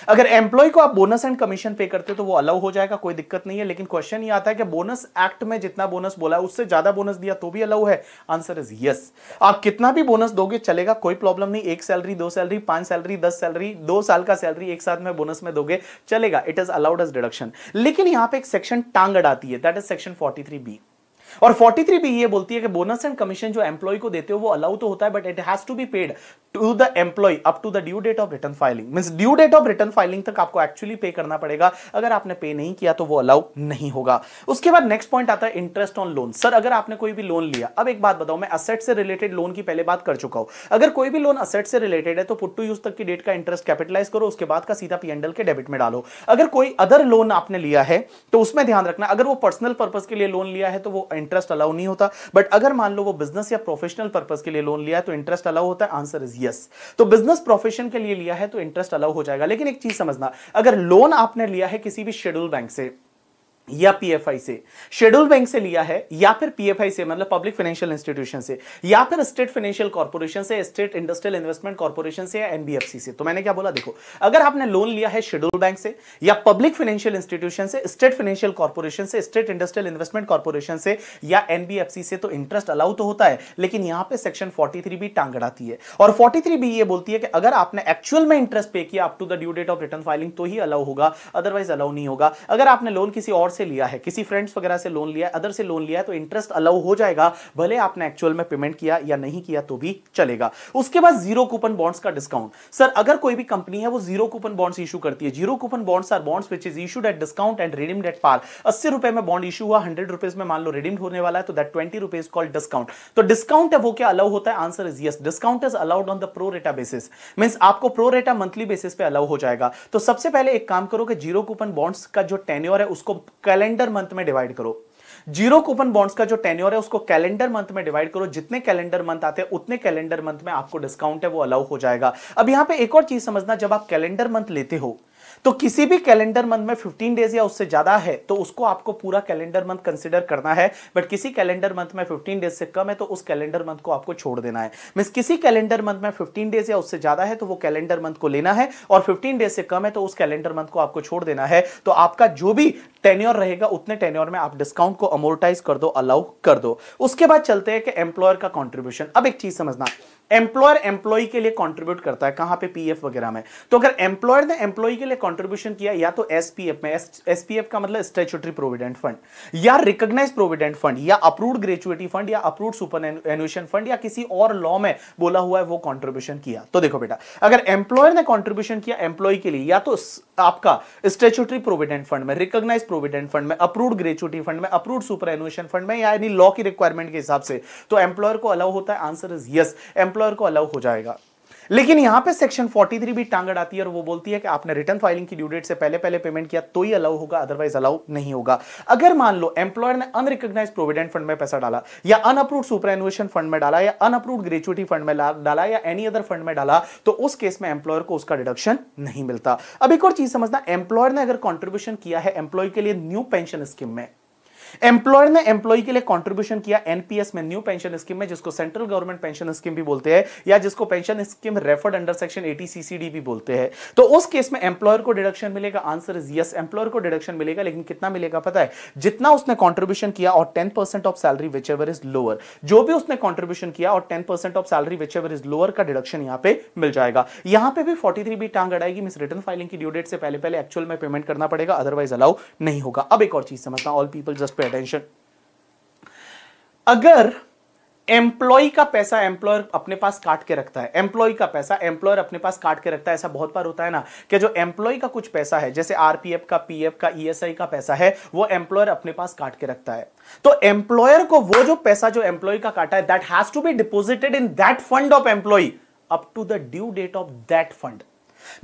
अगर एम्प्लॉय को आप बोनस एंड कमीशन पे करते तो वो अलाउ हो जाएगा कोई दिक्कत नहीं है लेकिन क्वेश्चन ये आता है कि बोनस एक्ट में जितना बोनस बोला है उससे ज्यादा बोनस दिया तो भी अलाउ है आंसर इज यस आप कितना भी बोनस दोगे चलेगा कोई प्रॉब्लम नहीं एक सैलरी दो सैलरी पांच सैलरी दस सैलरी दो साल का सैलरी एक साथ में बोनस में दोगे चलेगा it is allowed as deduction लेकिन यहां पर एक सेक्शन टांग अड़ाती है that is section forty B और 43 भी ये बोलती है कि बोनस एंड कमीशन जो एम्प्लॉय को देते हो वो अलाउ तो होता है but it has to be paid to the employee up to the due date of return filing mean due date of return filing तक आपको एक्चुअली पे करना पड़ेगा अगर आपने पे नहीं किया तो वो अलाउ नहीं होगा उसके बाद नेक्स्ट पॉइंट आता है इंटरेस्ट ऑन लोन सर अगर आपने कोई भी लोन लिया अब एक बात बताओ मैं असेट से रिलेटेड लोन की पहले बात कर चुका हूं अगर कोई भी लोन असेट से रिलेटेड है तो पुट टू यूज तक की डेट का इंटरेस्ट कैपिटलाइज करो उसके बाद का सीधा पीएनडल के डेबिट में डालो अगर कोई अदर लोन आपने लिया है तो उसमें ध्यान रखना अगर वो पर्सनल पर्पज के लिए लोन लिया है तो वो इंटरेस्ट अलाउ नहीं होता बट अगर मान लो वो बिजनेस या प्रोफेशनल पर्पज के लिए लोन लिया है तो इंटरेस्ट अलाउ होता है आंसर इज यस तो बिजनेस प्रोफेशन के लिए लिया है तो इंटरेस्ट अलाउ हो जाएगा लेकिन एक चीज समझना अगर लोन आपने लिया है किसी भी शेड्यूल बैंक से या पीएफआई से शेड्यूल बैंक से लिया है या फिर पीएफआई से मतलब पब्लिक फाइनेंशियल इंस्टीट्यूशन से या फिर स्टेट फाइनेंशियल कॉर्पोरेशन से स्टेट इंडस्ट्रियल इन्वेस्टमेंट कॉर्पोरेशन से या एनबीएफसी से तो मैंने क्या बोला देखो अगर आपने लोन लिया है शेड्यूल बैंक से या पब्लिक फाइनेंशियल इंस्टीट्यूशन से स्टेट फाइनेंशियल कॉर्पोरेशन से स्टेट इंडस्ट्रियल इन्वेस्टमेंट कॉर्पोरेशन से या एनबीएफसी से तो इंटरेस्ट अलाउ तो होता है लेकिन यहां पर सेक्शन फोर्टी भी टांग है और फोर्टी भी ये बोलती है कि अगर आपने एक्चुअल में इंटरेस्ट पे किया up to the due date of return filing तो ही अलाउ होगा अदरवाइज अलाउ नहीं होगा अगर आपने लोन किसी और से लिया है किसी फ्रेंड्स वगैरह से लोन लिया है अदर से लोन लिया है तो इंटरेस्ट अलाउ हो जाएगा भले आपने एक्चुअल में पेमेंट किया या नहीं किया तो भी चलेगा उसके बाद जीरो कूपन बॉन्ड्स का डिस्काउंट सर अगर कोई भी कंपनी है वो जीरो कूपन बॉन्ड्स इशू करती है zero coupon bonds are bonds which is issued at discount and redeemed at par अस्सी रुपए में बॉन्ड इशू हुआ हंड्रेड रुपीज में मान लो रिडीम्ड होने वाला है तो that twenty rupees called discount तो डिस्काउंट है वो क्या अलाउ होता है answer is yes discount is allowed on the pro basis means आपको प्रो रेटा मंथली बेसिस पे अलाउ हो जाएगा तो सबसे पहले एक काम करो कि जीरो कूपन बॉन्ड्स का जो टेन्योर है उसको कैलेंडर मंथ में डिवाइड करो जीरो कूपन बॉन्ड्स का जो टेन्योर है उसको कैलेंडर मंथ में डिवाइड करो जितने कैलेंडर मंथ आते हैं उतने कैलेंडर मंथ में आपको डिस्काउंट है वो अलाउ हो जाएगा अब यहां पे एक और चीज समझना जब आप कैलेंडर मंथ लेते हो तो किसी भी कैलेंडर मंथ में 15 डेज या उससे ज्यादा है तो उसको आपको पूरा कैलेंडर मंथ कंसिडर करना है बट किसी कैलेंडर मंथ में 15 डेज से कम है तो उस कैलेंडर मंथ को आपको छोड़ देना है मीन किसी कैलेंडर मंथ में 15 डेज या उससे ज्यादा है तो वो कैलेंडर मंथ को लेना है और 15 डेज से कम है तो उस कैलेंडर मंथ को आपको छोड़ देना है तो आपका जो भी टेन्योर रहेगा उतने टेन्योर में आप डिस्काउंट को अमोर्टाइज कर दो अलाउ कर दो उसके बाद चलते हैं कि एम्प्लॉयर का कॉन्ट्रीब्यूशन अब एक चीज समझना एम्प्लॉयर एम्प्लॉय के लिए कॉन्ट्रीब्यूट करता है कहां पे पीएफ वगैरह में तो अगर एम्प्लॉयर ने एम्प्लॉय के लिए कॉन्ट्रीब्यूशन किया या तो एसपीएफ में एसपीएफ का मतलब स्टेचुटरी प्रोविडेंट फंड या रिकॉग्नाइज प्रोविडेंट फंड या अप्रूव ग्रेचुएटी फंड या अप्रूव सुपर एनुएशन फंड या किसी और लॉ में बोला हुआ है वो कॉन्ट्रीब्यूशन किया तो देखो बेटा अगर एम्प्लॉयर ने कॉन्ट्रीब्यूशन किया एम्प्लॉय के लिए या तो आपका स्टेचुटरी प्रोविडेंट फंड में रिकॉग्नाइज प्रोविडेंट फंड में अप्रूव ग्रेचुटी फंड में अप्रूव सुपर एनुएशन फंड में या लॉ की रिक्वायरमेंट के हिसाब से तो एम्प्लॉयर को अलाउ होता है आंसर इज यस एम्प्लॉयर को अलाउ हो जाएगा लेकिन यहां पे सेक्शन 43 भी टांगड़ आती है और वो बोलती है कि आपने रिटर्न फाइलिंग की ड्यू डेट से पहले पहले पेमेंट किया तो ही अलाउ होगा अदरवाइज अलाउ नहीं होगा अगर मान लो एम्प्लॉयर ने अनरिकग्नाइज प्रोविडेंट फंड में पैसा डाला या अनअप्रूव सुपर एनुएशन फंड में डाला या अनअप्रूव ग्रेचुटी फंड में डाला या एनी अदर फंड में डाला तो उस केस में एम्प्लॉयर को उसका डिडक्शन नहीं मिलता अब एक और चीज समझना एम्प्लॉयर ने अगर कॉन्ट्रीब्यूशन किया है एम्प्लॉय के लिए न्यू पेंशन स्कीम में एम्प्लॉयर ने एम्प्लॉय के लिए कॉन्ट्रीब्यूशन किया एनपीएस में न्यू पेंशन स्कीम में जिसको सेंट्रल गवर्नमेंट पेंशन स्कीम भी बोलते हैं या जिसको pension scheme referred under section eighty C D भी बोलते हैं तो उस केस में एम्प्लॉयर को डिडक्शन मिलेगा आंसर इज यस एम्प्लॉयर को डिडक्शन मिलेगा लेकिन कितना मिलेगा पता है जितना उसने कॉन्ट्रीब्यूशन किया और ten percent of salary whichever is lower जो भी उसने कॉन्ट्रीब्यूशन किया और ten percent of salary whichever is lower का डिडक्शन यहां पर मिल जाएगा यहां पर भी थ्री बी टांग अड़ाएगी मिस रिटर्न फाइलिंग की ड्यू डेट से पहले पहले एक्चुअल में पेमेंट करना पड़ेगा अदरवाइज अलाउ नहीं होगा अब एक और चीज समझता all people just pay attention अगर एम्प्लॉय का पैसा एम्प्लॉयर अपने पास काट के रखता है एम्प्लॉय का पैसा एम्प्लॉयर अपने पास काट के रखता है ऐसा बहुत बार होता है ना कि जो एम्प्लॉय का कुछ पैसा है जैसे आरपीएफ का पीएफ का ईएसआई e का पैसा है वो एम्प्लॉयर अपने पास काट के रखता है तो एम्प्लॉयर को वो जो पैसा जो एम्प्लॉय का काटा है that has to be deposited in that fund of employee up to the due date of that fund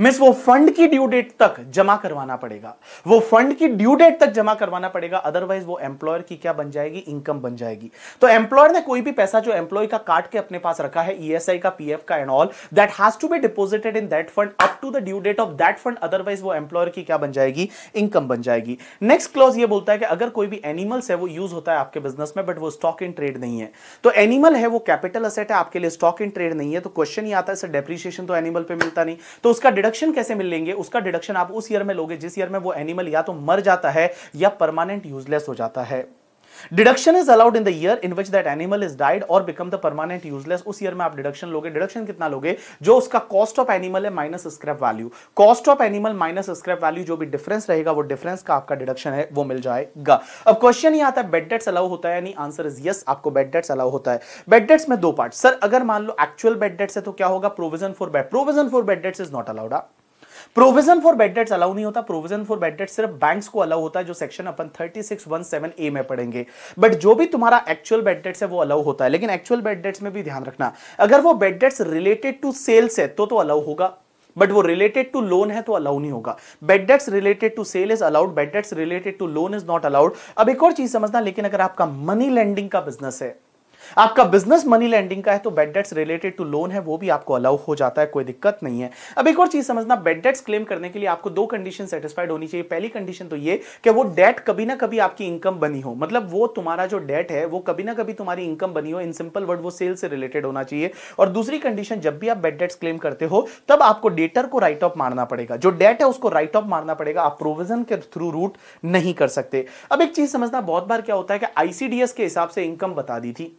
means वो फंड की ड्यू डेट तक जमा करवाना पड़ेगा वो फंड की ड्यू डेट तक जमा करवाना पड़ेगा अदरवाइज वो एम्प्लॉयर की क्या बन जाएगी इनकम बन जाएगी तो एम्प्लॉयर ने कोई भी पैसा जो एम्प्लॉय का काट के अपने पास रखा है ईएसआई e का पीएफ का and all that has to be deposited in that fund up to the due date of that fund otherwise वो एम्प्लॉयर की क्या बन जाएगी इनकम बन जाएगी नेक्स्ट क्लॉज ये बोलता है कि अगर कोई भी एनिमल्स है वो यूज होता है आपके बिजनेस में बट वो स्टॉक इन ट्रेड नहीं है तो एनिमल है वो कैपिटल असेट है आपके लिए स्टॉक इन ट्रेड नहीं है तो क्वेश्चन ये आता है सर डेप्रिशिएशन तो एनिमल पे मिलता नहीं तो उसका उसका डिडक्शन कैसे मिलेंगे उसका डिडक्शन आप उस ईयर में लोगे जिस ईयर में वो एनिमल या तो मर जाता है या परमानेंट यूजलेस हो जाता है deduction is allowed in the year in which that animal is died or become the permanent useless उस ईयर में आप डिडक्शन लोगे डिडक्शन कितना लोगे जो उसका कॉस्ट ऑफ एनिमल है minus scrap value cost of animal minus scrap value जो भी डिफरेंस रहेगा वो डिफरेंस का आपका डिडक्शन है वो मिल जाएगा अब क्वेश्चन ये आता है बेड डेट्स अलाउ होता है यानी आंसर इज यस आपको बेड डेट्स अलाउ होता है बेड डेट्स में दो पार्ट सर अगर मान लो एक्चुअल बेड डेट्स है तो क्या होगा provision for bad provision for bad debts is not allowed provision for bad debts allow नहीं होता प्रोविजन फॉर बेड डेट्स सिर्फ बैंक्स को अलाउ होता है जो सेक्शन अपन 3617 ए में पढ़ेंगे बट जो भी तुम्हारा एक्चुअल बेड डेट्स है वो अलाउ होता है लेकिन एक्चुअल बेड डेट्स में भी ध्यान रखना अगर वो bad debts related to sales है तो तो अलाउ होगा बट वो रिलेटेड टू लोन है तो अलाउ नहीं होगा bad debts related to sale is allowed bad debts related to loan is not allowed अब एक और चीज समझना लेकिन अगर आपका मनी लेंडिंग का बिजनेस है आपका बिजनेस मनी लैंडिंग का है तो bad debts related to loan है वो भी आपको अलाउ हो जाता है कोई दिक्कत नहीं है अब एक और चीज समझना बेड डेट्स क्लेम करने के लिए आपको दो कंडीशन सेटिस्फाइड होनी चाहिए पहली कंडीशन तो ये कि वो डेट कभी ना कभी आपकी इनकम बनी हो मतलब वो तुम्हारा जो डेट है वो कभी ना कभी तुम्हारी इनकम बनी हो इन सिंपल वर्ड वो सेल से रिलेटेड होना चाहिए और दूसरी कंडीशन जब भी आप बेड डेट्स क्लेम करते हो तब आपको डेटर को राइट ऑफ मारना पड़ेगा जो डेट है उसको राइट ऑफ मारना पड़ेगा आप प्रोविजन के थ्रू रूट नहीं कर सकते अब एक चीज समझना बहुत बार क्या होता है कि आईसीडीएस के हिसाब से इनकम बता दी थी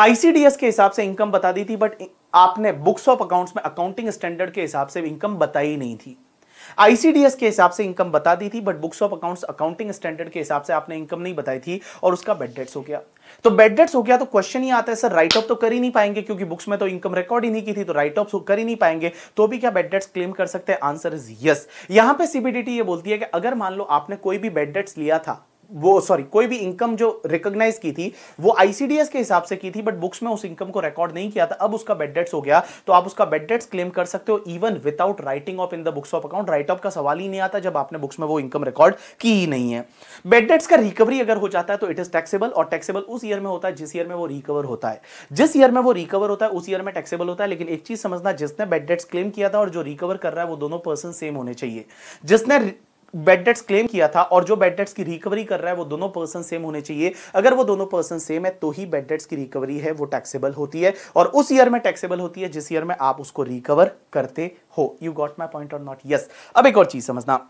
आईसीडीएस के हिसाब से इनकम बता दी थी बट आपने बुक्स ऑफ अकाउंट्स में अकाउंटिंग स्टैंडर्ड के हिसाब से इनकम बताई नहीं थी आईसीडीएस के हिसाब से इनकम बता दी थी but books of accounts accounting standard के हिसाब से आपने इनकम नहीं बताई थी और उसका बेड डेट्स हो गया तो बेड डेट्स हो गया तो क्वेश्चन ही आता है सर राइट ऑफ तो कर ही नहीं पाएंगे क्योंकि बुक्स में तो इनकम रिकॉर्ड ही नहीं की थी तो राइट ऑफ कर ही नहीं पाएंगे तो भी क्या बेड डेट्स क्लेम कर सकते हैं आंसर इज यस यहां पे सीबीडीटी ये बोलती है कि अगर मान लो आपने कोई भी बेड डेट्स लिया था वो सॉरी कोई भी इनकम जो रिकॉग्नाइज की थी वो आईसीडीएस के हिसाब से की थी बट बुक्स में उस इनकम को रिकॉर्ड नहीं किया था अब उसका बेड डेट्स हो गया तो आप उसका बेड डेट्स क्लेम कर सकते हो even without writing off in the books of account write off का सवाल ही नहीं आता जब आपने बुक्स में वो इनकम रिकॉर्ड की ही नहीं है बेड डेट्स का रिकवरी अगर हो जाता है तो इट इज टैक्सेबल और टैक्सेबल उस ईयर में होता है जिस ईयर में वो रिकवर होता है जिस ईयर में वो रिकवर होता है उस ईयर में टैक्सेबल होता है लेकिन एक चीज समझना जिसने बेड डेट्स क्लेम किया था और जो रिकवर कर रहा है वो दोनों पर्सन सेम होने चाहिए जिसने बेड डेट्स क्लेम किया था और जो बेड डेट्स की रिकवरी कर रहा है वो दोनों पर्सन सेम होने चाहिए अगर वो दोनों पर्सन सेम है तो ही बेड डेट्स की रिकवरी है वो टैक्सेबल होती है और उस ईयर में टैक्सेबल होती है जिस ईयर में आप उसको रिकवर करते हो यू गॉट माई पॉइंट और नॉट यस अब एक और चीज समझना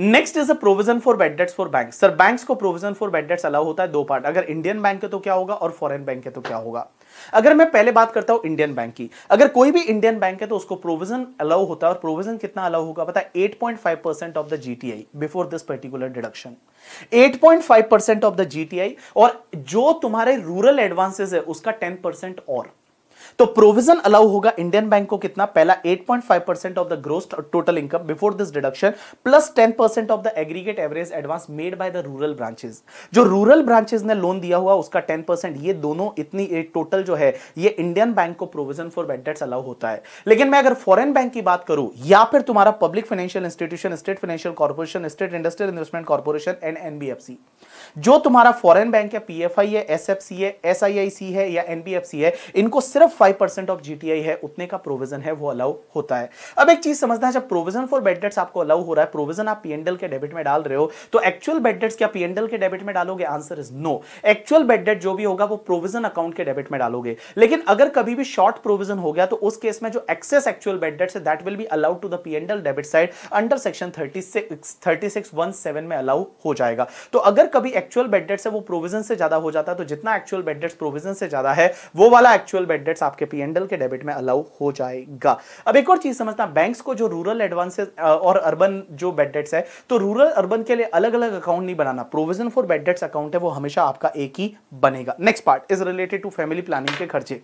next is a provision for bad debts for bank sir banks को provision for bad debts allow होता है दो पार्ट अगर इंडियन बैंक है तो क्या होगा और फॉरेन बैंक है तो क्या होगा अगर मैं पहले बात करता हूं इंडियन बैंक की अगर कोई भी इंडियन बैंक है तो उसको प्रोविजन अलाउ होता है और प्रोविजन कितना अलाउ होगा पता है 8.5 percent of the GTI before this particular deduction 8.5 percent of the GTI और जो तुम्हारे रूरल एडवांसेस है उसका 10 परसेंट और तो प्रोविजन अलाउ होगा इंडियन बैंक को कितना पहला 8.5 percent of the gross total income before this deduction plus 10 percent of the aggregate average advance made by the rural branches जो रूरल ब्रांचेस ने लोन दिया हुआ उसका 10 परसेंट ये दोनों इतनी टोटल जो है ये इंडियन बैंक को प्रोविजन फॉर बैड अलाउ होता है लेकिन मैं अगर फॉरन बैंक की बात करूं या फिर तुम्हारा public financial institution state financial corporation state industrial investment corporation and NBFC जो तुम्हारा फॉरन बैंक है पी है एस है एस है या एनबीएफसी है इनको सिर्फ जितना फाइव परसेंट ऑफ जीटीआई है उतने का प्रोविजन है वो अलाउ होता है अब एक चीज समझना है जब प्रोविजन फॉर बेड डेट्स आपको अलाउ हो रहा है प्रोविजन आप पीएनडल के डेबिट में डाल रहे हो तो एक्चुअल बेड डेट्स क्या पीएनडल के डेबिट में डालोगे answer is no actual bad debt जो भी होगा वो प्रोविजन अकाउंट के डेबिट में डालोगे लेकिन अगर कभी भी शॉर्ट प्रोविजन हो गया तो उस केस में जो एक्सेस एक्चुअल बेड डेट्स है that will be allowed to the P and L debit side under section thirty six thirty six one seven में अलाउ हो जाएगा तो अगर कभी एक्चुअल बेड डेट्स है वो प्रोविजन से ज्यादा हो जाता है तो जितना एक्चुअल बेड डेट्स प्रोविजन से ज्यादा है वो वाला एक्चुअल बेड डेट्स टैक्स आपके पी एंडल के डेबिट में अलाउ हो जाएगा अब एक और चीज समझना बैंक्स को जो रूरल एडवांसेस और अर्बन जो बेड डेट्स है तो रूरल अर्बन के लिए अलग अलग अकाउंट नहीं बनाना provision for bad debts account है वो हमेशा आपका एक ही बनेगा next part is related to family planning के खर्चे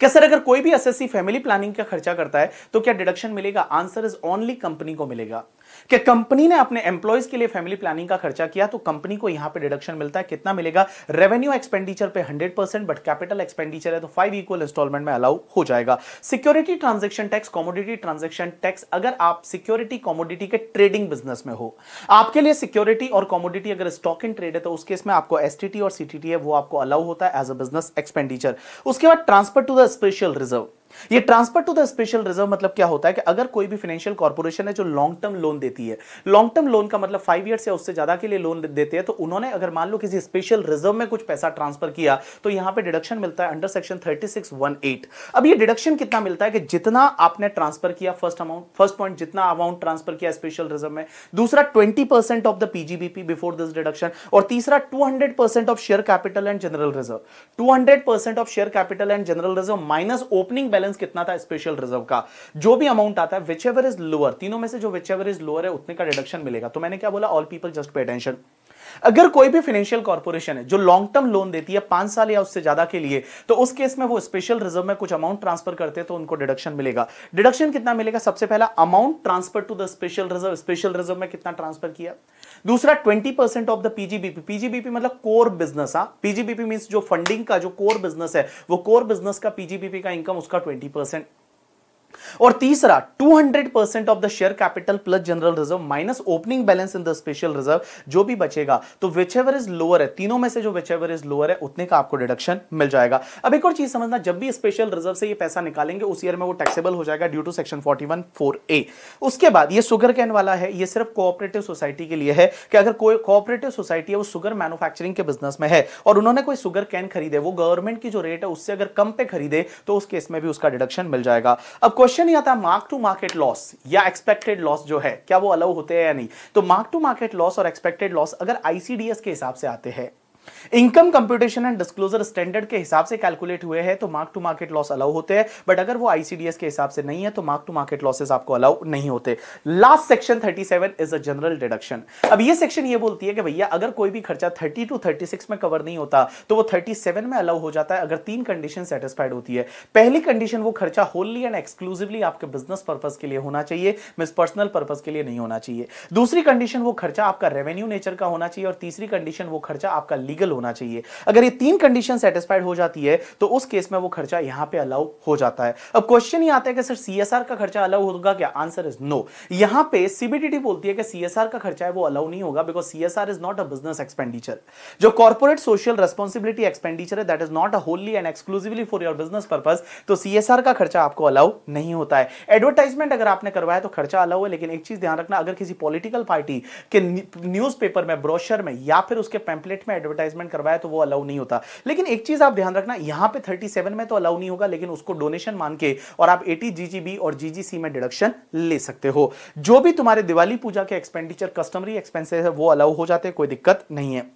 क्या सर अगर कोई भी एसएससी फैमिली प्लानिंग का खर्चा करता है तो क्या डिडक्शन मिलेगा आंसर इज ओनली कंपनी को मिलेगा कि कंपनी ने अपने एम्प्लॉयज के लिए फैमिली प्लानिंग का खर्चा किया तो कंपनी को यहां पे डिडक्शन मिलता है कितना मिलेगा रेवेन्यू एक्सपेंडिचर पे 100 परसेंट बट कैपिटल एक्सपेंडिचर है तो फाइव इक्वल इंस्टॉलमेंट में अलाउ हो जाएगा security transaction tax commodity transaction tax अगर आप सिक्योरिटी कॉमोडिटी के ट्रेडिंग बिजनेस में हो आपके लिए सिक्योरिटी और कॉमोडिटी अगर स्टॉक इन ट्रेड है तो उस केस में आपको एसटीटी और सीटीटी है वो आपको अलाउ होता है एज अ बिजनेस एक्सपेंडिचर उसके बाद transfer to the special reserve ये transfer to the special reserve मतलब क्या होता है कि अगर कोई भी फाइनेंशियल कॉर्पोरेशन है जो लॉन्ग टर्म लोन देती है लॉन्ग टर्म लोन का मतलब फाइव ईयर या उससे ज्यादा के लिए लोन देते हैं तो उन्होंने अगर मान लो किसी स्पेशल रिजर्व में कुछ पैसा ट्रांसफर किया तो यहां पर डिडक्शन मिलता है अंडर सेक्शन थर्टी अब ये डिडक्शन कितना मिलता है कि जितना आपने ट्रांसफर किया फर्स्ट अमाउंट फर्स्ट पॉइंट जितना अमाउंट ट्रांसफर किया स्पेशल रिजर्व में दूसरा twenty percent of the PGBP before this deduction और तीसरा two hundred percent of share capital and general reserve two hundred percent of share capital and general reserve minus opening balance balance कितना था special reserve का जो भी amount आता है whichever is lower तीनों में से जो विच एवर इज लोअर है उतने का डिडक्शन मिलेगा तो मैंने क्या बोला all people just pay attention अगर कोई भी फाइनेंशियल कॉर्पोरेशन है जो लॉन्ग टर्म लोन देती है पांच साल या उससे ज्यादा के लिए तो उस केस में वो स्पेशल रिजर्व में कुछ अमाउंट ट्रांसफर करते हैं तो उनको डिडक्शन मिलेगा डिडक्शन कितना मिलेगा सबसे पहला amount transfer to the special reserve special reserve में कितना ट्रांसफर किया दूसरा 20 percent of the PGBP PGBP मतलब कोर बिजनेस हाँ पीजीबीपी मीन जो फंडिंग का जो कोर बिजनेस है वो कोर बिजनेस का पीजीबीपी का इनकम उसका ट्वेंटी परसेंट और तीसरा 200 percent of the share capital plus general reserve minus opening balance in the special reserve जो भी बचेगा तो विच एवर इज लोअर है तीनों में से जो विच एवर इज लोअर है उतने का आपको डिडक्शन मिल जाएगा अब एक और चीज समझना जब भी स्पेशल रिजर्व से ये पैसा निकालेंगे उस ईयर में वो टैक्सेबल हो जाएगा due to section forty one four A उसके बाद ये सुगर कैन वाला है ये सिर्फ कोऑपरेटिव सोसाइटी के लिए है कि अगर कोई कोऑपरेटिव सोसाइटी है वो सुगर मैन्युफैक्चरिंग के बिजनेस में है और उन्होंने कोई सुगर कैन खरीदे वो गवर्नमेंट की जो रेट है उससे अगर कम पे खरीदे तो उस केस में भी उसका डिडक्शन मिल जाएगा अब क्वेश्चन क्वेश्चन ही आता मार्क टू मार्केट लॉस या एक्सपेक्टेड लॉस जो है क्या वो अलाउ होते हैं या नहीं तो मार्क टू मार्केट लॉस और एक्सपेक्टेड लॉस अगर आईसीडीएस के हिसाब से आते हैं income computation and disclosure standard के हिसाब से कैलकुलेट हुए हैं तो mark to market loss allow होते हैं बट अगर वो आईसीडीएस के हिसाब से नहीं है तो मार्क टू मार्केट लॉसेस आपको अलाउ नहीं होते last section 37 is a general deduction अब ये सेक्शन ये बोलती है कि भैया अगर कोई भी खर्चा थर्टी टू थर्टी सिक्स में कवर नहीं होता तो वो थर्टी सेवन में अलाउ हो जाता है अगर तीन कंडीशन सेटिस्फाइड होती है पहली कंडीशन वो खर्चा होली एंड एक्सक्लूसिवली आपके बिजनेस पर्पज के लिए होना चाहिए मिस पर्सनल पर्पज के लिए नहीं होना चाहिए दूसरी कंडीशन वो खर्चा आपका रेवेन्यू नेचर का होना चाहिए और तीसरी कंडीशन वो खर्चा आपका लीग लीगल होना चाहिए अगर ये तीन कंडीशन सेटिस्फाइड हो जाती है तो उस केस में वो खर्चा यहां पे अलाउ हो जाता है अब क्वेश्चन ये आता है कि सर सीएसआर का खर्चा अलाउ होगा क्या आंसर इज नो यहां पे सीबीडीटी बोलती है कि सीएसआर का खर्चा है वो अलाउ नहीं होगा because CSR is not a business expenditure जो कॉर्पोरेट सोशल रेस्पॉन्सिबिलिटी एक्सपेंडिचर है that is not a wholly and exclusively for your business purpose तो सीएसआर का खर्चा आपको अलाउ नहीं होता है एडवर्टाइजमेंट अगर आपने करवाया तो खर्चा अलाउ है लेकिन एक चीज ध्यान रखना अगर किसी पॉलिटिकल पार्टी के न्यूज में ब्रोशर में या फिर उसके पैम्पलेट में एडवर्टाइज एडवर्टाइजमेंट करवाया तो वो अलाउ नहीं होता लेकिन एक चीज आप ध्यान रखना यहां पे 37 में तो अलाउ नहीं होगा लेकिन उसको डोनेशन मान के और आप एटी जीजीबी और जीजीसी में डिडक्शन ले सकते हो जो भी तुम्हारे दिवाली पूजा के एक्सपेंडिचर कस्टमरी एक्सपेंसेस है वो अलाउ हो जाते हैं कोई दिक्कत नहीं है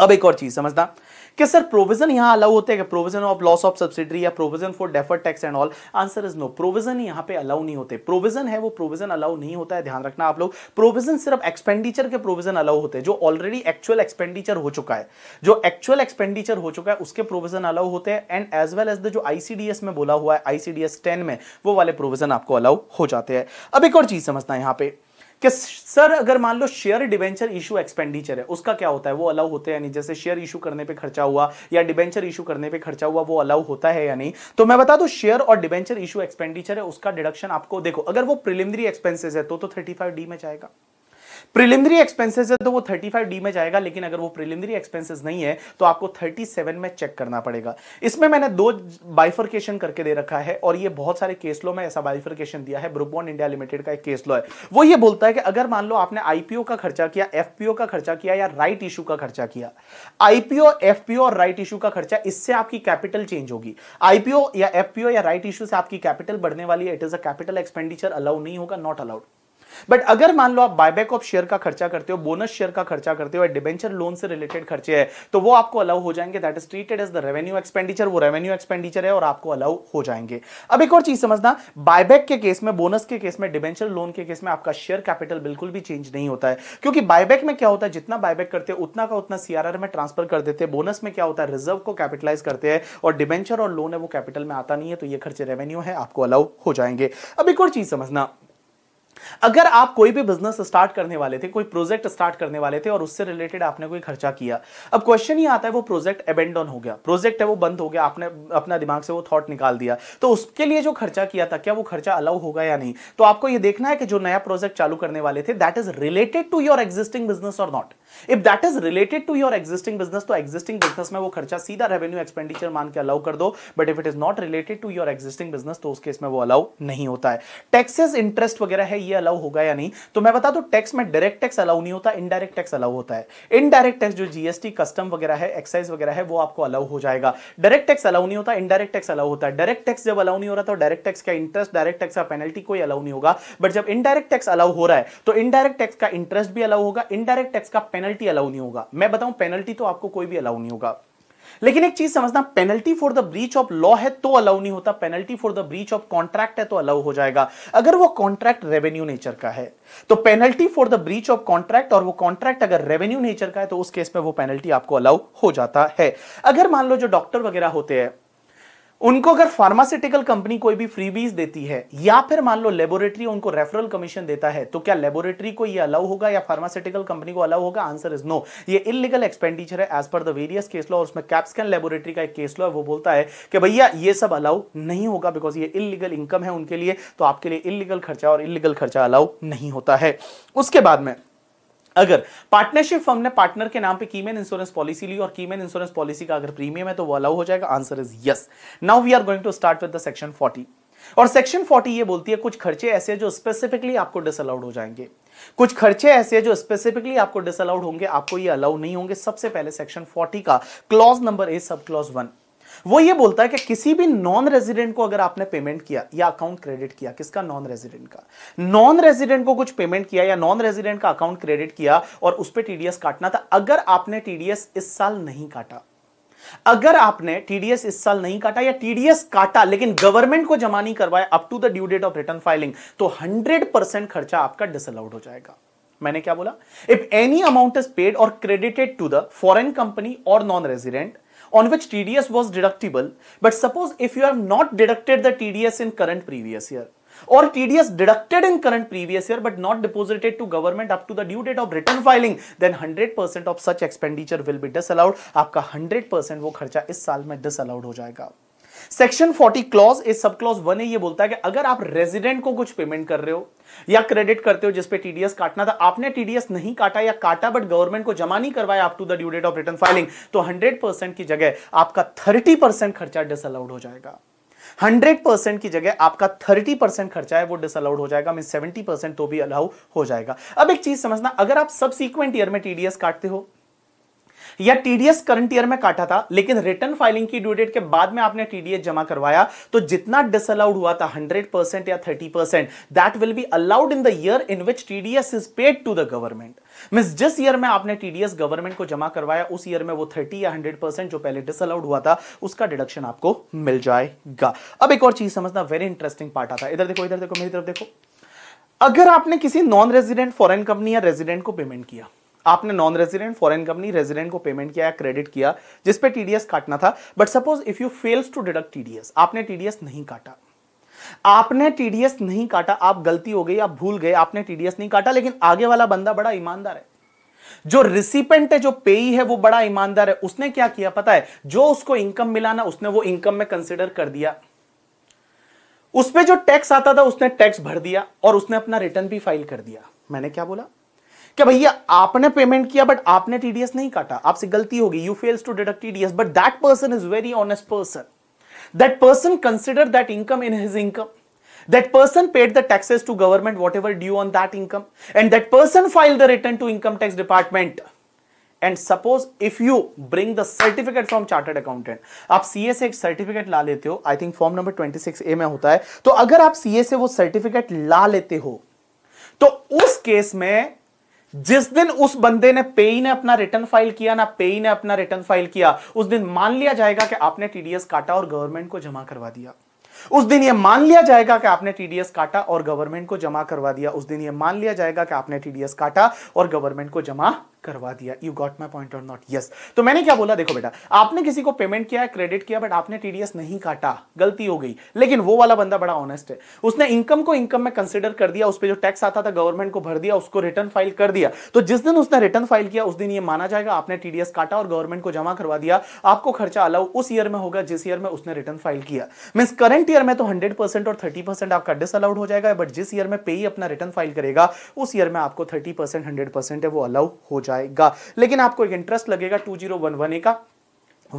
अब एक और चीज समझना कि सर प्रोविजन यहां अलाउ होते हैं provision of loss of subsidy या provision for defer tax and all answer is no provision यहां पे अलाउ नहीं होते प्रोविजन है वो प्रोविजन अलाउ नहीं होता है ध्यान रखना आप लोग प्रोविजन सिर्फ एक्सपेंडिचर के प्रोविजन अलाउ होते हैं जो ऑलरेडी एक्चुअल एक्सपेंडिचर हो चुका है जो एक्चुअल एक्सपेंडिचर हो चुका है उसके प्रोविजन अलाउ होते हैं and as well as the जो आईसीडीएस में बोला हुआ है आईसीडीएस टेन में वो वाले प्रोविजन आपको अलाउ हो जाते हैं अब एक और चीज समझना है यहाँ पे कि सर अगर मान लो शेयर डिवेंचर इशू एक्सपेंडिचर है उसका क्या होता है वो अलाउ होते हैं यानी जैसे शेयर इशू करने पे खर्चा हुआ या डिवेंचर इशू करने पे खर्चा हुआ वो अलाउ होता है या नहीं तो मैं बता दू शेयर और डिवेंचर इशू एक्सपेंडिचर है उसका डिडक्शन आपको देखो अगर वो प्रिलिमिनरी एक्सपेंसेस है तो, तो फाइव डी में जाएगा प्रिलिमिनरी एक्सपेंसेस है तो वो 35 डी में जाएगा लेकिन अगर वो प्रिलिमिनरी एक्सपेंसेस नहीं है तो आपको 37 में चेक करना पड़ेगा इसमें मैंने दो बाइफरकेशन करके दे रखा है और ये बहुत सारे केस लो में ऐसा बाइफरकेशन दिया है ब्रुबॉन इंडिया लिमिटेड का एक केस लो है वो ये बोलता है कि अगर मान लो आपने आईपीओ का खर्चा किया एफपीओ का खर्चा किया या राइट इशू का खर्चा किया आईपीओ एफपीओ और राइट इशू का खर्चा इससे आपकी कैपिटल चेंज होगी आईपीओ या एफपीओ या राइट इशू से आपकी कैपिटल बढ़ने वाली है it is a capital expenditure allow नहीं होगा नॉट अलाउड बट अगर मान लो आप बायबैक ऑफ शेयर का खर्चा करते हो बोनस शेयर का खर्चा करते हो डिबेंचर लोन से रिलेटेड खर्चे है तो वो आपको अलाउ हो जाएंगे that is treated as the revenue expenditure वो रेवेन्यू एक्सपेंडिचर है और आपको अलाउ हो जाएंगे अब एक और चीज समझना बायबैक के केस में बोनस के केस में डिबेंचर लोन के केस में आपका शेयर कैपिटल बिल्कुल भी चेंज नहीं होता है क्योंकि बायबैक में क्या होता है जितना बायबैक करते हैं उतना का उतना सीआरआर में ट्रांसफर कर देते हैं बोनस में क्या होता है रिजर्व को कैपिटलाइज करते हैं और डिबेंचर और लोन है वो कैपिटल में आता नहीं है तो ये खर्चे रेवेन्यू है आपको अलाउ हो जाएंगे अब एक और चीज समझना अगर आप कोई भी बिजनेस स्टार्ट करने वाले थे कोई प्रोजेक्ट स्टार्ट करने वाले थे और उससे रिलेटेड आपने कोई खर्चा किया अब क्वेश्चन ही आता है वो प्रोजेक्ट एबेंडन हो गया प्रोजेक्ट है वो बंद हो गया आपने अपना दिमाग से वो थॉट निकाल दिया तो उसके लिए जो खर्चा किया था क्या वो खर्चा अलाउ होगा या नहीं तो आपको ये देखना है कि जो नया प्रोजेक्ट चालू करने वाले थे that is related to your existing business और not if that is related to your existing business तो एग्जिस्टिंग बिजनेस में वो खर्चा सीधा रेवेन्यू एक्सपेंडिचर मान के अलाउ कर दो but if it is not related to your existing business तो उस केस में वो अलाउ नहीं होता है टैक्सेस इंटरेस्ट वगैरह है ये ये अलाउ होगा या नहीं तो मैं बता दू टैक्स में डायरेक्ट टैक्स अलाउ नहीं होता इनडायरेक्ट टैक्स अलाउ होता है इनडायरेक्ट टैक्स जो जीएसटी कस्टम वगैरह है एक्साइज वगैरह है वो आपको अलाउ हो जाएगा डायरेक्ट टैक्स अलाउ नहीं होता इनडायरेक्ट टैक्स अलाउ होता है डायरेक्ट टैक्स जब अलाउ नहीं हो रहा तो डायरेक्ट टैक्स का इंटरेस्ट डायरेक्ट टैक्स का पेनल्टी कोई अलाउ नहीं होगा बट जब इनडायरेक्ट टैक्स अलाउ हो रहा है तो इनडायरेक्ट टैक्स का इंटरेस्ट भी अलाउ होगा इनडायरेक्ट टैक्स का पेनल्टी अलाउ नहीं होगा मैं बताऊं पेनल्टी तो आपको कोई भी अलाउ नहीं होगा लेकिन एक चीज समझना penalty for the breach of law है तो अलाउ नहीं होता penalty for the breach of contract है तो अलाउ हो जाएगा अगर वो कॉन्ट्रैक्ट रेवेन्यू नेचर का है तो penalty for the breach of contract और वो कॉन्ट्रैक्ट अगर रेवेन्यू नेचर का है तो उस केस में वो पेनल्टी आपको अलाउ हो जाता है अगर मान लो जो डॉक्टर वगैरह होते हैं उनको अगर फार्मास्यूटिकल कंपनी कोई भी फ्रीबीज देती है या फिर मान लो लेबोरेटरी उनको रेफरल कमीशन देता है तो क्या लेबोरेटरी को ये अलाउ होगा या फार्मास्यूटिकल कंपनी को अलाउ होगा आंसर इज नो ये इलीगल एक्सपेंडिचर है as per the various case law उसमें कैप्सकैन लेबोरेटरी का एक केस लॉ है वो बोलता है कि भैया ये सब अलाउ नहीं होगा बिकॉज ये इलीगल इनकम है उनके लिए तो आपके लिए इलीगल खर्चा और इलीगल खर्चा अलाउ नहीं होता है उसके बाद में अगर पार्टनरशिप फर्म ने पार्टनर के नाम पे कीमेन इंश्योरेंस पॉलिसी ली और कीमेन इंश्योरेंस पॉलिसी का अगर प्रीमियम है तो वो अलाउ हो जाएगा answer is yes now we are going to start with the section 40 और सेक्शन 40 ये बोलती है कुछ खर्चे ऐसे हैं जो स्पेसिफिकली आपको डिसअलाउड हो जाएंगे कुछ खर्चे ऐसे हैं जो स्पेसिफिकली आपको डिसअलाउड होंगे आपको ये अलाउ नहीं होंगे सबसे पहले सेक्शन 40 का clause number A sub clause one वो ये बोलता है कि किसी भी नॉन रेजिडेंट को अगर आपने पेमेंट किया या अकाउंट क्रेडिट किया किसका नॉन रेजिडेंट का नॉन रेजिडेंट को कुछ पेमेंट किया या नॉन रेजिडेंट का अकाउंट क्रेडिट किया और उस पर टीडीएस काटना था अगर आपने टीडीएस इस साल नहीं काटा अगर आपने टीडीएस इस साल नहीं काटा या टीडीएस काटा लेकिन गवर्नमेंट को जमा नहीं करवाया up to the due date of return filing तो 100 परसेंट खर्चा आपका डिसअलाउड हो जाएगा मैंने क्या बोला if any amount is paid और credited to the foreign company और non resident on which TDS was deductible. But suppose if you have not deducted the TDS in current previous year or TDS deducted in current previous year but not deposited to government up to the due date of return filing, then 100% of such expenditure will be disallowed. Aapka 100% wo kharcha is saal mein disallowed ho jayega. Section 40 clause इस sub clause one है ये बोलता है कि अगर आप resident को कुछ पेमेंट कर रहे हो या क्रेडिट करते हो जिसपे टीडीएस काटना था आपने टीडीएस नहीं काटा या काटा बट गवर्नमेंट को जमा नहीं करवाया up to the due date of return filing तो हंड्रेड परसेंट की जगह आपका थर्टी परसेंट खर्चा डिसअलाउड हो जाएगा हंड्रेड परसेंट की जगह आपका थर्टी परसेंट खर्चा है वो डिसअलाउड हो जाएगा मीन 70% तो भी अलाउ हो जाएगा अब एक चीज समझना अगर आप सबसीक्वेंट ईयर में टीडीएस काटते हो या टीडीएस करंट ईयर में काटा था लेकिन रिटर्न फाइलिंग की ड्यू डेट के बाद में आपने टीडीएस जमा करवाया तो जितना डिसअलाउड हुआ था हंड्रेड परसेंट या thirty percent that will be allowed in the year in which TDS is paid to the government mean जिस ईयर में आपने टीडीएस गवर्नमेंट को जमा करवाया उस ईयर में वो थर्टी या हंड्रेड परसेंट जो पहले डिसअलाउड हुआ था उसका डिडक्शन आपको मिल जाएगा अब एक और चीज समझना वेरी इंटरेस्टिंग पार्ट आता है इधर देखो इधर देखो मेरी तरफ देखो अगर आपने किसी नॉन रेजिडेंट फॉरेन कंपनी या रेजिडेंट को पेमेंट किया आपने non resident foreign company resident को पेमेंट किया या क्रेडिट किया जिस पे टीडीएस काटना था but suppose if you fails to deduct TDS आपने टीडीएस नहीं काटा आपने टीडीएस नहीं काटा आप गलती हो गई आप भूल गए आपने टीडीएस नहीं काटा लेकिन आगे वाला बंदा बड़ा ईमानदार है जो रिसिपेंट है जो पेई है वो बड़ा ईमानदार है उसने क्या किया पता है जो उसको इनकम मिला ना उसने वो इनकम में कंसिडर कर दिया उस पर जो टैक्स आता था उसने टैक्स भर दिया और उसने अपना रिटर्न भी फाइल कर दिया मैंने क्या बोला कि भैया आपने पेमेंट किया बट आपने टीडीएस नहीं काटा आपसे गलती होगी you fails to deduct TDS but that person is very honest person that person consider that income in his income that person paid the taxes to government whatever due on that income and that person filed the return to income tax department And suppose if you bring the certificate from chartered accountant, आप CA से एक certificate ला लेते हो I think form number 26 A में होता है तो अगर आप सीए से वो certificate ला लेते हो तो उस case में जिस दिन उस बंदे ने पेई ने अपना रिटर्न फाइल किया ना पेई ने अपना रिटर्न फाइल किया उस दिन मान लिया जाएगा कि आपने टीडीएस काटा और गवर्नमेंट को जमा करवा दिया उस दिन यह मान लिया जाएगा कि आपने टीडीएस काटा और गवर्नमेंट को जमा करवा दिया उस दिन यह मान लिया जाएगा कि आपने टीडीएस काटा और गवर्नमेंट को जमा करवा दिया यू गॉट माई पॉइंट और नॉट यस तो मैंने क्या बोला देखो बेटा आपने किसी को पेमेंट किया क्रेडिट किया बट आपने टीडीएस नहीं काटा गलती हो गई लेकिन वो वाला बंदा बड़ा ऑनेस्ट है उसने इनकम को इनकम में कंसिडर कर दिया उस पर जो टैक्स आता था गवर्नमेंट को भर दिया उसको रिटर्न फाइल कर दिया तो जिस दिन उसने रिटर्न फाइल किया उस दिन ये माना जाएगा आपने टीडीएस काटा और गवर्नमेंट को जमा करवा दिया आपको खर्चा अलाउ उस ईयर में होगा जिस ईयर में उसने रिटर्न फाइल किया मीन करंट ईयर में तो हंड्रेड और थर्टी आपका डिस अलाउड हो जाएगा बट जिस ईयर में पे ही अपना रिटर्न फाइल करेगा उस ईयर में आपको थर्टी परसेंट है वो अलाउ हो जाएगा जाएगा लेकिन आपको एक इंटरेस्ट लगेगा two zero one one A का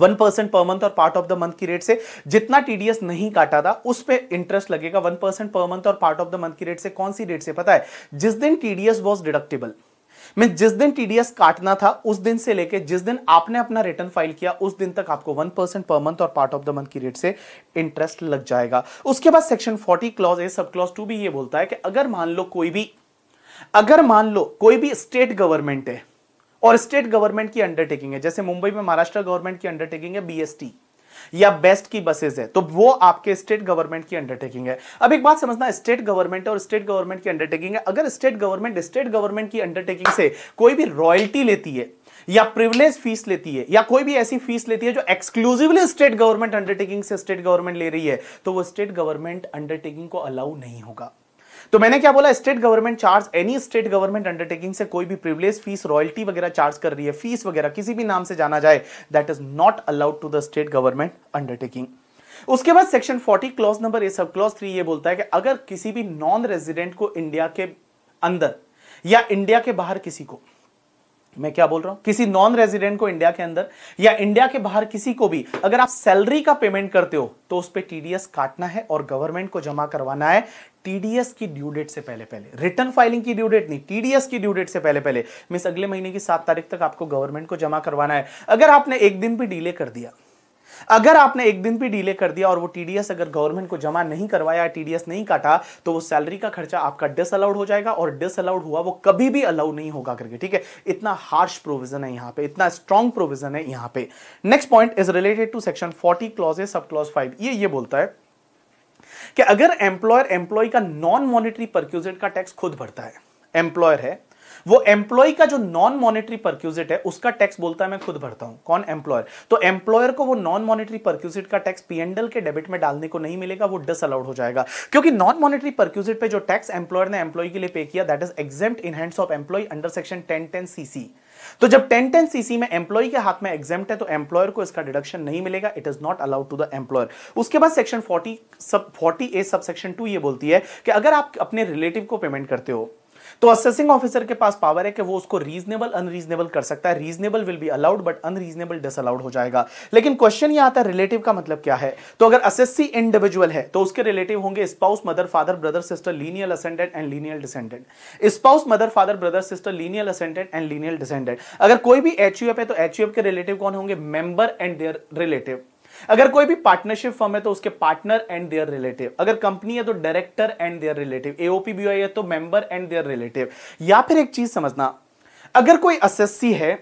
वन परसेंट पर मंथ और पार्ट ऑफ द मंथ की रेट से जितना टीडीएस नहीं काटा था उस पर इंटरेस्ट लगेगा वन परसेंट पर मंथ और पार्ट ऑफ द मंथ की रेट से कौन सी रेट से पता है जिस दिन टीडीएस वॉज डिडक्टेबल मैं जिस दिन टीडीएस काटना था उस दिन से लेके जिस दिन आपने अपना रिटर्न फाइल किया उस दिन तक आपको वन परसेंट पर मंथ और पार्ट ऑफ द मंथ की रेट से इंटरेस्ट लग जाएगा उसके बाद section forty clause A sub clause to भी ये बोलता है कि अगर मान लो कोई भी अगर मान लो कोई भी स्टेट गवर्नमेंट है और स्टेट गवर्नमेंट की अंडरटेकिंग है जैसे मुंबई में महाराष्ट्र गवर्नमेंट की अंडरटेकिंग है बीएसटी या बेस्ट की बसेस है तो वो आपके स्टेट गवर्नमेंट की अंडरटेकिंग है अब एक बात समझना स्टेट गवर्नमेंट और स्टेट गवर्नमेंट की अंडरटेकिंग है अगर स्टेट गवर्नमेंट स्टेट गवर्नमेंट की अंडरटेकिंग से कोई भी रॉयल्टी लेती है या प्रिविलेज फीस लेती है या कोई भी ऐसी फीस लेती है जो एक्सक्लूसिवली स्टेट गवर्नमेंट अंडरटेकिंग से स्टेट गवर्नमेंट ले रही है तो वो स्टेट गवर्नमेंट अंडरटेकिंग को अलाउ नहीं होगा तो मैंने क्या बोला state government charge any state government undertaking से कोई भी प्रिविलेज फीस रॉयल्टी वगैरह चार्ज कर रही है फीस वगैरह किसी भी नाम से जाना जाए that is not allowed to the state government undertaking उसके बाद section 40 clause number A sub clause three ये बोलता है कि अगर किसी भी नॉन रेजिडेंट को इंडिया के अंदर या इंडिया के बाहर किसी को मैं क्या बोल रहा हूं किसी नॉन रेजिडेंट को इंडिया के अंदर या इंडिया के बाहर किसी को भी अगर आप सैलरी का पेमेंट करते हो तो उस पर टीडीएस काटना है और गवर्नमेंट को जमा करवाना है टीडीएस की ड्यू डेट से पहले पहले रिटर्न फाइलिंग की ड्यू डेट नहीं टीडीएस की ड्यू डेट से पहले पहले मीन्स अगले महीने की सात तारीख तक आपको गवर्नमेंट को जमा करवाना है अगर आपने एक दिन भी डिले कर दिया अगर आपने एक दिन भी डिले कर दिया और वो टीडीएस अगर गवर्नमेंट को जमा नहीं करवाया टीडीएस नहीं काटा तो वो सैलरी का खर्चा आपका डिस अलाउड हो जाएगा और डिस अलाउड हुआ वो कभी भी अलाउ नहीं होगा करके ठीक है इतना हार्श प्रोविजन है यहां पे इतना स्ट्रॉन्ग प्रोविजन है यहाँ पे next point is related to section forty clauses sub clause five ये ये बोलता है कि अगर एम्प्लॉयर एम्प्लॉय का नॉन मॉनिटरी परक्यूजेट का टैक्स खुद भरता है एम्प्लॉयर है वो एम्प्लॉय का जो नॉन मॉनिटरी परक्यूजिट है उसका टैक्स बोलता है मैं खुद भरता हूं कौन एम्प्लॉयर तो एम्प्लॉयर को वो नॉन मॉनिटरी परक्यूजिट का टैक्स पीएनडल के डेबिट में डालने को नहीं मिलेगा वो डिस अलाउड हो जाएगा क्योंकि नॉन मॉनिटरी परक्यूजिट पे जो टैक्स एम्प्लॉयर ने एम्प्लॉय के लिए पे किया that is exempt in hands of employee under section ten ten CC तो जब टेन टेन सीसी में एम्प्लॉय के हाथ में एग्जाम है तो एम्प्लॉयर को इसका डिडक्शन नहीं मिलेगा it is not allowed to the employer उसके बाद section forty sub forty A sub section to ये बोलती है कि अगर आप अपने रिलेटिव को पेमेंट करते हो तो असेसिंग ऑफिसर के पास पावर है कि वो उसको रीजनेबल अनरीजनेबल कर सकता है reasonable will be allowed but unreasonable disallowed हो जाएगा लेकिन क्वेश्चन ये आता है रिलेटिव का मतलब क्या है तो अगर असेसी इंडिविजुअल है तो उसके रिलेटिव होंगे spouse mother father brother sister lineal ascendant and lineal descendant spouse mother father brother sister lineal ascendant and lineal descendant अगर कोई भी एच है तो एच के रिलेटिव कौन होंगे मेंबर एंड देयर रिलेटिव अगर कोई भी पार्टनरशिप फर्म है तो उसके पार्टनर एंड देयर रिलेटिव अगर कंपनी है तो director and their relative AOP B है तो मेंबर एंड देयर रिलेटिव या फिर एक चीज समझना अगर कोई एस है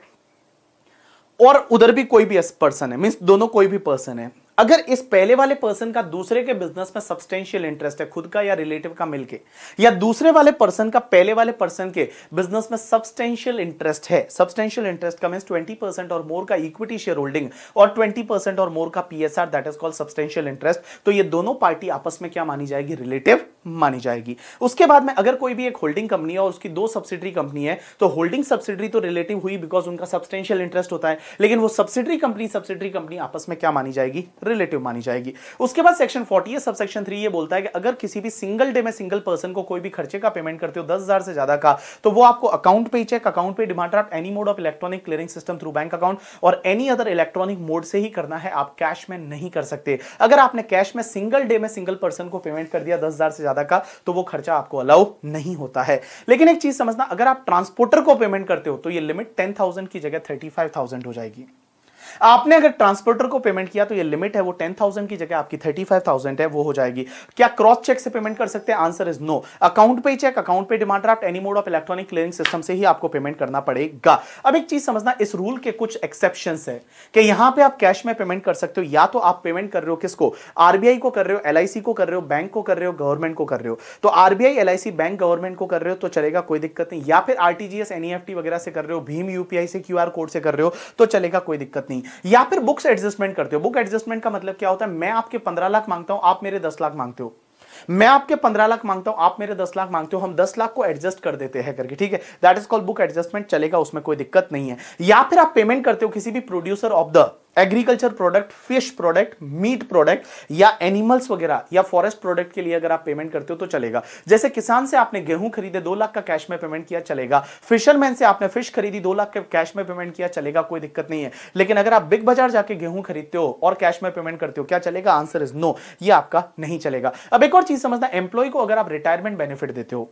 और उधर भी कोई भी पर्सन है मीन्स दोनों कोई भी पर्सन है अगर इस पहले वाले पर्सन का दूसरे के बिजनेस में सब्सटेंशियल इंटरेस्ट है खुद का या रिलेटिव का मिलके या दूसरे वाले पर्सन का पहले वाले पर्सन के बिजनेस में सब्सटेंशियल इंटरेस्ट है सब्सटेंशियल इंटरेस्ट का मीन ट्वेंटी परसेंट और मोर का इक्विटी शेयर होल्डिंग और ट्वेंटी परसेंट और मोर का PSR that is called substantial interest तो ये दोनों पार्टी आपस में क्या मानी जाएगी रिलेटिव मानी जाएगी उसके बाद में अगर कोई भी एक होल्डिंग कंपनी है और उसकी दो सब्सिडरी कंपनी है तो होल्डिंग सब्सिडरी तो रिलेटिव हुई बिकॉज उनका सब्सटेंशियल इंटरेस्ट होता है लेकिन वो सब्सिडरी कंपनी सब्सिडरी कंपनी आपस में क्या मानी जाएगी रिलेटिव मानी जाएगी उसके बाद सेक्शन फोर्टी है सब सेक्शन थ्री ये बोलता है कि अगर किसी भी सिंगल डे में सिंगल पर्सन को कोई भी खर्चे का पेमेंट करते हो दस हजार से ज्यादा का तो वो आपको अकाउंट पे चेक अकाउंट पे demand draft any mode of electronic clearing system through bank account और एनी अदर इलेक्ट्रॉनिक मोड से ही करना है आप कैश में नहीं कर सकते अगर आपने कैश में सिंगल डे में सिंगल पर्सन को पेमेंट कर दिया दस हजार से ज्यादा का तो वो खर्चा आपको अलाउ नहीं होता है लेकिन एक चीज समझना अगर आप ट्रांसपोर्टर को पेमेंट करते हो तो ये लिमिट टेन थाउजेंड की जगह थर्टी फाइव थाउजेंड हो जाएगी आपने अगर ट्रांसपोर्टर को पेमेंट किया तो ये लिमिट है वो टेन थाउजेंड की जगह आपकी थर्टी फाइव थाउजेंड है वो हो जाएगी क्या क्रॉस चेक से पेमेंट कर सकते हैं आंसर इज नो अकाउंट पे चेक अकाउंट पे demand draft any mode of electronic clearing system से ही आपको पेमेंट करना पड़ेगा अब एक चीज समझना इस रूल के कुछ एक्सेप्शन है कि यहां पर आप कैश में पेमेंट कर सकते हो या तो आप पेमेंट कर रहे हो किसको आरबीआई को कर रहे हो एलआईसी को कर रहे हो बैंक को कर रहे हो गवर्नमेंट को कर रहे हो तो आरबीआई एलआईसी बैंक गवर्नमेंट को कर रहे हो तो चलेगा कोई दिक्कत नहीं या फिर आरटीजीएस एनईएफटी e वगैरह से कर रहे हो भीम यूपीआई से क्यूआर कोड से कर रहे हो तो चलेगा कोई दिक्कत नहीं नहीं या फिर बुक्स एडजस्टमेंट करते हो बुक एडजस्टमेंट का मतलब क्या होता है मैं आपके पंद्रह लाख मांगता हूं आप मेरे दस लाख मांगते हो मैं आपके पंद्रह लाख मांगता हूं आप मेरे दस लाख मांगते हो हम दस लाख को एडजस्ट कर देते हैं करके ठीक है that is called book adjustment चलेगा उसमें कोई दिक्कत नहीं है या फिर आप पेमेंट करते हो किसी भी producer of the agriculture product fish product meat product या एनिमल्स वगैरह या फॉरेस्ट प्रोडक्ट के लिए अगर आप पेमेंट करते हो तो चलेगा जैसे किसान से आपने गेहूं खरीदे दो लाख का कैश में पेमेंट किया चलेगा फिशरमैन से आपने फिश खरीदी दो लाख के कैश में पेमेंट किया चलेगा कोई दिक्कत नहीं है लेकिन अगर आप बिग बाजार जाके गेहूं खरीदते हो और कैश में पेमेंट करते हो क्या चलेगा आंसर इज नो ये आपका नहीं चलेगा अब एक और चीज समझना एम्प्लॉय को अगर आप रिटायरमेंट बेनिफिट देते हो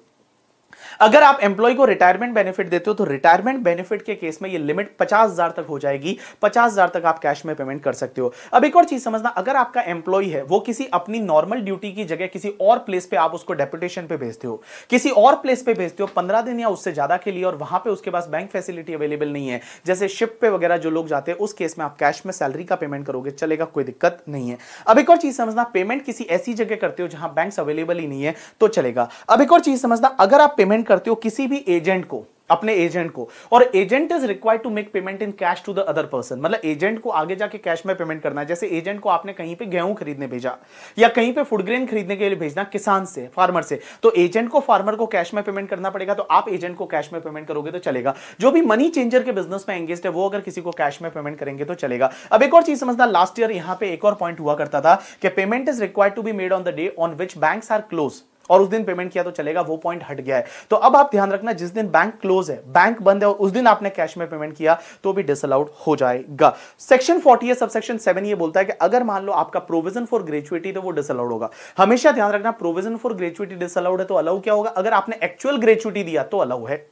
अगर आप एम्प्लॉय को रिटायरमेंट बेनिफिट देते हो तो रिटायरमेंट बेनिफिट के केस में ये लिमिट पचास हजार तक हो जाएगी पचास हजार तक आप कैश में पेमेंट कर सकते हो अब एक और चीज समझना अगर आपका एम्प्लॉय है वो किसी अपनी नॉर्मल ड्यूटी की जगह किसी और प्लेस पे आप उसको डेपुटेशन पे भेजते हो किसी और प्लेस पे भेजते हो पंद्रह दिन या उससे ज्यादा के लिए और वहां पे उसके पास बैंक फैसिलिटी अवेलेबल नहीं है जैसे शिप पे वगैरह जो लोग जाते हैं उस केस में आप कैश में सैलरी का पेमेंट करोगे चलेगा कोई दिक्कत नहीं है अब एक और चीज समझना पेमेंट किसी ऐसी जगह करते हो जहां बैंक अवेलेबल ही नहीं है तो चलेगा अब एक और चीज समझना अगर आप पेमेंट करते हो किसी भी एजेंट को अपने एजेंट को और agent is required to make payment in cash to the other person मतलब एजेंट को आगे जाके कैश में पेमेंट करना है जैसे एजेंट को आपने कहीं पे गेहूं खरीदने भेजा या कहीं पे ग्रेन खरीदने के लिए भेजना किसान से फार्मर से तो एजेंट को फार्मर को कैश में पेमेंट करना पड़ेगा तो आप एजेंट को कैश में पेमेंट करोगे तो चलेगा जो भी मनी चेंजर के बिजनेस में एंगेज है वो अगर किसी को कैश में पेमेंट करेंगे तो चलेगा अब एक और चीज समझना लास्ट ईयर यहां पर एक और पॉइंट हुआ करता था कि payment is required to be made on the day on which bank are close और उस दिन पेमेंट किया तो चलेगा वो पॉइंट हट गया है तो अब आप ध्यान रखना जिस दिन बैंक क्लोज है बैंक बंद है और उस दिन आपने कैश में पेमेंट किया तो भी डिसअलाउड हो जाएगा section forty sub section seven ये बोलता है कि अगर मान लो आपका प्रोविजन फॉर ग्रेचुएटी तो वो डिसअलाउड होगा हमेशा ध्यान रखना प्रोविजन फॉर ग्रेचुएटी डिसअलाउड है तो अलाउ क्या होगा अगर आपने एक्चुअल ग्रेचुएटी दिया तो अलाउ है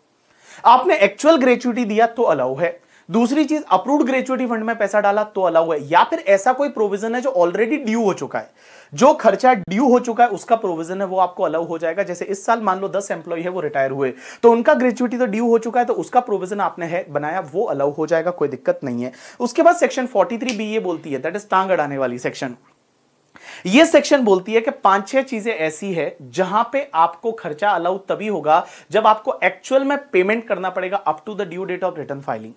आपने एक्चुअल ग्रेचुएटी दिया तो अलाउ है दूसरी चीज अप्रूव्ड ग्रेचुएटी फंड में पैसा डाला तो अलाउ है या फिर ऐसा कोई प्रोविजन है जो ऑलरेडी ड्यू हो चुका है जो खर्चा ड्यू हो चुका है उसका प्रोविजन है वो आपको अलाउ हो जाएगा जैसे इस साल मान लो दस एम्प्लॉय है वो रिटायर हुए तो उनका ग्रेचुटी तो ड्यू हो चुका है तो उसका प्रोविजन आपने है बनाया वो अलाउ हो जाएगा कोई दिक्कत नहीं है उसके बाद सेक्शन फोर्टी थ्री बी ये बोलती है दैट इज टांग अड़ाने वाली सेक्शन ये सेक्शन बोलती है कि पांच छह चीजें ऐसी है जहां पे आपको खर्चा अलाउ तभी होगा जब आपको एक्चुअल में पेमेंट करना पड़ेगा up to the due date of return filing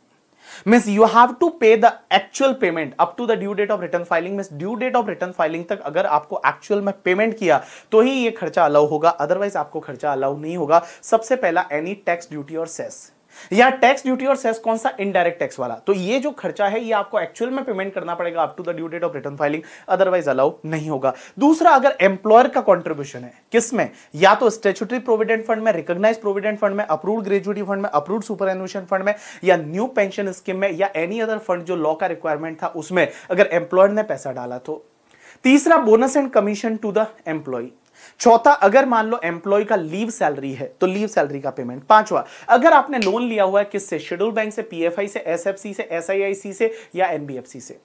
means you have to pay the actual payment up to the due date of return filing means due date of return filing तक अगर आपको actual में payment किया तो ही ये खर्चा allow होगा otherwise आपको खर्चा अलाउ नहीं होगा सबसे पहला एनी टैक्स ड्यूटी और सेस यहाँ टैक्स ड्यूटी और सेस कौन सा इनडायरेक्ट टैक्स वाला तो ये जो खर्चा है ये आपको एक्चुअल में पेमेंट करना पड़ेगा up to the due date of return filing otherwise allow नहीं होगा दूसरा अगर एम्प्लॉयर का कॉन्ट्रीब्यूशन है किसमें या तो स्टेचुटरी प्रोविडेंट फंड में रिकॉग्नाइज प्रोविडेंट फंड में अप्रूव ग्रेजुएटी फंड में अप्रूव सुपर एनुएशन फंड में या न्यू पेंशन स्कीम में या एनी अदर फंड जो लॉ का रिक्वायरमेंट था उसमें अगर एम्प्लॉयर ने पैसा डाला तो तीसरा bonus and commission to the employee चौथा अगर मान लो एम्प्लॉय का लीव सैलरी है तो लीव सैलरी का पेमेंट पांचवा अगर आपने लोन लिया हुआ है किससे शेड्यूल बैंक से पीएफआई से एसएफसी से एसआईआईसी से या एनबीएफसी से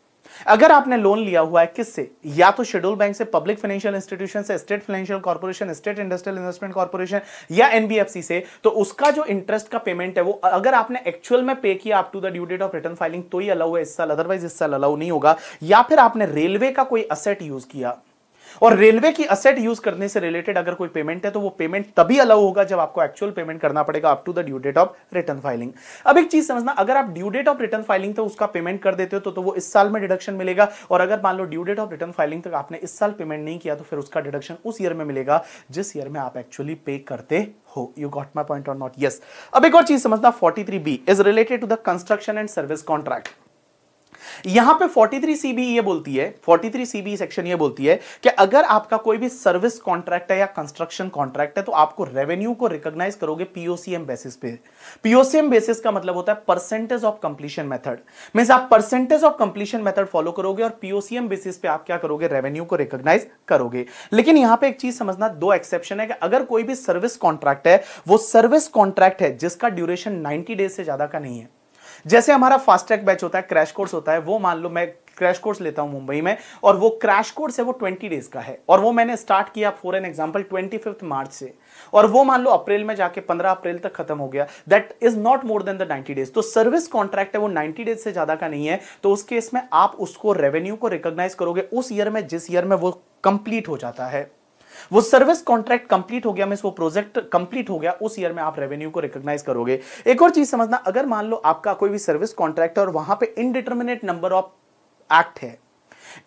अगर आपने लोन लिया हुआ है किससे या तो शेड्यूल बैंक से पब्लिक फाइनेंशियल इंस्टीट्यूशन से state financial corporation state industrial investment corporation या एनबीएफसी से तो उसका जो इंटरेस्ट का पेमेंट है वो अगर आपने एक्चुअल में पे किया up to the due date of return filing तो ही अलाउ है इस साल अदरवाइज इस साल अलाउ नहीं होगा या फिर आपने रेलवे का कोई असेट यूज किया और रेलवे की असेट यूज करने से रिलेटेड अगर कोई पेमेंट है तो वो पेमेंट तभी अलाउ होगा जब आपको एक्चुअल पेमेंट करना पड़ेगा up to the due date of return filing अब एक चीज समझना अगर आप due date of return filing तो उसका पेमेंट कर देते हो तो, तो वो इस साल में डिडक्शन मिलेगा और अगर मान लो due date of return filing तक आपने इस साल पेमेंट नहीं किया तो फिर उसका डिडक्शन उस ईयर में मिलेगा जिस ईयर में आप एक्चुअली पे करते हो यू गॉट माई पॉइंट और नॉट यस अब एक और चीज समझना forty three B is related to the construction and service contract यहां पे 43 सीबी ये बोलती है 43 सीबी सेक्शन ये बोलती है कि अगर आपका कोई भी सर्विस कॉन्ट्रैक्ट है या कंस्ट्रक्शन कॉन्ट्रैक्ट है तो आपको रेवेन्यू को रिकॉग्नाइज करोगे पीओसीएम बेसिस पे पीओसीएम बेसिस का मतलब होता है percentage of completion method means आप percentage of completion method follow करोगे और पीओसीएम बेसिस पे आप क्या करोगे रेवेन्यू को रिकॉग्नाइज करोगे लेकिन यहां पर एक चीज समझना दो एक्सेप्शन है कि अगर कोई भी सर्विस कॉन्ट्रैक्ट है वो सर्विस कॉन्ट्रैक्ट है जिसका ड्यूरेशन नाइनटी डेज से ज्यादा का नहीं है जैसे हमारा फास्ट ट्रैक बैच होता है क्रैश कोर्स होता है वो मान लो मैं क्रैश कोर्स लेता हूं मुंबई में और वो क्रैश कोर्स है वो ट्वेंटी डेज का है और वो मैंने स्टार्ट किया for an example twenty fifth March से और वो मान लो अप्रैल में जाके पंद्रह अप्रैल तक खत्म हो गया that is not more than the ninety days तो सर्विस कॉन्ट्रैक्ट है वो नाइन्टी डेज से ज्यादा का नहीं है तो उस केस में आप उसको रेवेन्यू को रिकोगनाइज करोगे उस ईयर में जिस ईयर में वो कंप्लीट हो जाता है वो सर्विस कॉन्ट्रैक्ट कंप्लीट हो गया मीन वो प्रोजेक्ट कंप्लीट हो गया उस ईयर में आप रेवेन्यू को रिकॉग्नाइज करोगे एक और चीज समझना अगर मान लो आपका कोई भी सर्विस कॉन्ट्रैक्ट है और वहां पे इनडिटर्मिनेट नंबर ऑफ एक्ट है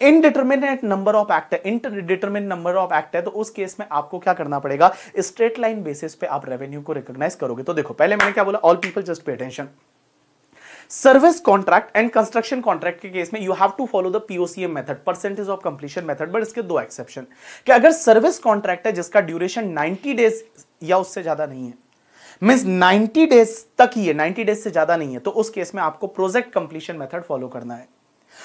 इनडिटर्मिनेट नंबर ऑफ एक्ट है इनडिटर्मिन नंबर ऑफ एक्ट है तो उस केस में आपको क्या करना पड़ेगा स्ट्रेट लाइन बेसिस पे आप रेवेन्यू को रिकॉग्नाइज करोगे तो देखो पहले मैंने क्या बोला all people just pay attention service contract and construction contract के केस में you have to follow the POCM method percentage of completion method but इसके दो एक्सेप्शन कि अगर सर्विस कॉन्ट्रैक्ट है जिसका ड्यूरेशन 90 डेज या उससे ज्यादा नहीं है मीन्स 90 डेज तक ही है 90 डेज से ज्यादा नहीं है तो उस केस में आपको प्रोजेक्ट कंप्लीशन मेथड फॉलो करना है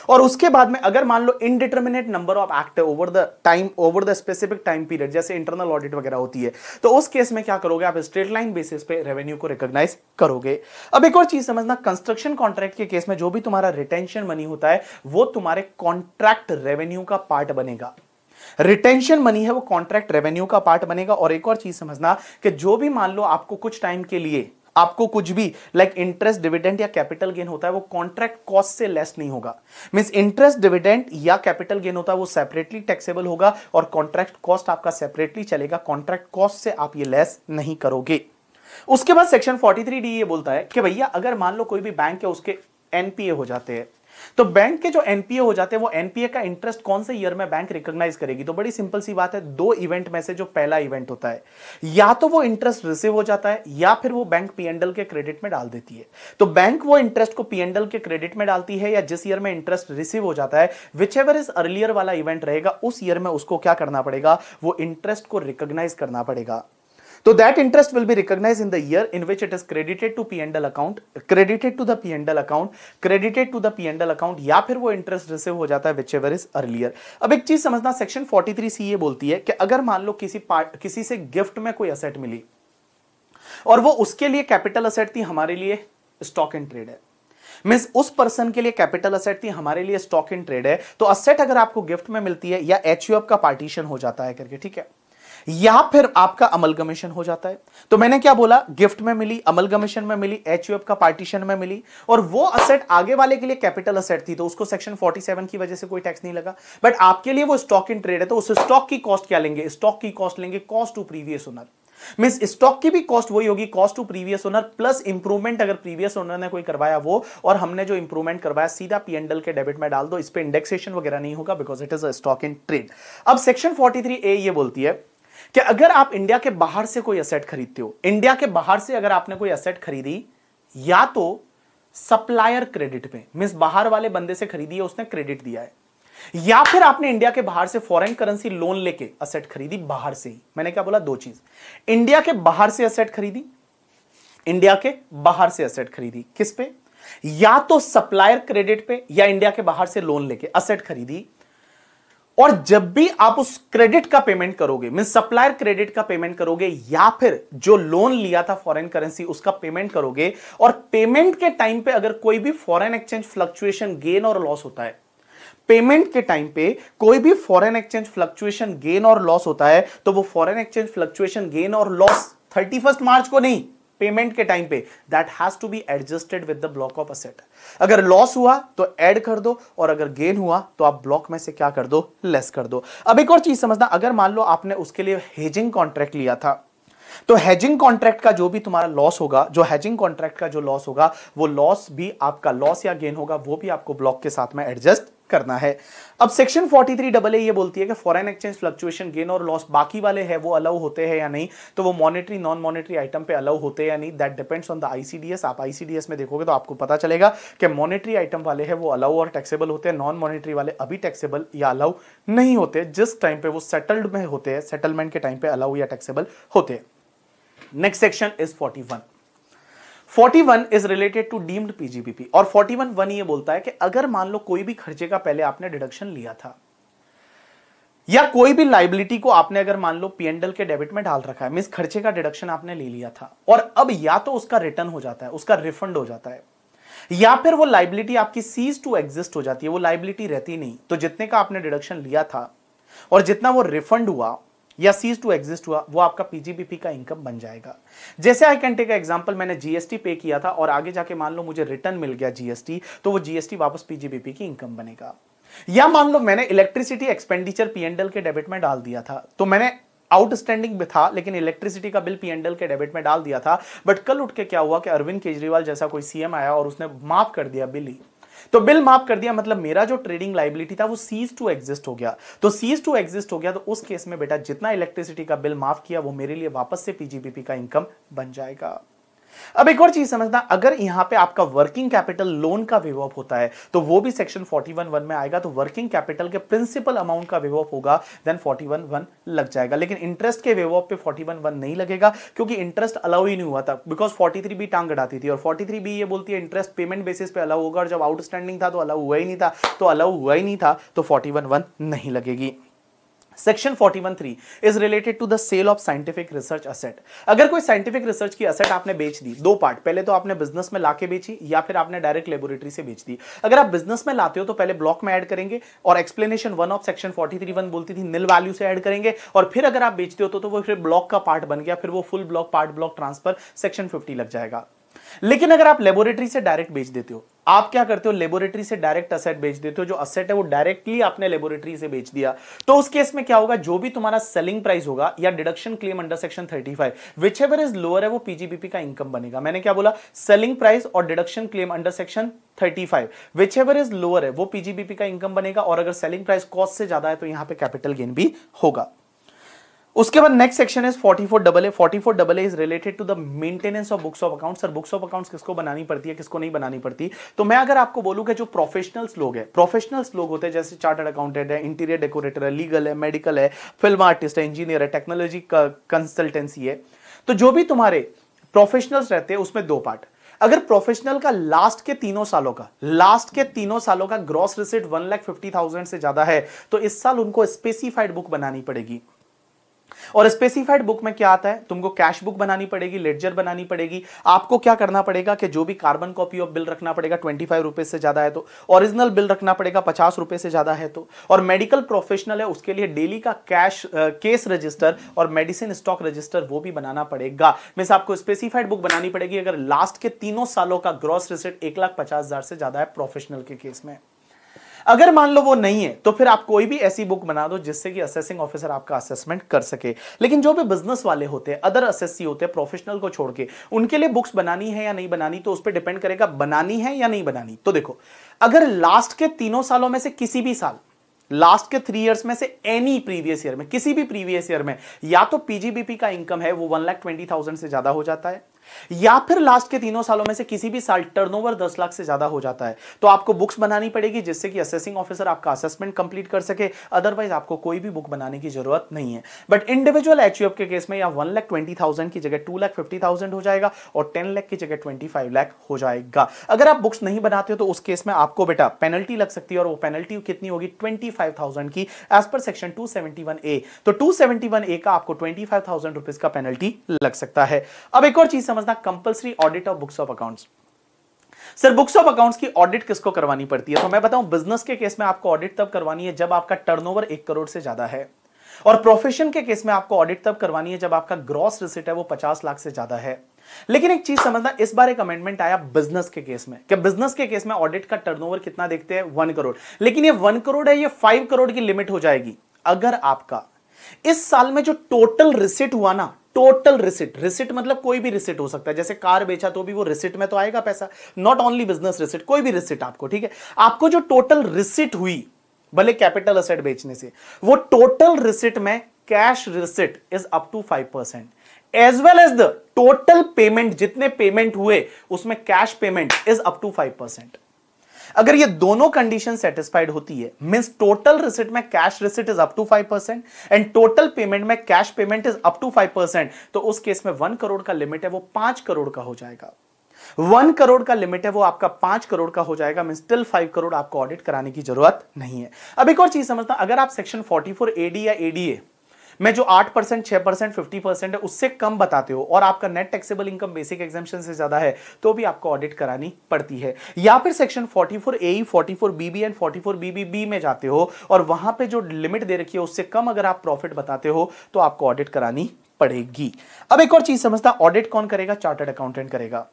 और उसके बाद में अगर मान लो indeterminate number of act over the time over the specific time period जैसे इंटरनल ऑडिट वगैरह होती है तो उस केस में क्या करोगे आप स्ट्रेट लाइन बेसिस पे रेवेन्यू को रिकॉग्नाइज करोगे अब एक और चीज समझना कंस्ट्रक्शन कॉन्ट्रैक्ट के केस में जो भी तुम्हारा रिटेंशन मनी होता है वो तुम्हारे कॉन्ट्रैक्ट रेवेन्यू का पार्ट बनेगा रिटेंशन मनी है वो कॉन्ट्रैक्ट रेवेन्यू का पार्ट बनेगा और एक और चीज समझना कि जो भी मान लो आपको कुछ टाइम के लिए आपको कुछ भी लाइक इंटरेस्ट डिविडेंड या कैपिटल गेन होता है वो कॉन्ट्रैक्ट कॉस्ट से लेस नहीं होगा मीन्स इंटरेस्ट डिविडेंड या कैपिटल गेन होता है वो सेपरेटली टैक्सेबल होगा और कॉन्ट्रैक्ट कॉस्ट आपका सेपरेटली चलेगा कॉन्ट्रैक्ट कॉस्ट से आप ये लेस नहीं करोगे उसके बाद सेक्शन 43 डी ये बोलता है कि भैया अगर मान लो कोई भी बैंक है उसके एनपीए हो जाते हैं तो बैंक के जो एनपीए हो जाते हैं वो एनपीए का इंटरेस्ट कौन से ईयर में बैंक रिकॉग्नाइज करेगी तो बड़ी सिंपल सी बात है दो इवेंट में से जो पहला इवेंट होता है या तो वो इंटरेस्ट रिसीव हो जाता है या फिर वो बैंक पीएनडल के क्रेडिट में डाल देती है तो बैंक वो इंटरेस्ट को पीएनडल के क्रेडिट में डालती है या जिस ईयर में इंटरेस्ट रिसीव हो जाता है विच एवर इज अर्लियर वाला इवेंट रहेगा उस ईयर में उसको क्या करना पड़ेगा वो इंटरेस्ट को रिकॉग्नाइज करना पड़ेगा तो that interest will be recognise in the year in which it is credited to P and L account credited to the P and L account credited to the P and L account या फिर वो interest receive हो जाता है whichever is earlier अब एक चीज समझना सेक्शन 43 सी ये बोलती है कि अगर मान लो किसी पार्ट किसी से गिफ्ट में कोई असेट मिली और वो उसके लिए कैपिटल असेट थी हमारे लिए स्टॉक एंड ट्रेड है मीन उस पर्सन के लिए कैपिटल असेट थी हमारे लिए स्टॉक इन ट्रेड है तो असेट अगर आपको गिफ्ट में मिलती है या एच का पार्टीशन हो जाता है करके ठीक है या फिर आपका अमलगमेशन हो जाता है तो मैंने क्या बोला गिफ्ट में मिली अमलगमेशन में मिली एच का पार्टीशन में मिली और वो असेट आगे वाले के लिए कैपिटल असेट थी तो उसको सेक्शन 47 की वजह से कोई टैक्स नहीं लगा बट आपके लिए वो स्टॉक इन ट्रेड है तो उस स्टॉक की कॉस्ट क्या लेंगे स्टॉक की कॉस्ट लेंगे cost to previous owner mean stock की भी कॉस्ट वही होगी cost to previous owner plus improvement अगर प्रीवियस ओनर ने कोई करवाया वो और हमने जो इंप्रूवमेंट करवाया सीधा पीएनडल के डेबिट में डाल दो इस पर इंडेक्सेशन वगैरह नहीं होगा because it is a stock in trade अब सेक्शन 43 ए ये बोलती है कि अगर आप इंडिया के बाहर से कोई असेट खरीदते हो इंडिया के बाहर से अगर आपने कोई असेट खरीदी या तो सप्लायर क्रेडिट पे मीन बाहर वाले बंदे से खरीदी है उसने क्रेडिट दिया है या फिर आपने इंडिया के बाहर से फॉरेन करेंसी लोन लेके असेट खरीदी बाहर से ही मैंने क्या बोला दो चीज इंडिया के बाहर से असेट खरीदी इंडिया के बाहर से असेट खरीदी किस पे या तो सप्लायर क्रेडिट पे या इंडिया के बाहर से लोन लेके असेट खरीदी और जब भी आप उस क्रेडिट का पेमेंट करोगे मीन सप्लायर क्रेडिट का पेमेंट करोगे या फिर जो लोन लिया था फॉरेन करेंसी उसका पेमेंट करोगे और पेमेंट के टाइम पे अगर कोई भी फॉरेन एक्सचेंज फ्लक्चुएशन गेन और लॉस होता है पेमेंट के टाइम पे कोई भी फॉरेन एक्सचेंज फ्लक्चुएशन गेन और लॉस होता है तो वो फॉरेन एक्सचेंज फ्लक्चुएशन गेन और लॉस थर्टी मार्च को नहीं पेमेंट के टाइम पे that has to be adjusted with the block of asset अगर लॉस हुआ तो ऐड कर दो और अगर गेन हुआ तो आप ब्लॉक में से क्या कर दो लेस कर दो अब एक और चीज समझना अगर मान लो आपने उसके लिए हेजिंग कॉन्ट्रैक्ट लिया था तो हेजिंग कॉन्ट्रैक्ट का जो भी तुम्हारा लॉस होगा जो हेजिंग कॉन्ट्रैक्ट का जो लॉस होगा वो लॉस भी आपका लॉस या गेन होगा वो भी आपको ब्लॉक के साथ में एडजस्ट करना है अब सेक्शन 43 डबल ए ये बोलती है कि फॉरेन एक्सचेंज फ्लक्चुएशन गेन और लॉस बाकी वाले हैं वो अलाउ होते हैं या नहीं तो वो मॉनेटरी नॉन मॉनेटरी आइटम पे अलाउ होते हैं या नहीं that depends on the ICDS आप आईसीडीएस में देखोगे तो आपको पता चलेगा कि मॉनेटरी आइटम वाले हैं वो अलाउ और टैक्सेबल होते हैं नॉन मॉनेटरी वाले अभी टैक्सेबल या अलाउ नहीं होते जिस टाइम पे वो सेटल्ड में होते हैं सेटलमेंट के टाइम पे अलाउ या टैक्सेबल होते हैं next section is 41 41 is related to deemed PGBP और 41 वन वन ये बोलता है कि अगर मान लो कोई भी खर्चे का पहले आपने डिडक्शन लिया था या कोई भी लाइबिलिटी को आपने अगर मान लो पीएनडल के डेबिट में डाल रखा है मीन खर्चे का डिडक्शन आपने ले लिया था और अब या तो उसका रिटर्न हो जाता है उसका रिफंड हो जाता है या फिर वो लाइबिलिटी आपकी सीज टू एग्जिस्ट हो जाती है वो लाइबिलिटी रहती नहीं तो जितने का आपने डिडक्शन लिया था और जितना वो रिफंड हुआ या सीज टू एग्जिस्ट हुआ वो आपका पीजीबीपी का इनकम बन जाएगा जैसे आई कैन टेक एग्जांपल मैंने जीएसटी पे किया था और आगे जाके मान लो मुझे रिटर्न मिल गया जीएसटी तो वो जीएसटी वापस पीजीबीपी की इनकम बनेगा या मान लो मैंने इलेक्ट्रिसिटी एक्सपेंडिचर पीएनडल के डेबिट में डाल दिया था तो मैंने आउटस्टैंडिंग भी था लेकिन इलेक्ट्रिसिटी का बिल पीएनडल के डेबिट में डाल दिया था बट कल उठ के क्या हुआ कि अरविंद केजरीवाल जैसा कोई सीएम आया और उसने माफ कर दिया बिल ही तो बिल माफ कर दिया मतलब मेरा जो ट्रेडिंग लाइबिलिटी था वो सीज टू एग्जिस्ट हो गया तो सीज टू एग्जिस्ट हो गया तो उस केस में बेटा जितना इलेक्ट्रिसिटी का बिल माफ किया वो मेरे लिए वापस से पीजीबीपी का इनकम बन जाएगा अब एक और चीज समझना अगर यहां पे आपका वर्किंग कैपिटल लोन का विवॉप होता है तो वो भी सेक्शन 41 वन में आएगा तो वर्किंग कैपिटल के प्रिंसिपल अमाउंट का विवॉप होगा देन 41 वन लग जाएगा लेकिन इंटरेस्ट के विवॉप पे 41 वन नहीं लगेगा क्योंकि इंटरेस्ट अलाउ ही नहीं हुआ था बिकॉज 43 बी टांग अड़ाती थी और 43 बी ये बोलती है इंटरेस्ट पेमेंट बेसिस पे अलाउ होगा और जब आउटस्टैंडिंग था तो अलाउ हुआ ही नहीं था तो अलाउ हुआ ही नहीं था तो फोर्टी वन नहीं लगेगी section 41.3 is related to the sale of scientific research asset अगर कोई साइंटिफिक रिसर्च की असेट आपने बेच दी दो पार्ट पहले तो आपने बिजनेस में लाके बेची या फिर आपने डायरेक्ट लेबोरेटरी से बेच दी अगर आप बिजनेस में लाते हो तो पहले ब्लॉक में ऐड करेंगे और explanation one of section forty three one बोलती थी निल वैल्यू से एड करेंगे और फिर अगर आप बेचते हो तो, तो वो फिर ब्लॉक का पार्ट बन गया फिर वो full block part block transfer section fifty लग जाएगा लेकिन अगर आप लेबोरेटरी से डायरेक्ट बेच देते हो आप क्या करते हो लेबोरेटरी से डायरेक्ट असेट बेच देते हो जो असेट है वो डायरेक्टली आपने लेबोरेटरी से बेच दिया तो उस केस में क्या होगा जो भी तुम्हारा सेलिंग प्राइस होगा या deduction claim under section 35 whichever is lower है वो पीजीबीपी का इनकम बनेगा मैंने क्या बोला सेलिंग प्राइस और deduction claim under section 35 whichever is lower है वो पीजीबीपी का इनकम बनेगा और अगर सेलिंग प्राइस कॉस्ट से ज्यादा है तो यहां पर कैपिटल गेन भी होगा उसके बाद next section is four double A forty four double A is related to the maintenance of books of account sir books of accounts किसको बनानी पड़ती है किसको नहीं बनानी पड़ती तो मैं अगर आपको बोलूँ कि जो प्रोफेशनल्स लोग हैं प्रोफेशनल्स लोग होते हैं जैसे चार्टर्ड अकाउंटेंट है इंटीरियर डेकोरेटर है लीगल है मेडिकल है फिल्म आर्टिस्ट है इंजीनियर है टेक्नोलॉजी कंसल्टेंसी है तो जो भी तुम्हारे प्रोफेशनल्स रहते हैं उसमें दो पार्ट अगर प्रोफेशनल का लास्ट के तीनों सालों का लास्ट के तीनों सालों का gross receipt one lakh fifty thousand से ज्यादा है तो इस साल उनको स्पेसिफाइड बुक बनानी पड़ेगी और स्पेसिफाइड बुक में क्या आता है तुमको कैश बुक बनानी पड़ेगी लेडजर बनानी पड़ेगी आपको क्या करना पड़ेगा कि जो भी कार्बन कॉपी ऑफ बिल रखना पड़ेगा ट्वेंटी फाइव रुपीज से ज्यादा है तो ओरिजिनल बिल रखना पड़ेगा पचास रुपए से ज्यादा है तो और मेडिकल प्रोफेशनल है उसके लिए डेली का कैश केस रजिस्टर और मेडिसिन स्टॉक रजिस्टर वो भी बनाना पड़ेगा मीन्स आपको स्पेसिफाइड बुक बनानी पड़ेगी अगर लास्ट के तीनों सालों का ग्रॉस रिसिट एक लाख पचास हजार से ज्यादा है प्रोफेशनल के केस में अगर मान लो वो नहीं है तो फिर आप कोई भी ऐसी बुक बना दो जिससे कि असेसिंग ऑफिसर आपका असेसमेंट कर सके लेकिन जो भी बिजनेस वाले होते हैं अदर असेसी होते हैं प्रोफेशनल को छोड़ के उनके लिए बुक्स बनानी है या नहीं बनानी तो उस पर डिपेंड करेगा बनानी है या नहीं बनानी तो देखो अगर लास्ट के तीनों सालों में से किसी भी साल लास्ट के थ्री इयर्स में से एनी प्रीवियस ईयर में किसी भी प्रीवियस ईयर में या तो पीजीबीपी का इनकम है वो वन लाख ट्वेंटी थाउजेंड से ज्यादा हो जाता है या फिर लास्ट के तीनों सालों में से किसी भी साल टर्नओवर दस लाख से ज्यादा हो जाता है तो आपको बुक्स बनानी पड़ेगी जिससे कि असेसिंग ऑफिसर आपका असेसमेंट कंप्लीट कर सके अदरवाइज आपको कोई भी बुक बनाने की जरूरत नहीं है बट इंडिविजुअल एच के केस में या वन लाख ट्वेंटी थाउजेंड की जगह टू लाख फिफ्टी थाउजेंड हो जाएगा और टेन लाख की जगह ट्वेंटी फाइव लाख हो जाएगा अगर आप बुक्स नहीं बनाते हो तो उस केस में आपको बेटा पेनल्टी लग सकती है और वो पेनल्टी कितनी होगी ट्वेंटी फाइव थाउजेंड की as per section two seventy one A तो टू सेवेंटी वन ए का आपको ट्वेंटी फाइव थाउजेंड रुपीज का पेनल्टी लग सकता है अब एक और चीज समझना compulsory audit of books of accounts sir books of accounts की ऑडिट किसको करवानी पड़ती है तो मैं बताऊं बिजनेस के केस में आपको ऑडिट तब करवानी है जब आपका टर्नओवर एक करोड़ से ज्यादा है और प्रोफेशन के केस में आपको ऑडिट तब करवानी है जब आपका ग्रॉस रिसिट है वो पचास लाख से ज्यादा है लेकिन एक चीज समझना इस बार एक अमेंडमेंट आया बिजनेस के केस में कि बिजनेस के केस में ऑडिट का टर्नओवर कितना देखते हैं वन करोड़ लेकिन ये वन करोड़ है ये फाइव करोड़ की लिमिट हो जाएगी अगर आपका इस साल में जो टोटल रिसिट हुआ ना टोटल रिसिट रिसिट मतलब कोई भी रिसिट हो सकता है जैसे कार बेचा तो भी वो रिसिट में तो आएगा पैसा नॉट ओनली बिजनेस रिसिट कोई भी रिसिट आपको ठीक है आपको जो टोटल रिसिट हुई भले कैपिटल असेट बेचने से वो टोटल रिसिट में cash receipt is up to five percent as well as the total payment जितने पेमेंट हुए उसमें cash payment is up to five percent अगर ये दोनों कंडीशन सेटिस्फाइड होती है मीन टोटल रिसिट में cash receipt is up to five percent and total payment में cash payment is up to five percent तो उस केस में वन करोड़ का लिमिट है वो पांच करोड़ का हो जाएगा वन करोड़ का लिमिट है वो आपका पांच करोड़ का हो जाएगा मीन स्टिल फाइव करोड़ आपको ऑडिट कराने की जरूरत नहीं है अब एक और चीज समझता अगर आप सेक्शन फोर्टी फोर एडी या एडीए मैं जो आठ परसेंट छह परसेंट फिफ्टी परसेंट है उससे कम बताते हो और आपका net taxable income basic exemption से ज्यादा है तो भी आपको ऑडिट करानी पड़ती है या फिर section forty four A forty four BB and forty four B में जाते हो और वहां पर जो लिमिट दे रखी है उससे कम अगर आप प्रॉफिट बताते हो तो आपको ऑडिट करानी पड़ेगी अब एक और चीज समझता ऑडिट कौन करेगा चार्टर्ड अकाउंटेंट करेगा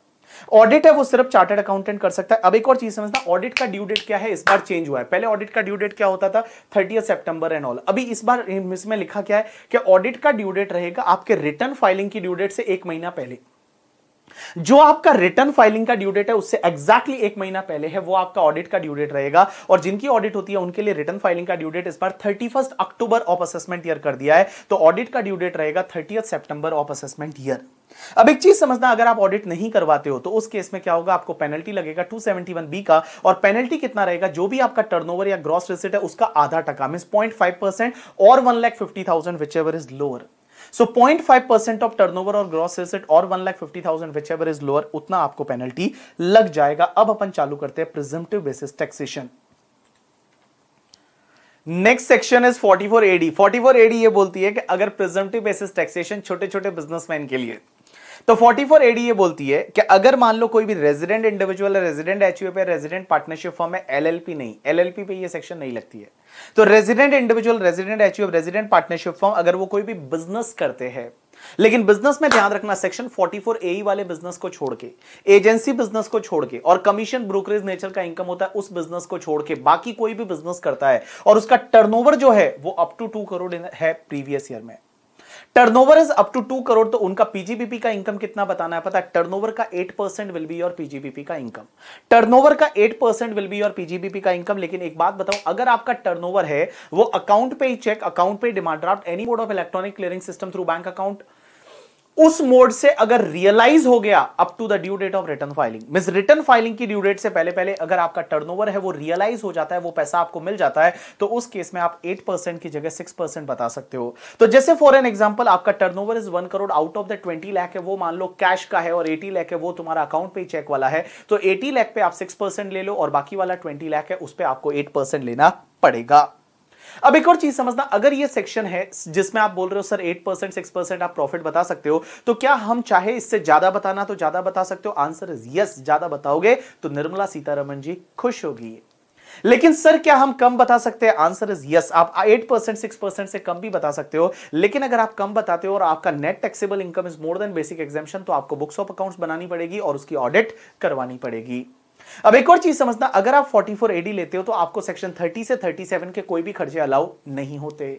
ऑडिट है वो सिर्फ चार्टर्ड अकाउंटेंट कर सकता है अब एक और चीज समझना ऑडिट का ड्यू डेट क्या है इस बार चेंज हुआ है पहले ऑडिट का ड्यू डेट क्या होता था थर्टी सितंबर एंड ऑल अभी इस बार इसमें लिखा क्या है कि ऑडिट का ड्यू डेट रहेगा आपके रिटर्न फाइलिंग की ड्यू डेट से एक महीना पहले जो आपका रिटर्न फाइलिंग का ड्यू डेट है उससे एक्जैक्टली exactly एक महीना पहले है वो आपका ऑडिट का ड्यू डेट रहेगा और जिनकी ऑडिट होती है उनके लिए रिटर्न फाइलिंग का ड्यू डेट इस बार thirty October of assessment year कर दिया है तो ऑडिट का ड्यू डेट रहेगा थर्टी सितंबर ऑफ असेसमेंट ईयर अब एक चीज समझना अगर आप ऑडिट नहीं करवाते हो तो उस केस में क्या होगा आपको पेनल्टी लगेगा 271 बी का और पेनल्टी कितना रहेगा जो भी आपका टर्नओवर या ग्रॉस रिसिट है उसका आधा टका मीन पॉइंट फाइव परसेंट और one lakh fifty thousand whichever is lower so point five percent of turn और ग्रॉस रिसिट और one lakh fifty thousand whichever is lower उतना आपको पेनल्टी लग जाएगा अब अपन चालू करते हैं presumptive basis taxation next section is 44 AD 44 AD ये बोलती है कि अगर प्रिजम्प्टिव बेसिस टैक्सेशन छोटे छोटे बिजनेसमैन के लिए तो 44 एडी ये बोलती है कि अगर मान लो कोई भी रेजिडेंट इंडिविजुअल रेजिडेंट एचयूएफ पे रेजिडेंट पार्टनरशिप फॉर्म है एलएलपी नहीं एलएलपी पे ये सेक्शन नहीं लगती है तो resident individual resident HUF resident partnership firm अगर वो कोई भी बिजनेस करते हैं लेकिन बिजनेस में ध्यान रखना सेक्शन 44 ए वाले बिजनेस को छोड़ के एजेंसी बिजनेस को छोड़ के और कमीशन ब्रोकरेज नेचर का इनकम होता है उस बिजनेस को छोड़ के बाकी कोई भी बिजनेस करता है और उसका टर्नओवर जो है वो अप टू टू करोड़ है प्रीवियस ईयर में turnover is up to two crore तो उनका पीजीबीपी का इनकम कितना बताना है पता टर्न टर्नओवर का eight percent will be your PGBP का इनकम टर्नओवर का eight percent will be your PGBP का इनकम लेकिन एक बात बताऊं अगर आपका टर्नओवर है वो अकाउंट पे ही चेक अकाउंट पे demand draft any mode of electronic clearing system through bank account उस मोड से अगर रियलाइज हो गया up to the due date of return filing mean return filing की ड्यू डेट से पहले पहले अगर आपका टर्नओवर है वो रियलाइज हो जाता है वो पैसा आपको मिल जाता है तो उस केस में आप 8% की जगह 6% बता सकते हो तो जैसे फॉर एन एग्जाम्पल आपका turnover is one crore out of the twenty lakh है वो मान लो कैश का है और एटी लाख है वो तुम्हारा अकाउंट पे चेक वाला है तो एटी लाख पे आप 6% ले लो और बाकी वाला ट्वेंटी लाख है उस पर आपको 8% लेना पड़ेगा अब एक और चीज समझना अगर ये सेक्शन है जिसमें आप बोल रहे हो sir eight percent six percent आप प्रॉफिट बता सकते हो तो क्या हम चाहे इससे ज्यादा बताना तो ज्यादा बता सकते हो आंसर इज यस ज्यादा बताओगे तो निर्मला सीतारमन जी खुश होगी लेकिन सर क्या हम कम बता सकते हैं आंसर इज यस आप एट परसेंट सिक्स परसेंट से कम भी बता सकते हो लेकिन अगर आप कम बताते हो और आपका net taxable income is more than basic exemption तो आपको बुक्स ऑफ अकाउंट्स बनानी पड़ेगी और उसकी ऑडिट करवानी पड़ेगी अब एक और चीज समझना अगर आप 44 एडी लेते हो तो आपको सेक्शन 30 से 37 के कोई भी खर्चे अलाउ नहीं होते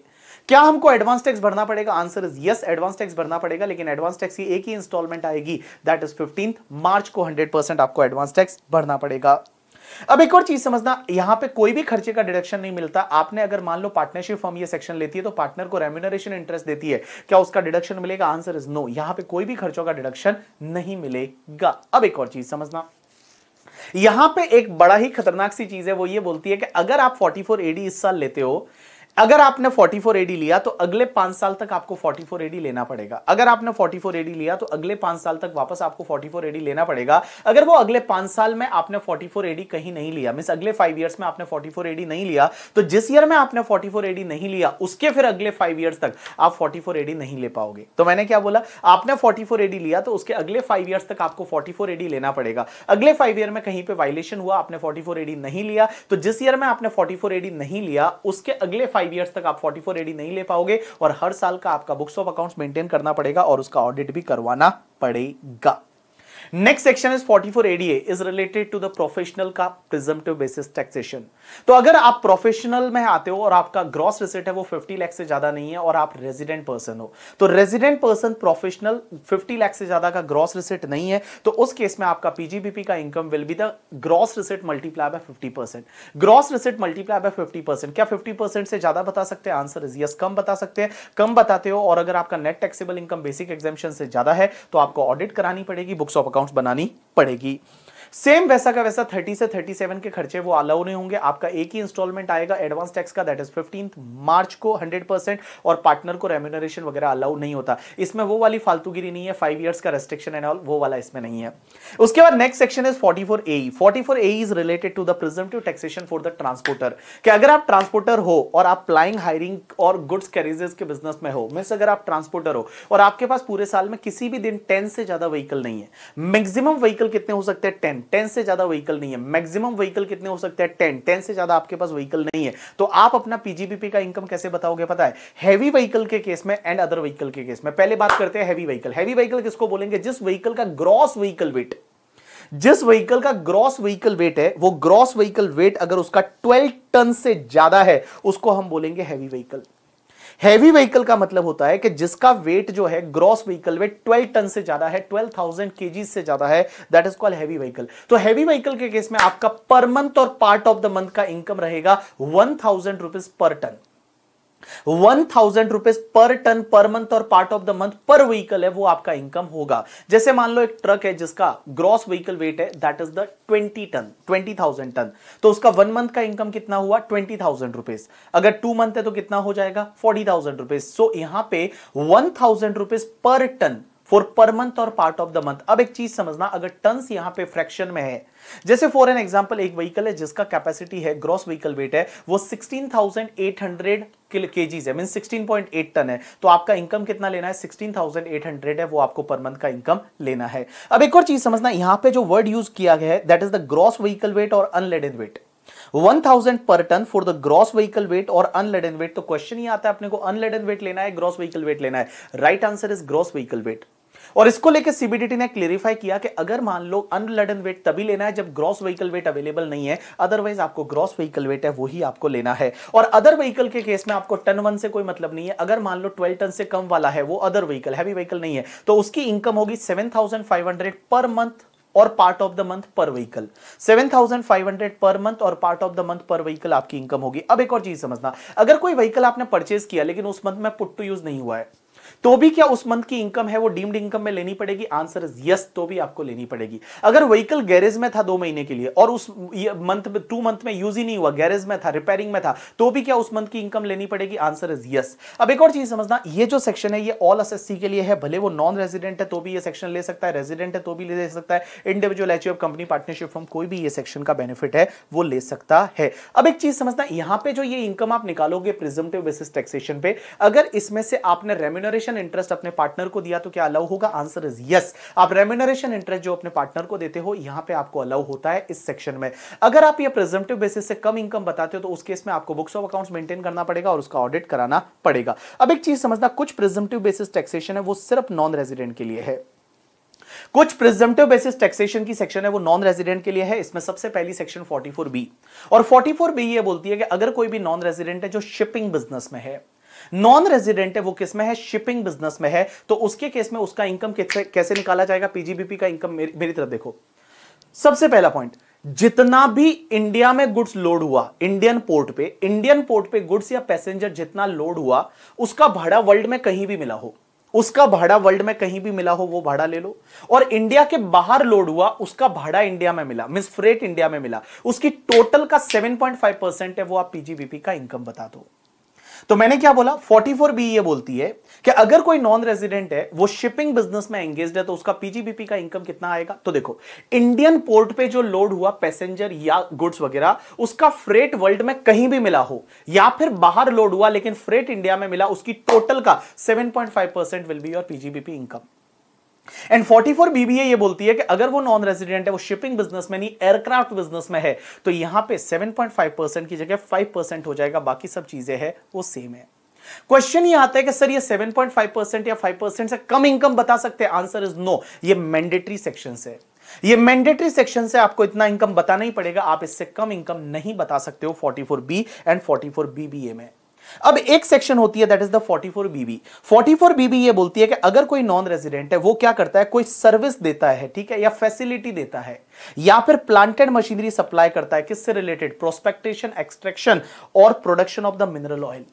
क्या हमको एडवांस टैक्स भरना पड़ेगा answer is yes advance tax भरना पड़ेगा लेकिन एडवांस टैक्स की एक ही इंस्टॉलमेंट आएगी दैट इज फिफ्टीन मार्च को हंड्रेड आपको एडवांस टैक्स भरना पड़ेगा अब एक और चीज समझना यहां पे कोई भी खर्चे का डिडक्शन नहीं मिलता आपने अगर मान लो पार्टनरशिप फर्म ये सेक्शन लेती है तो पार्टनर को रेम्यूनरेशन इंटरेस्ट देती है क्या उसका डिडक्शन मिलेगा आंसर इज नो यहां पे कोई भी खर्चों का डिडक्शन नहीं मिलेगा अब एक और चीज समझना यहां पे एक बड़ा ही खतरनाक सी चीज है वो ये बोलती है कि अगर आप 44 एडी इस साल लेते हो अगर आपने 44 एडी लिया तो अगले पांच साल तक आपको 44 एडी लेना पड़ेगा अगर आपने 44 एडी लिया तो अगले पांच साल तक वापस आपको 44 एडी लेना पड़ेगा अगर वो अगले पांच साल में आपने 44 एडी कहीं नहीं लिया मीन अगले फाइव ईयर्स में आपने 44 एडी नहीं लिया तो जिस ईयर में आपने 44 एडी नहीं लिया उसके फिर अगले फाइव ईयर्स तक आप फोर्टी एडी नहीं ले पाओगे तो मैंने क्या बोला आपने फोर्टी एडी लिया तो उसके अगले फाइव ईयर्स तक आपको फोर्टी एडी लेना पड़ेगा अगले फाइव ईयर में कहीं पर वायलेशन हुआ आपने फोर्टी एडी नहीं लिया तो जिस ईयर में आपने फोर्टी एडी नहीं लिया उसके अगले फाइव फाइव ईयर्स तक आप फोर्टी फोर एडी नहीं ले पाओगे और हर साल का आपका बुक्स ऑफ अकाउंट्स मेंटेन करना पड़ेगा और उसका ऑडिट भी करवाना पड़ेगा next section is 44 ADA is related to the professional का प्रिजमटिव बेसिस टैक्सेशन तो अगर आप प्रोफेशनल में आते हो और आपका ग्रॉस रिसेट है वो 50 लाख से ज्यादा नहीं है और आप रेजिडेंट पर्सन हो तो रेजिडेंट पर्सन प्रोफेशनल 50 लाख से ज्यादा का ग्रॉस रिसेट नहीं है तो उस केस में आपका पीजीबीपी का income will be the gross receipt multiply by fifty percent gross receipt multiply by fifty percent क्या फिफ्टी परसेंट से ज्यादा बता सकते हैं आंसर इज यस कम बता सकते हैं कम बताते हो और अगर आपका net taxable income basic exemption से ज्यादा है तो आपको ऑडिट करानी पड़ेगी बुक्स ऑफ अकाउंट अकाउंट्स बनानी पड़ेगी सेम वैसा का वैसा 30 से 37 के खर्चे वो अलाउ नहीं होंगे आपका एक ही इंस्टॉलमेंट आएगा एडवांस टैक्स का दैट इज फिफ्टीन मार्च को हंड्रेड परसेंट और पार्टनर को रेम्यूनरेशन वगैरह अलाउ नहीं होता इसमें वो वाली फालतूगिरी नहीं है फाइव ईयर्स का रेस्ट्रिक्शन एंड ऑल वो वाला इसमें नहीं है उसके बाद next section is forty four A forty four A is related to the presumptive taxation for the transporter कि अगर आप ट्रांसपोर्टर हो और आप प्लाइंग हायरिंग और गुड्स कैरिजेस के बिजनेस में हो मीन्स अगर आप ट्रांसपोर्टर हो और आपके पास पूरे साल में किसी भी दिन टेन से ज्यादा व्हीकल नहीं है मैक्सिमम व्हीकल कितने हो सकते हैं टेन टेन से ज्यादा व्हीकल नहीं है मैक्सिमम व्हीकल कितने हो सकते हैं टेन टेन से ज्यादा आपके पास व्हीकल नहीं है तो आप अपना पीजीबीपी का इनकम कैसे बताओगे पता है हैवी व्हीकल के केस में एंड अदर व्हीकल के केस में पहले बात करते हैं हैवी व्हीकल हैवी व्हीकल किसको बोलेंगे जिस व्हीकल का ग्रॉस व्हीकल वेट जिस व्हीकल का ग्रॉस व्हीकल वेट है वो ग्रॉस व्हीकल वेट अगर उसका 12 टन से ज्यादा है उसको हम बोलेंगे हैवी व्हीकल हैवी व्हीकल का मतलब होता है कि जिसका वेट जो है gross vehicle weight twelve ton से ज्यादा है ट्वेल्व थाउजेंड के से ज्यादा है that is called heavy vehicle तो हैवी व्हीकल के केस में आपका पर मंथ और पार्ट ऑफ द मंथ का इनकम रहेगा one thousand rupees per ton one thousand rupees per ton per month और part of the month per vehicle है वो आपका इनकम होगा जैसे मान लो एक ट्रक है जिसका ग्रॉस व्हीकल वेट है that is the twenty ton twenty thousand ton तो उसका वन मंथ का इनकम कितना हुआ ट्वेंटी थाउजेंड रुपीज अगर टू मंथ है तो कितना हो जाएगा फोर्टी थाउजेंड रुपीज सो यहां पे one thousand rupees per ton for per month और पार्ट ऑफ द मंथ अब एक चीज समझना अगर टन्स यहां पे फ्रैक्शन में है जैसे फॉर एन एग्जांपल एक व्हीकल है जिसका कैपेसिटी है ग्रॉस व्हीकल वेट है वो 16,800 केजीज है मीन 16.8 टन है तो आपका इनकम कितना लेना है 16,800 है वो आपको पर मंथ का इनकम लेना है अब एक और चीज समझना यहां पे जो वर्ड यूज किया गया है that is the gross vehicle weight और unladen weight 1000 per ton for the gross vehicle weight और अनलेडन वेट तो क्वेश्चन ही आता है अपने को अनलेडन वेट लेना है ग्रॉस व्हीकल वेट लेना है right answer is gross vehicle weight और इसको लेकर सीबीडीटी ने क्लेरिफाई किया कि अगर मान लो अनलडन वेट तभी लेना है जब ग्रॉस व्हीकल वेट अवेलेबल नहीं है अदरवाइज आपको ग्रॉस व्हीकल वेट है वही आपको लेना है और अदर व्हीकल के केस में आपको टन वन से कोई मतलब नहीं है अगर मान लो ट्वेल्व टन से कम वाला है वो अदर व्हीकल हैवी व्हीकल नहीं है तो उसकी इनकम होगी seven thousand five hundred per month और part of the month per vehicle 7,500 per month और part of the month per vehicle आपकी इनकम होगी अब एक और चीज समझना अगर कोई व्हीकल आपने परचेज किया लेकिन उस मंथ में पुट टू यूज नहीं हुआ है तो भी क्या उस मंथ की इनकम है वो डीम्ड इनकम में लेनी पड़ेगी आंसर इज यस तो भी आपको लेनी पड़ेगी अगर व्हीकल गैरेज में था दो महीने के लिए और उस मंथ में टू मंथ में यूज ही नहीं हुआ गैरेज में था रिपेयरिंग में था तो भी क्या उस मंथ की इनकम लेनी पड़ेगी आंसर इज यस अब एक और चीज समझना ये जो सेक्शन है ये ऑल एसएससी के लिए है भले वो नॉन रेजिडेंट है तो भी ये सेक्शन ले सकता है रेजिडेंट है तो भी ले सकता है individual H company partnership form कोई भी ये सेक्शन का बेनिफिट है वो ले सकता है अब एक चीज समझना यहां पे जो ये इनकम आप निकालोगे प्रिजमटिव बेसिस टैक्सेशन पे अगर इसमें से आपने रेम्यूनरेशन रेमिनरेशन इंटरेस्ट अपने पार्टनर को दिया तो क्या अलाउ होगा आंसर इज यस आप रेमिनरेशन इंटरेस्ट जो अपने पार्टनर को देते हो यहां पे आपको अलाउ होता है इस सेक्शन में अगर आप ये प्रेजेंटिव बेसिस से कम इनकम बताते हो तो उस केस में आपको बुक्स ऑफ अकाउंट्स मेंटेन करना पड़ेगा और उसका ऑडिट कराना पड़ेगा अब एक चीज समझना कुछ प्रेजेंटिव बेसिस टैक्सेशन है वो सिर्फ नॉन रेजिडेंट के लिए है कुछ प्रिजम्प्टिव बेसिस टैक्सेशन की सेक्शन है वो नॉन रेजिडेंट के लिए है इसमें सबसे पहली सेक्शन 44 बी और 44 बी ये बोलती है कि अगर कोई भी नॉन रेजिडेंट है जो शिपिंग बिजनेस में है नॉन रेजिडेंट है वो किस में है शिपिंग बिजनेस में है तो उसके केस में उसका इनकम कैसे निकाला जाएगा पीजीबीपी का इनकम मेरी, मेरी तरफ देखो सबसे पहला पॉइंट जितना भी इंडिया में गुड्स लोड हुआ इंडियन पोर्ट पे इंडियन पोर्ट पे गुड्स या पैसेंजर जितना लोड हुआ उसका भाड़ा वर्ल्ड में कहीं भी मिला हो उसका भाड़ा वर्ल्ड में कहीं भी मिला हो वो भाड़ा ले लो और इंडिया के बाहर लोड हुआ उसका भाड़ा इंडिया में मिला मिस फ्रेट इंडिया में मिला उसकी टोटल का 7.5 परसेंट है वो आप पीजीबीपी का इनकम बता दो तो मैंने क्या बोला 44 बी ये बोलती है कि अगर कोई नॉन रेजिडेंट है वो शिपिंग बिजनेस में एंगेज है तो उसका पीजीबीपी का इनकम कितना आएगा तो देखो इंडियन पोर्ट पे जो लोड हुआ पैसेंजर या गुड्स वगैरह उसका फ्रेट वर्ल्ड में कहीं भी मिला हो या फिर बाहर लोड हुआ लेकिन फ्रेट इंडिया में मिला उसकी टोटल का five percent will be your PGBP income and 44 BBA ये बोलती है कि अगर वो नॉन रेजिडेंट है वो शिपिंग बिजनेस में नहीं एयरक्राफ्ट बिजनेस में है तो यहां पे 7.5 परसेंट की जगह 5 परसेंट हो जाएगा बाकी सब चीजें हैं वो सेम है क्वेश्चन ये आता है कि सर ये 7.5 परसेंट या 5 परसेंट से कम इनकम बता सकते हैं आंसर इज नो ये मैंडेटरी सेक्शन है ये मैंडेटरी सेक्शन से आपको इतना इनकम बताना ही पड़ेगा आप इससे कम इनकम नहीं बता सकते हो 44 बी एंड 44 बीबीए में अब एक सेक्शन होती है that is the 44 BB 44 BB ये बोलती है कि अगर कोई नॉन रेजिडेंट है वो क्या करता है कोई सर्विस देता है ठीक है या फैसिलिटी देता है या फिर प्लांटेड मशीनरी सप्लाई करता है किससे रिलेटेड प्रोस्पेक्टेशन एक्सट्रैक्शन और production of the mineral oil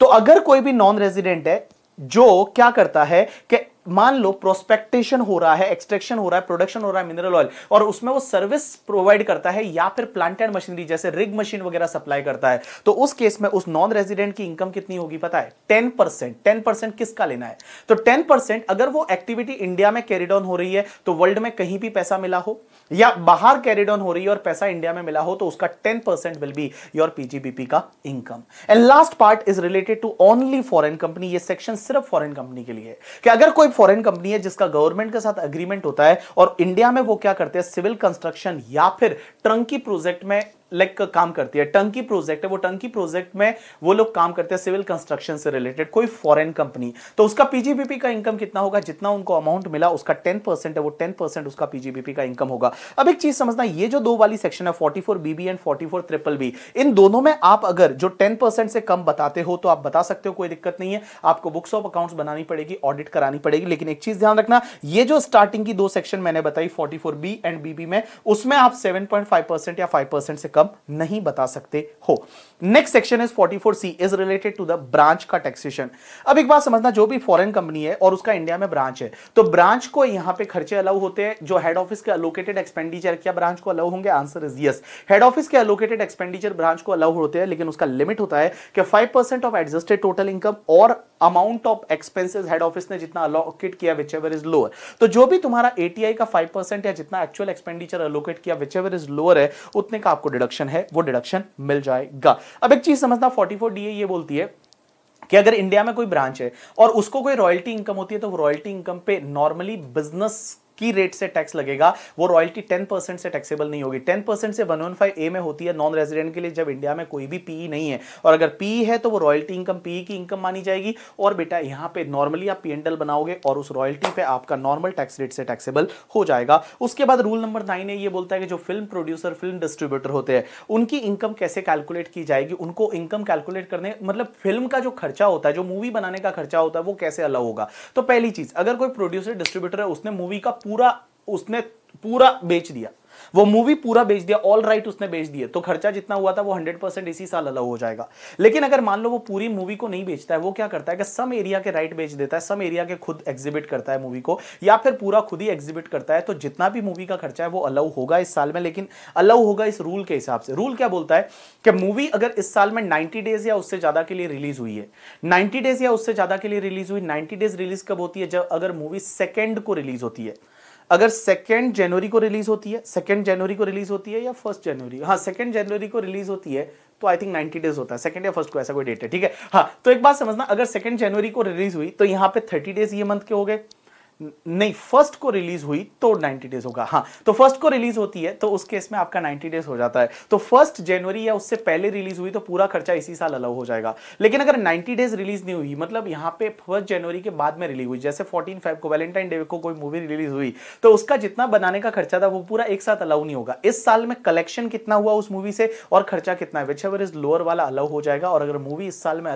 तो अगर कोई भी नॉन रेजिडेंट है जो क्या करता है कि मान लो प्रोस्पेक्टेशन हो रहा है एक्सट्रैक्शन हो रहा है प्रोडक्शन हो रहा है मिनरल ऑयल और उसमें वो सर्विस प्रोवाइड करता है या फिर प्लांट एंड मशीनरी जैसे रिग मशीन वगैरह सप्लाई करता है तो उस केस में उस नॉन रेजिडेंट की इनकम कितनी होगी पता है टेन परसेंट टेन परसेंट किसका लेना है तो टेन परसेंट अगर वो एक्टिविटी इंडिया में कैरिड ऑन हो रही है तो वर्ल्ड में कहीं भी पैसा मिला हो या बाहर कैरिड ऑन हो रही है और पैसा इंडिया में मिला हो तो उसका ten percent will be your PGBP का income and last part is related to only foreign company ये सेक्शन सिर्फ फॉरेन कंपनी के लिए कि अगर कोई फॉरेन कंपनी है जिसका गवर्नमेंट के साथ अग्रीमेंट होता है और इंडिया में वो क्या करते हैं सिविल कंस्ट्रक्शन या फिर ट्रंकी प्रोजेक्ट में लाइक like, काम करती है टंकी प्रोजेक्ट है वो टंकी प्रोजेक्ट में वो लोग काम करते हैं सिविल कंस्ट्रक्शन से रिलेटेड कोई फॉरेन कंपनी तो उसका पीजीबीपी का इनकम कितना होगा जितना उनको अमाउंट मिला उसका टेन परसेंट है वो टेन परसेंट उसका पीजीबीपी का इनकम होगा अब एक चीज समझना ये जो दो वाली सेक्शन है forty four BB and forty four triple B इन दोनों में आप अगर जो टेन परसेंट से कम बताते हो तो आप बता सकते हो कोई दिक्कत नहीं है आपको बुक्स ऑफ अकाउंट्स बनानी पड़ेगी ऑडिट करानी पड़ेगी लेकिन एक चीज ध्यान रखना ये जो स्टार्टिंग की दो सेक्शन मैंने बताई forty four B and BB में उसमें आप सेवन पॉइंट फाइव परसेंट या फाइव परसेंट से कम इनकम नहीं बता सकते हो next section is C is related to the branch का टैक्सेशन अब एक बात समझना जो भी फॉरेन कंपनी है और उसका इंडिया में ब्रांच है तो ब्रांच को यहां पे खर्चे अलाउ होते हैं जो हेड ऑफिस के अलोकेटेड एक्सपेंडिचर क्या ब्रांच को अलाउ होंगे answer is yes head office के अलोकेटेड एक्सपेंडिचर ब्रांच को अलाउ होते हैं लेकिन उसका लिमिट होता है कि five of adjusted total income और amount of expenses head office ने जितना अलोकेट किया विच एवर इज लोअर तो जो भी तुम्हारा एटीआई का फाइव या जितना एक्चुअल एक्सपेंडिचर अलोकेट किया विच एवर इज लोअर है उतने का आपको डिडक्शन डिडक्शन है वो डिडक्शन मिल जाएगा अब एक चीज समझना फोर्टी फोर डी ये बोलती है कि अगर इंडिया में कोई ब्रांच है और उसको कोई रॉयल्टी इनकम होती है तो रॉयल्टी इनकम पे नॉर्मली बिजनेस की रेट से टैक्स लगेगा वो रॉयल्टी टेन परसेंट से टैक्सेबल नहीं होगी टेन परसेंट से वन वन फाइव ए में होती है नॉन रेजिडेंट के लिए जब इंडिया में कोई भी पीई नहीं है और अगर पीई है तो वो रॉयल्टी इनकम पीई की इनकम मानी जाएगी और बेटा यहां पे नॉर्मली आप पी बनाओगे और उस रॉयल्टी पे आपका नॉर्मल टैक्स रेट से टैक्सेबल हो जाएगा उसके बाद रूल नंबर नाइन है ये बोलता है कि जो फिल्म प्रोड्यूसर फिल्म डिस्ट्रीब्यूटर होते हैं उनकी इनकम कैसे कैलकुलेट की जाएगी उनको इनकम कैलकुलेट करने मतलब फिल्म का जो खर्चा होता है जो मूवी बनाने का खर्चा होता है वो कैसे अलग होगा तो पहली चीज अगर कोई प्रोड्यूसर डिस्ट्रीब्यूटर है उसने मूवी का पूरा पूरा उसने पूरा बेच दिया वो मूवी पूरा बेच दिया ऑल राइट right उसने बेच दिए तो खर्चा जितना हुआ था वो 100 परसेंट इसी साल अलग हो जाएगा लेकिन अगर मान लो वो पूरी मूवी को नहीं बेचता है वो क्या करता है कि सम एरिया के राइट right बेच देता है सम एरिया के खुद एग्जिबिट करता है मूवी को या फिर पूरा खुद ही एग्जिबिट करता है तो जितना भी मूवी का खर्चा है वो अलाउ होगा इस साल में लेकिन अलाउ होगा इस रूल के हिसाब से रूल क्या बोलता है कि मूवी अगर इस साल में नाइन्टी डेज या उससे ज्यादा के लिए रिलीज हुई है नाइन्टी डेज या उससे ज्यादा के लिए रिलीज हुई नाइन्टी डेज रिलीज कब होती है जब अगर मूवी सेकेंड को रिलीज होती है अगर सेकेंड जनवरी को रिलीज होती है सेकेंड जनवरी को रिलीज होती है या फर्स्ट जनवरी हाँ सेकेंड जनवरी को रिलीज होती है तो आई थिंक 90 डेज होता है सेकंड या फर्स्ट को ऐसा कोई डेट है ठीक है हाँ तो एक बात समझना अगर सेकंड जनवरी को रिलीज हुई तो यहाँ पे 30 डेज ये मंथ के हो गए नहीं फर्स्ट को रिलीज हुई तो 90 डेज होगा हाँ तो फर्स्ट को रिलीज होती है तो उस केस में आपका 90 डेज हो जाता है तो फर्स्ट जनवरी या उससे पहले रिलीज हुई तो पूरा खर्चा इसी साल अलग हो जाएगा लेकिन अगर 90 डेज रिलीज नहीं हुई मतलब यहाँ पे फर्स्ट जनवरी के बाद में रिलीज हुई जैसे फोर्टीन फाइव को वैलेंटाइन डे को कोई मूवी रिलीज हुई तो उसका जितना बनाने का खर्चा था वो पूरा एक साथ अलाउ नहीं होगा इस साल में कलेक्शन कितना हुआ उस मूवी से और खर्चा कितना है विच एवर इज लोअर वाला अलाउ हो जाएगा और अगर मूवी इस साल में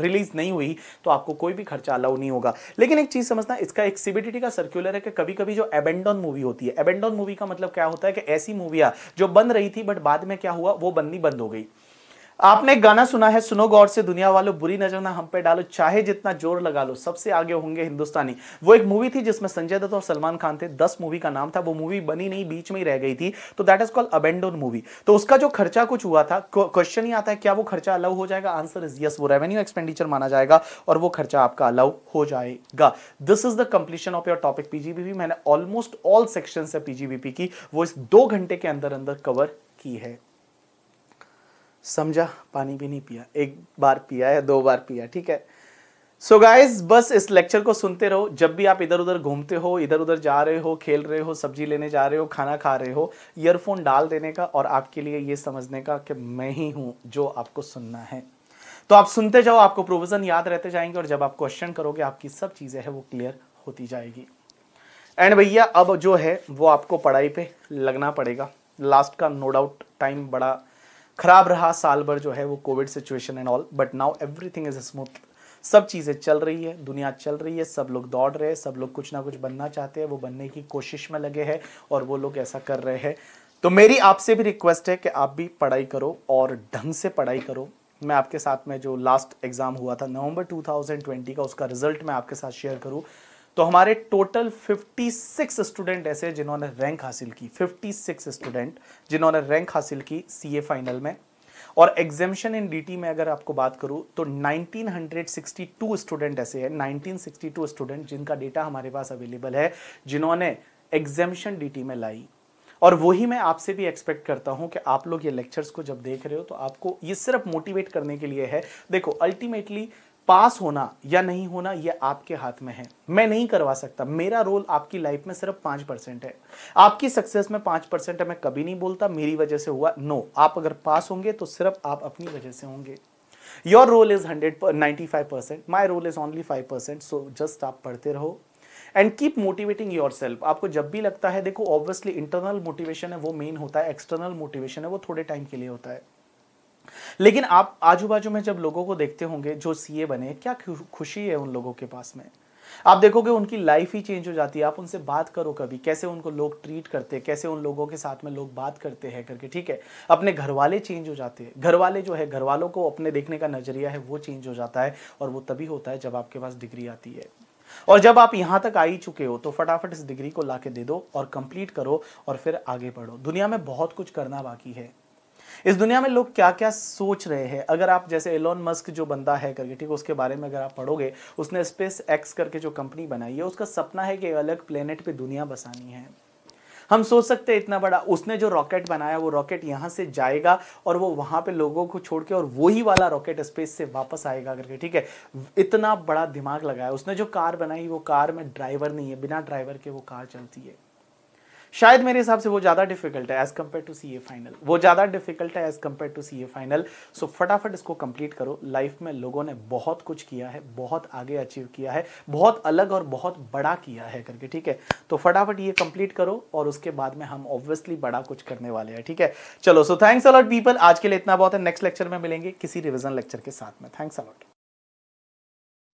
रिलीज नहीं हुई तो आपको कोई भी खर्चा अलाउ नहीं होगा लेकिन एक चीज समझना इसका एक सीबीडीटी का सर्कुलर है कि कभी कभी जो एबेंडॉन मूवी होती है एबेंडॉन मूवी का मतलब क्या होता है कि ऐसी मूवियां जो बन रही थी बट बाद में क्या हुआ वो बननी बंद हो गई आपने गाना सुना है सुनो गौर से दुनिया वालों बुरी नजर ना हम पे डालो चाहे जितना जोर लगा लो सबसे आगे होंगे हिंदुस्तानी वो एक मूवी थी जिसमें संजय दत्त और सलमान खान थे दस मूवी का नाम था वो मूवी बनी नहीं बीच में ही रह गई थी तो that is called abandoned movie तो उसका जो खर्चा कुछ हुआ था क्वेश्चन ही आता है क्या वो खर्चा अलाउ हो जाएगा आंसर इज यस वो रेवेन्यू एक्सपेंडिचर माना जाएगा और वो खर्चा आपका अलाउ हो जाएगा this is the completion of your topic PGBP मैंने ऑलमोस्ट ऑल सेक्शन है पीजीबीपी की वो इस दो घंटे के अंदर अंदर कवर की है समझा पानी भी नहीं पिया एक बार पिया या दो बार पिया ठीक है सो so गाइज बस इस लेक्चर को सुनते रहो जब भी आप इधर उधर घूमते हो इधर उधर जा रहे हो खेल रहे हो सब्जी लेने जा रहे हो खाना खा रहे हो ईयरफोन डाल देने का और आपके लिए ये समझने का कि मैं ही हूँ जो आपको सुनना है तो आप सुनते जाओ आपको प्रोविजन याद रहते जाएंगे और जब आप क्वेश्चन करोगे आपकी सब चीज़ें हैं वो क्लियर होती जाएगी एंड भैया अब जो है वो आपको पढ़ाई पे लगना पड़ेगा लास्ट का नो डाउट टाइम बड़ा खराब रहा साल भर जो है वो COVID situation and all but now everything is smooth सब चीज़ें चल रही है दुनिया चल रही है सब लोग दौड़ रहे हैं सब लोग कुछ ना कुछ बनना चाहते हैं वो बनने की कोशिश में लगे हैं और वो लोग ऐसा कर रहे हैं तो मेरी आपसे भी रिक्वेस्ट है कि आप भी पढ़ाई करो और ढंग से पढ़ाई करो मैं आपके साथ में जो लास्ट एग्ज़ाम हुआ था नवंबर 2020 का उसका रिजल्ट मैं आपके साथ शेयर करूँ तो हमारे टोटल 56 स्टूडेंट ऐसे जिन्होंने रैंक हासिल की 56 स्टूडेंट जिन्होंने रैंक हासिल की सीए फाइनल में और एग्जामिशन इन डीटी में अगर आपको बात करूं तो 1962 स्टूडेंट ऐसे हैं 1962 स्टूडेंट जिनका डेटा हमारे पास अवेलेबल है जिन्होंने एग्जामिशन डीटी में लाई और वही मैं आपसे भी एक्सपेक्ट करता हूं कि आप लोग ये लेक्चर्स को जब देख रहे हो तो आपको ये सिर्फ मोटिवेट करने के लिए है देखो अल्टीमेटली पास होना या नहीं होना यह आपके हाथ में है मैं नहीं करवा सकता मेरा रोल आपकी लाइफ में सिर्फ पांच परसेंट है आपकी सक्सेस में पांच परसेंट है मैं कभी नहीं बोलता मेरी वजह से हुआ नो आप अगर पास होंगे तो सिर्फ आप अपनी वजह से होंगे your role is hundred ninety five percent my role is only five percent so just आप पढ़ते रहो and keep motivating yourself आपको जब भी लगता है देखो ऑब्वियसली इंटरनल मोटिवेशन है वो मेन होता है एक्सटर्नल मोटिवेशन है वो थोड़े टाइम के लिए होता है लेकिन आप आजू बाजू में जब लोगों को देखते होंगे जो सीए बने क्या खुशी है उन लोगों के पास में आप देखोगे उनकी लाइफ ही चेंज हो जाती है आप उनसे बात करो कभी कैसे उनको लोग ट्रीट करते हैं कैसे उन लोगों के साथ में लोग बात करते हैं करके ठीक है अपने घर वाले चेंज हो जाते हैं घर वाले जो है घर वालों को अपने देखने का नज़रिया है वो चेंज हो जाता है और वो तभी होता है जब आपके पास डिग्री आती है और जब आप यहां तक आ ही चुके हो तो फटाफट इस डिग्री को ला दे दो और कंप्लीट करो और फिर आगे बढ़ो दुनिया में बहुत कुछ करना बाकी है इस दुनिया में लोग क्या क्या सोच रहे हैं अगर आप जैसे एलोन मस्क जो बंदा है करके ठीक है उसके बारे में अगर आप पढ़ोगे उसने स्पेस एक्स करके जो कंपनी बनाई है उसका सपना है कि अलग प्लेनेट पे दुनिया बसानी है हम सोच सकते हैं इतना बड़ा उसने जो रॉकेट बनाया वो रॉकेट यहाँ से जाएगा और वो वहाँ पे लोगों को छोड़ के और वही वाला रॉकेट स्पेस से वापस आएगा करके ठीक है इतना बड़ा दिमाग लगाया उसने जो कार बनाई वो कार में ड्राइवर नहीं है बिना ड्राइवर के वो कार चलती है शायद मेरे हिसाब से वो ज़्यादा डिफिकल्ट है as compare to C A final वो ज़्यादा डिफिकल्ट है as compare to C A final so फटाफट इसको कंप्लीट करो लाइफ में लोगों ने बहुत कुछ किया है बहुत आगे अचीव किया है बहुत अलग और बहुत बड़ा किया है करके ठीक है तो फटाफट ये कंप्लीट करो और उसके बाद में हम ऑब्वियसली बड़ा कुछ करने वाले हैं ठीक है चलो सो थैंक्स अलॉट पीपल आज के लिए इतना बहुत है नेक्स्ट लेक्चर में मिलेंगे किसी रिविजन लेक्चर के साथ में थैंक्स अलॉट